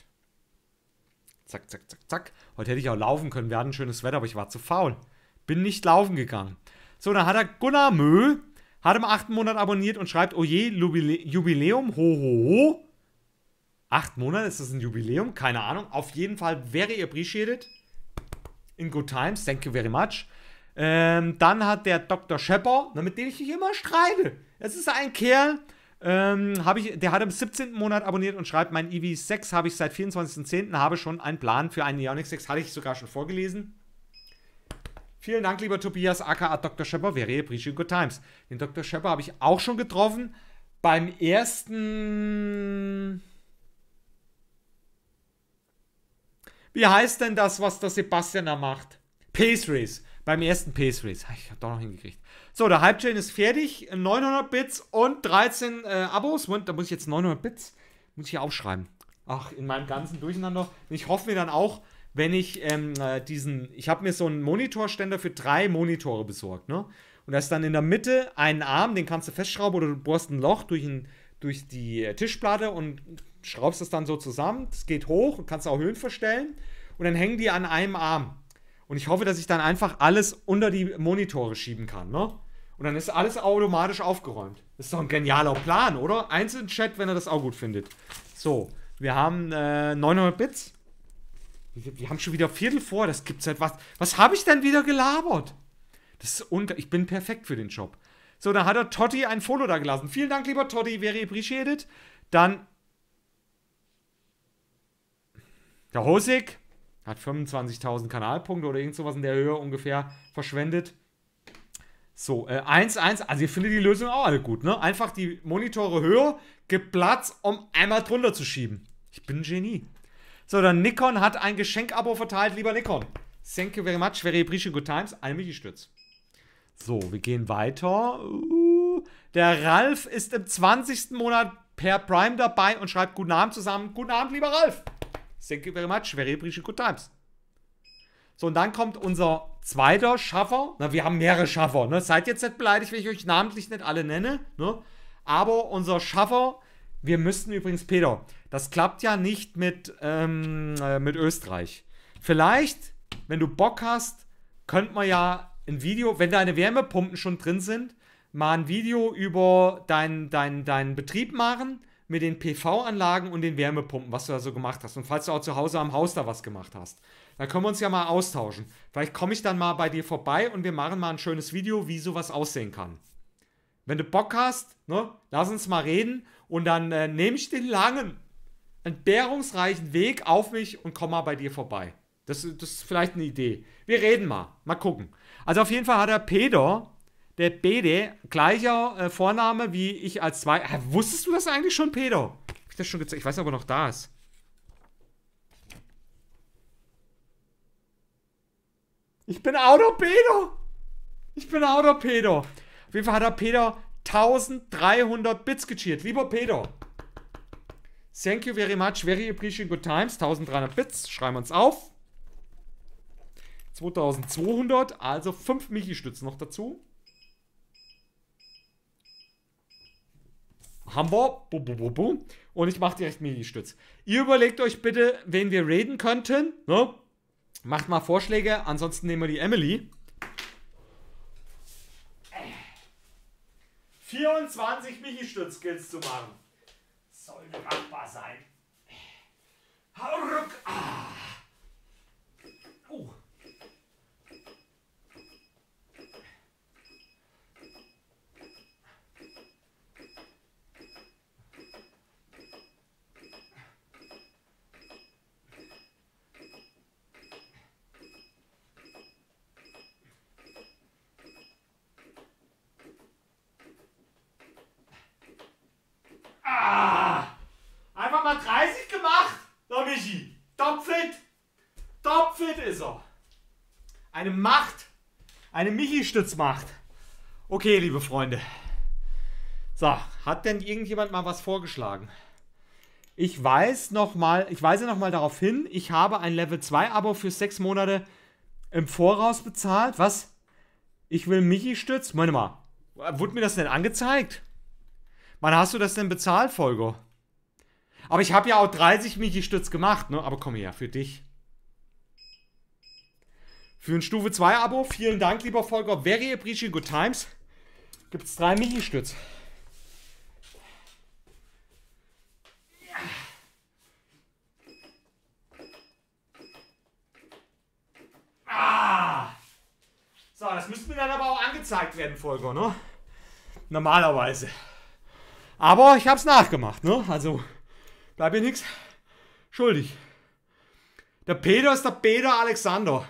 Zack, zack, zack, zack. Heute hätte ich auch laufen können. Wir hatten schönes Wetter, aber ich war zu faul. Bin nicht laufen gegangen. So, dann hat er Gunnar Mö, hat im achten Monat abonniert und schreibt, oje, oh Jubilä Jubiläum, ho, ho, ho. Acht Monate, ist das ein Jubiläum? Keine Ahnung. Auf jeden Fall, very appreciated. In good times, thank you very much. Ähm, dann hat der Dr. Shepard, mit dem ich mich immer streite. Es ist ein Kerl, ähm, ich, der hat im 17. Monat abonniert und schreibt, mein EV6 habe ich seit 24.10., habe schon einen Plan für einen Neonix 6, hatte ich sogar schon vorgelesen. Vielen Dank, lieber Tobias, aka Dr. Shepper, Vere Appreciate Good Times. Den Dr. Shepard habe ich auch schon getroffen. Beim ersten... Wie heißt denn das, was der Sebastianer macht? Pace Race. Beim ersten ps Race. Ich habe doch noch hingekriegt. So, der Hype Chain ist fertig. 900 Bits und 13 äh, Abos. Und da muss ich jetzt 900 Bits, muss ich hier aufschreiben. Ach, in meinem ganzen Durcheinander. Ich hoffe mir dann auch, wenn ich ähm, äh, diesen, ich habe mir so einen Monitorständer für drei Monitore besorgt, ne? Und da ist dann in der Mitte ein Arm, den kannst du festschrauben oder du bohrst ein Loch durch, ein, durch die äh, Tischplatte und schraubst das dann so zusammen. Es geht hoch und kannst auch Höhen verstellen. Und dann hängen die an einem Arm. Und ich hoffe, dass ich dann einfach alles unter die Monitore schieben kann, ne? Und dann ist alles automatisch aufgeräumt. Das ist doch ein genialer Plan, oder? Eins in Chat, wenn er das auch gut findet. So, wir haben äh, 900 Bits. Wir, wir, haben schon wieder Viertel vor. Das gibt's halt was. Was habe ich denn wieder gelabert? Das ist unter. Ich bin perfekt für den Job. So, dann hat er Totti ein Foto da gelassen. Vielen Dank, lieber Totti. Very appreciated. Dann. Der Hosig hat 25.000 Kanalpunkte oder irgend sowas in der Höhe ungefähr verschwendet. So, 1-1, äh, also ihr findet die Lösung auch alle gut, ne? Einfach die Monitore höher, gibt Platz, um einmal drunter zu schieben. Ich bin ein Genie. So, dann Nikon hat ein Geschenkabo verteilt, lieber Nikon. Thank you very much, very appreciate good times, Ein Michi-Stütz. So, wir gehen weiter. Uh, der Ralf ist im 20. Monat per Prime dabei und schreibt Guten Abend zusammen. Guten Abend, lieber Ralf. Thank you very much. Very appreciate good times. So, und dann kommt unser zweiter Schaffer. Na, wir haben mehrere Schaffer, ne? Seid jetzt nicht beleidigt, wenn ich euch namentlich nicht alle nenne, ne? Aber unser Schaffer, wir müssten übrigens, Peter, das klappt ja nicht mit, ähm, äh, mit Österreich. Vielleicht, wenn du Bock hast, könnte man ja ein Video, wenn deine Wärmepumpen schon drin sind, mal ein Video über deinen dein, dein Betrieb machen mit den PV-Anlagen und den Wärmepumpen, was du da so gemacht hast. Und falls du auch zu Hause am Haus da was gemacht hast, dann können wir uns ja mal austauschen. Vielleicht komme ich dann mal bei dir vorbei und wir machen mal ein schönes Video, wie sowas aussehen kann. Wenn du Bock hast, ne, lass uns mal reden und dann äh, nehme ich den langen, entbehrungsreichen Weg auf mich und komme mal bei dir vorbei. Das, das ist vielleicht eine Idee. Wir reden mal. Mal gucken. Also auf jeden Fall hat der Peter der Bede, gleicher äh, Vorname wie ich als zwei. Hä, wusstest du das eigentlich schon, Pedo? Hab ich das schon gezeigt? Ich weiß nicht, ob er noch da ist. Ich bin Autopedo! Ich bin Autopedo! Auf jeden Fall hat er Peter 1300 Bits gecheert. Lieber Peter, thank you very much. Very appreciate good times. 1300 Bits. Schreiben wir uns auf. 2200, also 5 Michi-Stützen noch dazu. haben wir. Bu, bu, bu, Und ich mache direkt Mini-Stütz. Ihr überlegt euch bitte, wen wir reden könnten. Ne? Macht mal Vorschläge, ansonsten nehmen wir die Emily. 24 michi stütz skills zu machen. Soll machbar sein. Hau ruck. Ah. Eine Macht. Eine Michi-Stützmacht. Okay, liebe Freunde. So, hat denn irgendjemand mal was vorgeschlagen? Ich weiß noch mal, ich weise nochmal darauf hin, ich habe ein Level 2 Abo für sechs Monate im Voraus bezahlt. Was? Ich will Michi stütz? Meine mal, wurde mir das denn angezeigt? Wann hast du das denn bezahlt, Folger? Aber ich habe ja auch 30 Michi stütz gemacht, ne? Aber komm her, für dich. Für ein Stufe 2 Abo, vielen Dank, lieber Volker. Very appreciate good times. es drei Mini-Stütz. Ah! So, das müsste mir dann aber auch angezeigt werden, Volker, ne? Normalerweise. Aber ich habe es nachgemacht, ne? Also, bleib mir nichts schuldig. Der Peter ist der Peter Alexander.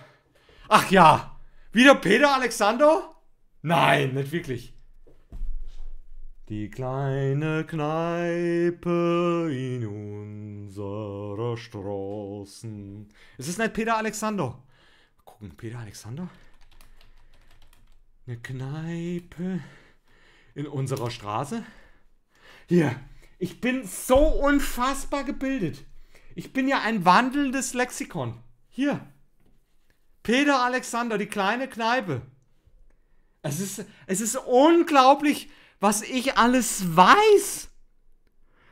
Ach ja. Wieder Peter Alexander? Nein, nicht wirklich. Die kleine Kneipe in unserer Straßen. Es ist nicht Peter Alexander. Mal gucken, Peter Alexander? Eine Kneipe in unserer Straße? Hier, ich bin so unfassbar gebildet. Ich bin ja ein wandelndes Lexikon. Hier. Peter Alexander, die kleine Kneipe. Es ist, es ist unglaublich, was ich alles weiß.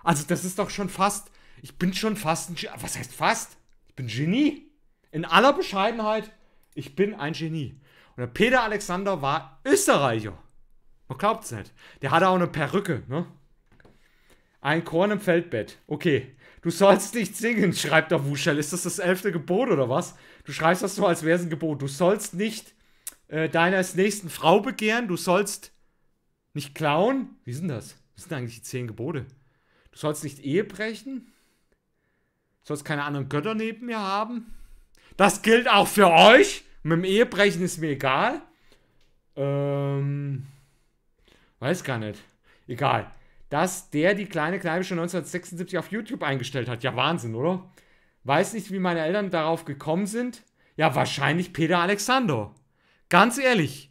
Also das ist doch schon fast, ich bin schon fast ein, Genie. was heißt fast? Ich bin Genie. In aller Bescheidenheit, ich bin ein Genie. Und der Peter Alexander war Österreicher. Man glaubt es nicht. Der hatte auch eine Perücke, ne? Ein Korn im Feldbett. Okay. Du sollst nicht singen, schreibt der Wuschel. Ist das das elfte Gebot oder was? beschreibst das so, als wäre es ein Gebot. Du sollst nicht äh, deiner nächsten Frau begehren, du sollst nicht klauen. Wie sind das? Was sind eigentlich die zehn Gebote? Du sollst nicht Ehe brechen. Du sollst keine anderen Götter neben mir haben. Das gilt auch für euch. Mit dem Ehebrechen ist mir egal. Ähm, weiß gar nicht. Egal. Dass der die kleine Kneipe schon 1976 auf YouTube eingestellt hat. Ja, Wahnsinn, oder? Weiß nicht, wie meine Eltern darauf gekommen sind. Ja, wahrscheinlich Peter Alexander. Ganz ehrlich.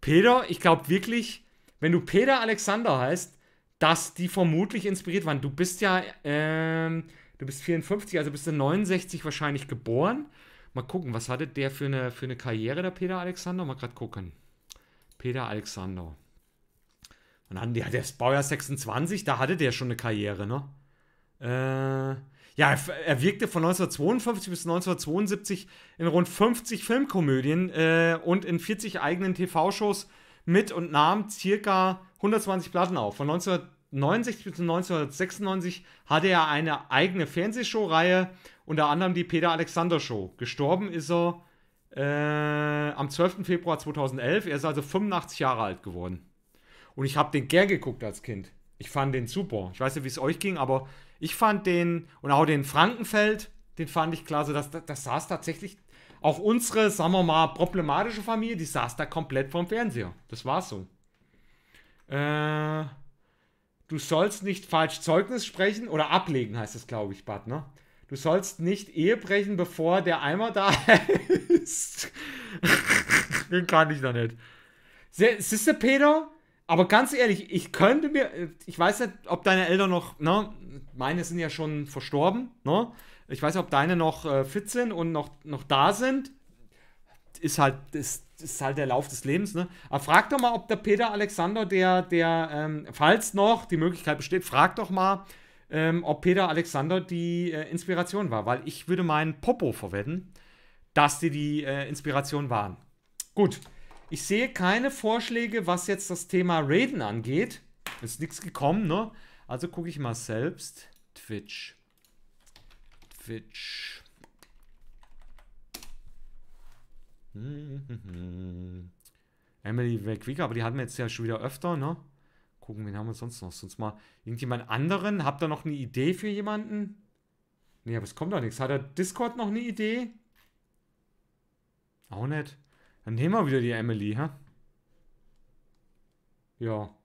Peter, ich glaube wirklich, wenn du Peter Alexander heißt, dass die vermutlich inspiriert waren. Du bist ja, ähm, du bist 54, also bist du 69 wahrscheinlich geboren. Mal gucken, was hatte der für eine, für eine Karriere, der Peter Alexander? Mal gerade gucken. Peter Alexander. Und dann, der, der ist Baujahr 26, da hatte der schon eine Karriere, ne? Äh, ja, er wirkte von 1952 bis 1972 in rund 50 Filmkomödien äh, und in 40 eigenen TV-Shows mit und nahm circa 120 Platten auf. Von 1969 bis 1996 hatte er eine eigene Fernsehshow-Reihe, unter anderem die Peter Alexander Show. Gestorben ist er äh, am 12. Februar 2011. Er ist also 85 Jahre alt geworden. Und ich habe den gern geguckt als Kind. Ich fand den super. Ich weiß nicht, wie es euch ging, aber ich fand den, und auch den Frankenfeld, den fand ich klasse. Das, das, das saß tatsächlich, auch unsere, sagen wir mal, problematische Familie, die saß da komplett vorm Fernseher. Das war so. Äh, du sollst nicht falsch Zeugnis sprechen oder ablegen, heißt das, glaube ich, Bad, ne? Du sollst nicht Ehe brechen, bevor der Eimer da ist. den kann ich noch nicht. Siehst du, Peter? Aber ganz ehrlich, ich könnte mir, äh, ich weiß nicht, ob deine Eltern noch, ne, meine sind ja schon verstorben. Ne? Ich weiß nicht, ob deine noch äh, fit sind und noch, noch da sind. Ist halt, ist, ist halt der Lauf des Lebens. Ne? Aber frag doch mal, ob der Peter Alexander, der, der ähm, falls noch die Möglichkeit besteht, frag doch mal, ähm, ob Peter Alexander die äh, Inspiration war. Weil ich würde meinen Popo verwenden, dass die die äh, Inspiration waren. Gut. Ich sehe keine Vorschläge, was jetzt das Thema Raiden angeht. Ist nichts gekommen, ne? Also gucke ich mal selbst. Twitch. Twitch. Emily McQuick, aber die hatten wir jetzt ja schon wieder öfter, ne? Gucken, wen haben wir sonst noch? Sonst mal irgendjemand anderen? Habt ihr noch eine Idee für jemanden? Nee, aber es kommt doch nichts. Hat der Discord noch eine Idee? Auch nicht. Dann nehmen wir wieder die Emily, hä? Ja.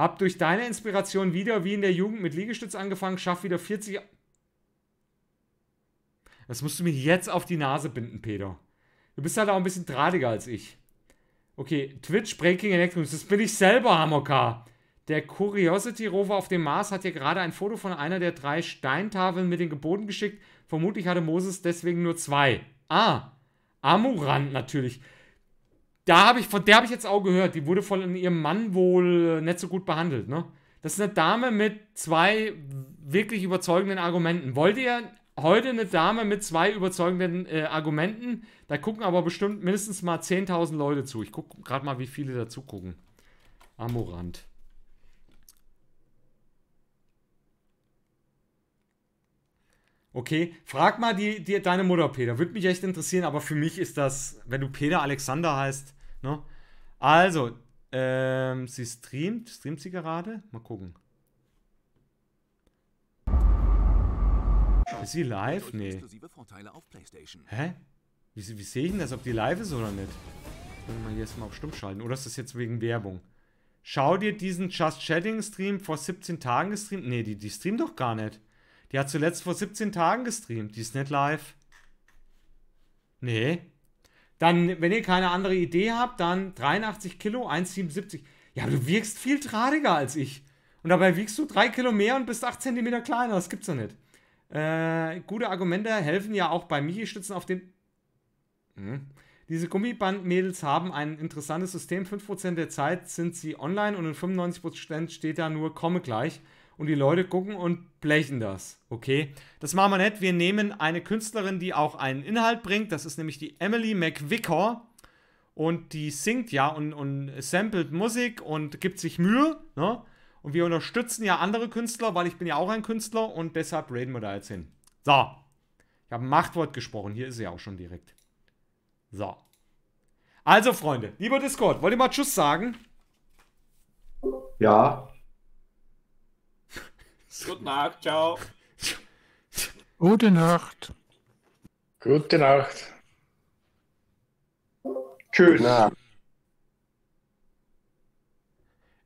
Hab durch deine Inspiration wieder wie in der Jugend mit Liegestütz angefangen, schaff wieder 40. Das musst du mir jetzt auf die Nase binden, Peter. Du bist halt auch ein bisschen dradiger als ich. Okay, Twitch Breaking Electrons, das bin ich selber, Hammocker. Der Curiosity Rover auf dem Mars hat hier gerade ein Foto von einer der drei Steintafeln mit den Geboten geschickt. Vermutlich hatte Moses deswegen nur zwei. Ah, Amurant natürlich. Da habe ich, von der habe ich jetzt auch gehört, die wurde von ihrem Mann wohl äh, nicht so gut behandelt, ne? Das ist eine Dame mit zwei wirklich überzeugenden Argumenten. Wollt ihr heute eine Dame mit zwei überzeugenden äh, Argumenten? Da gucken aber bestimmt mindestens mal 10.000 Leute zu. Ich gucke gerade mal, wie viele dazu gucken. Amorant. Okay, frag mal die, die, deine Mutter, Peter. Würde mich echt interessieren, aber für mich ist das, wenn du Peter Alexander heißt, Ne? Also, ähm, sie streamt. Streamt sie gerade? Mal gucken. Ist sie live? Nee. Hä? Wie, wie sehe ich denn das, ob die live ist oder nicht? Können wir hier erstmal auf stumm schalten. Oder ist das jetzt wegen Werbung? Schau dir diesen Just Chatting Stream vor 17 Tagen gestreamt. Nee, die, die streamt doch gar nicht. Die hat zuletzt vor 17 Tagen gestreamt. Die ist nicht live. Nee. Dann, wenn ihr keine andere Idee habt, dann 83 Kilo, 1,77. Ja, aber du wirkst viel tradiger als ich. Und dabei wiegst du 3 Kilo mehr und bist 8 cm kleiner. Das gibt's doch nicht. Äh, gute Argumente helfen ja auch bei Michi-Stützen auf den. Hm. Diese Gummibandmädels haben ein interessantes System. 5% der Zeit sind sie online und in 95% steht da nur komme gleich und die Leute gucken und blechen das. Okay, das machen wir nicht. Wir nehmen eine Künstlerin, die auch einen Inhalt bringt. Das ist nämlich die Emily McVicker. Und die singt ja und, und samplet Musik und gibt sich Mühe. Ne? Und wir unterstützen ja andere Künstler, weil ich bin ja auch ein Künstler und deshalb reden wir da jetzt hin. So. Ich habe ein Machtwort gesprochen. Hier ist sie auch schon direkt. So. Also, Freunde, lieber Discord, wollt ihr mal Tschüss sagen? Ja. Gute Nacht, ciao. Gute Nacht. Gute Nacht. Tschüss.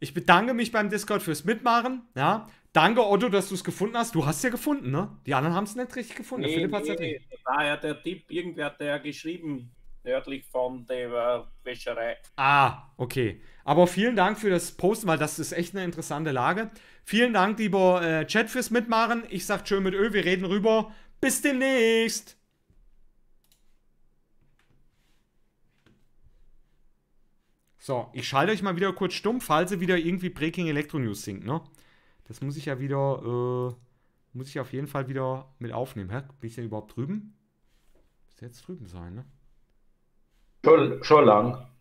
Ich bedanke mich beim Discord fürs Mitmachen. Ja. Danke, Otto, dass du es gefunden hast. Du hast es ja gefunden, ne? Die anderen haben es nicht richtig gefunden. Nee, der Philipp es nee. Nicht. Ah, ja, der Tipp, irgendwer hat ja geschrieben, nördlich von der äh, Wäscherei. Ah, okay. Aber vielen Dank für das Posten, weil das ist echt eine interessante Lage. Vielen Dank, lieber äh, Chat, fürs Mitmachen. Ich sag schön mit Ö, wir reden rüber. Bis demnächst. So, ich schalte euch mal wieder kurz stumm, falls ihr wieder irgendwie Breaking Electro News singt, ne? Das muss ich ja wieder, äh, muss ich auf jeden Fall wieder mit aufnehmen. Hä? Bin ich denn überhaupt drüben? Muss jetzt drüben sein, ne? Schon, schon lang.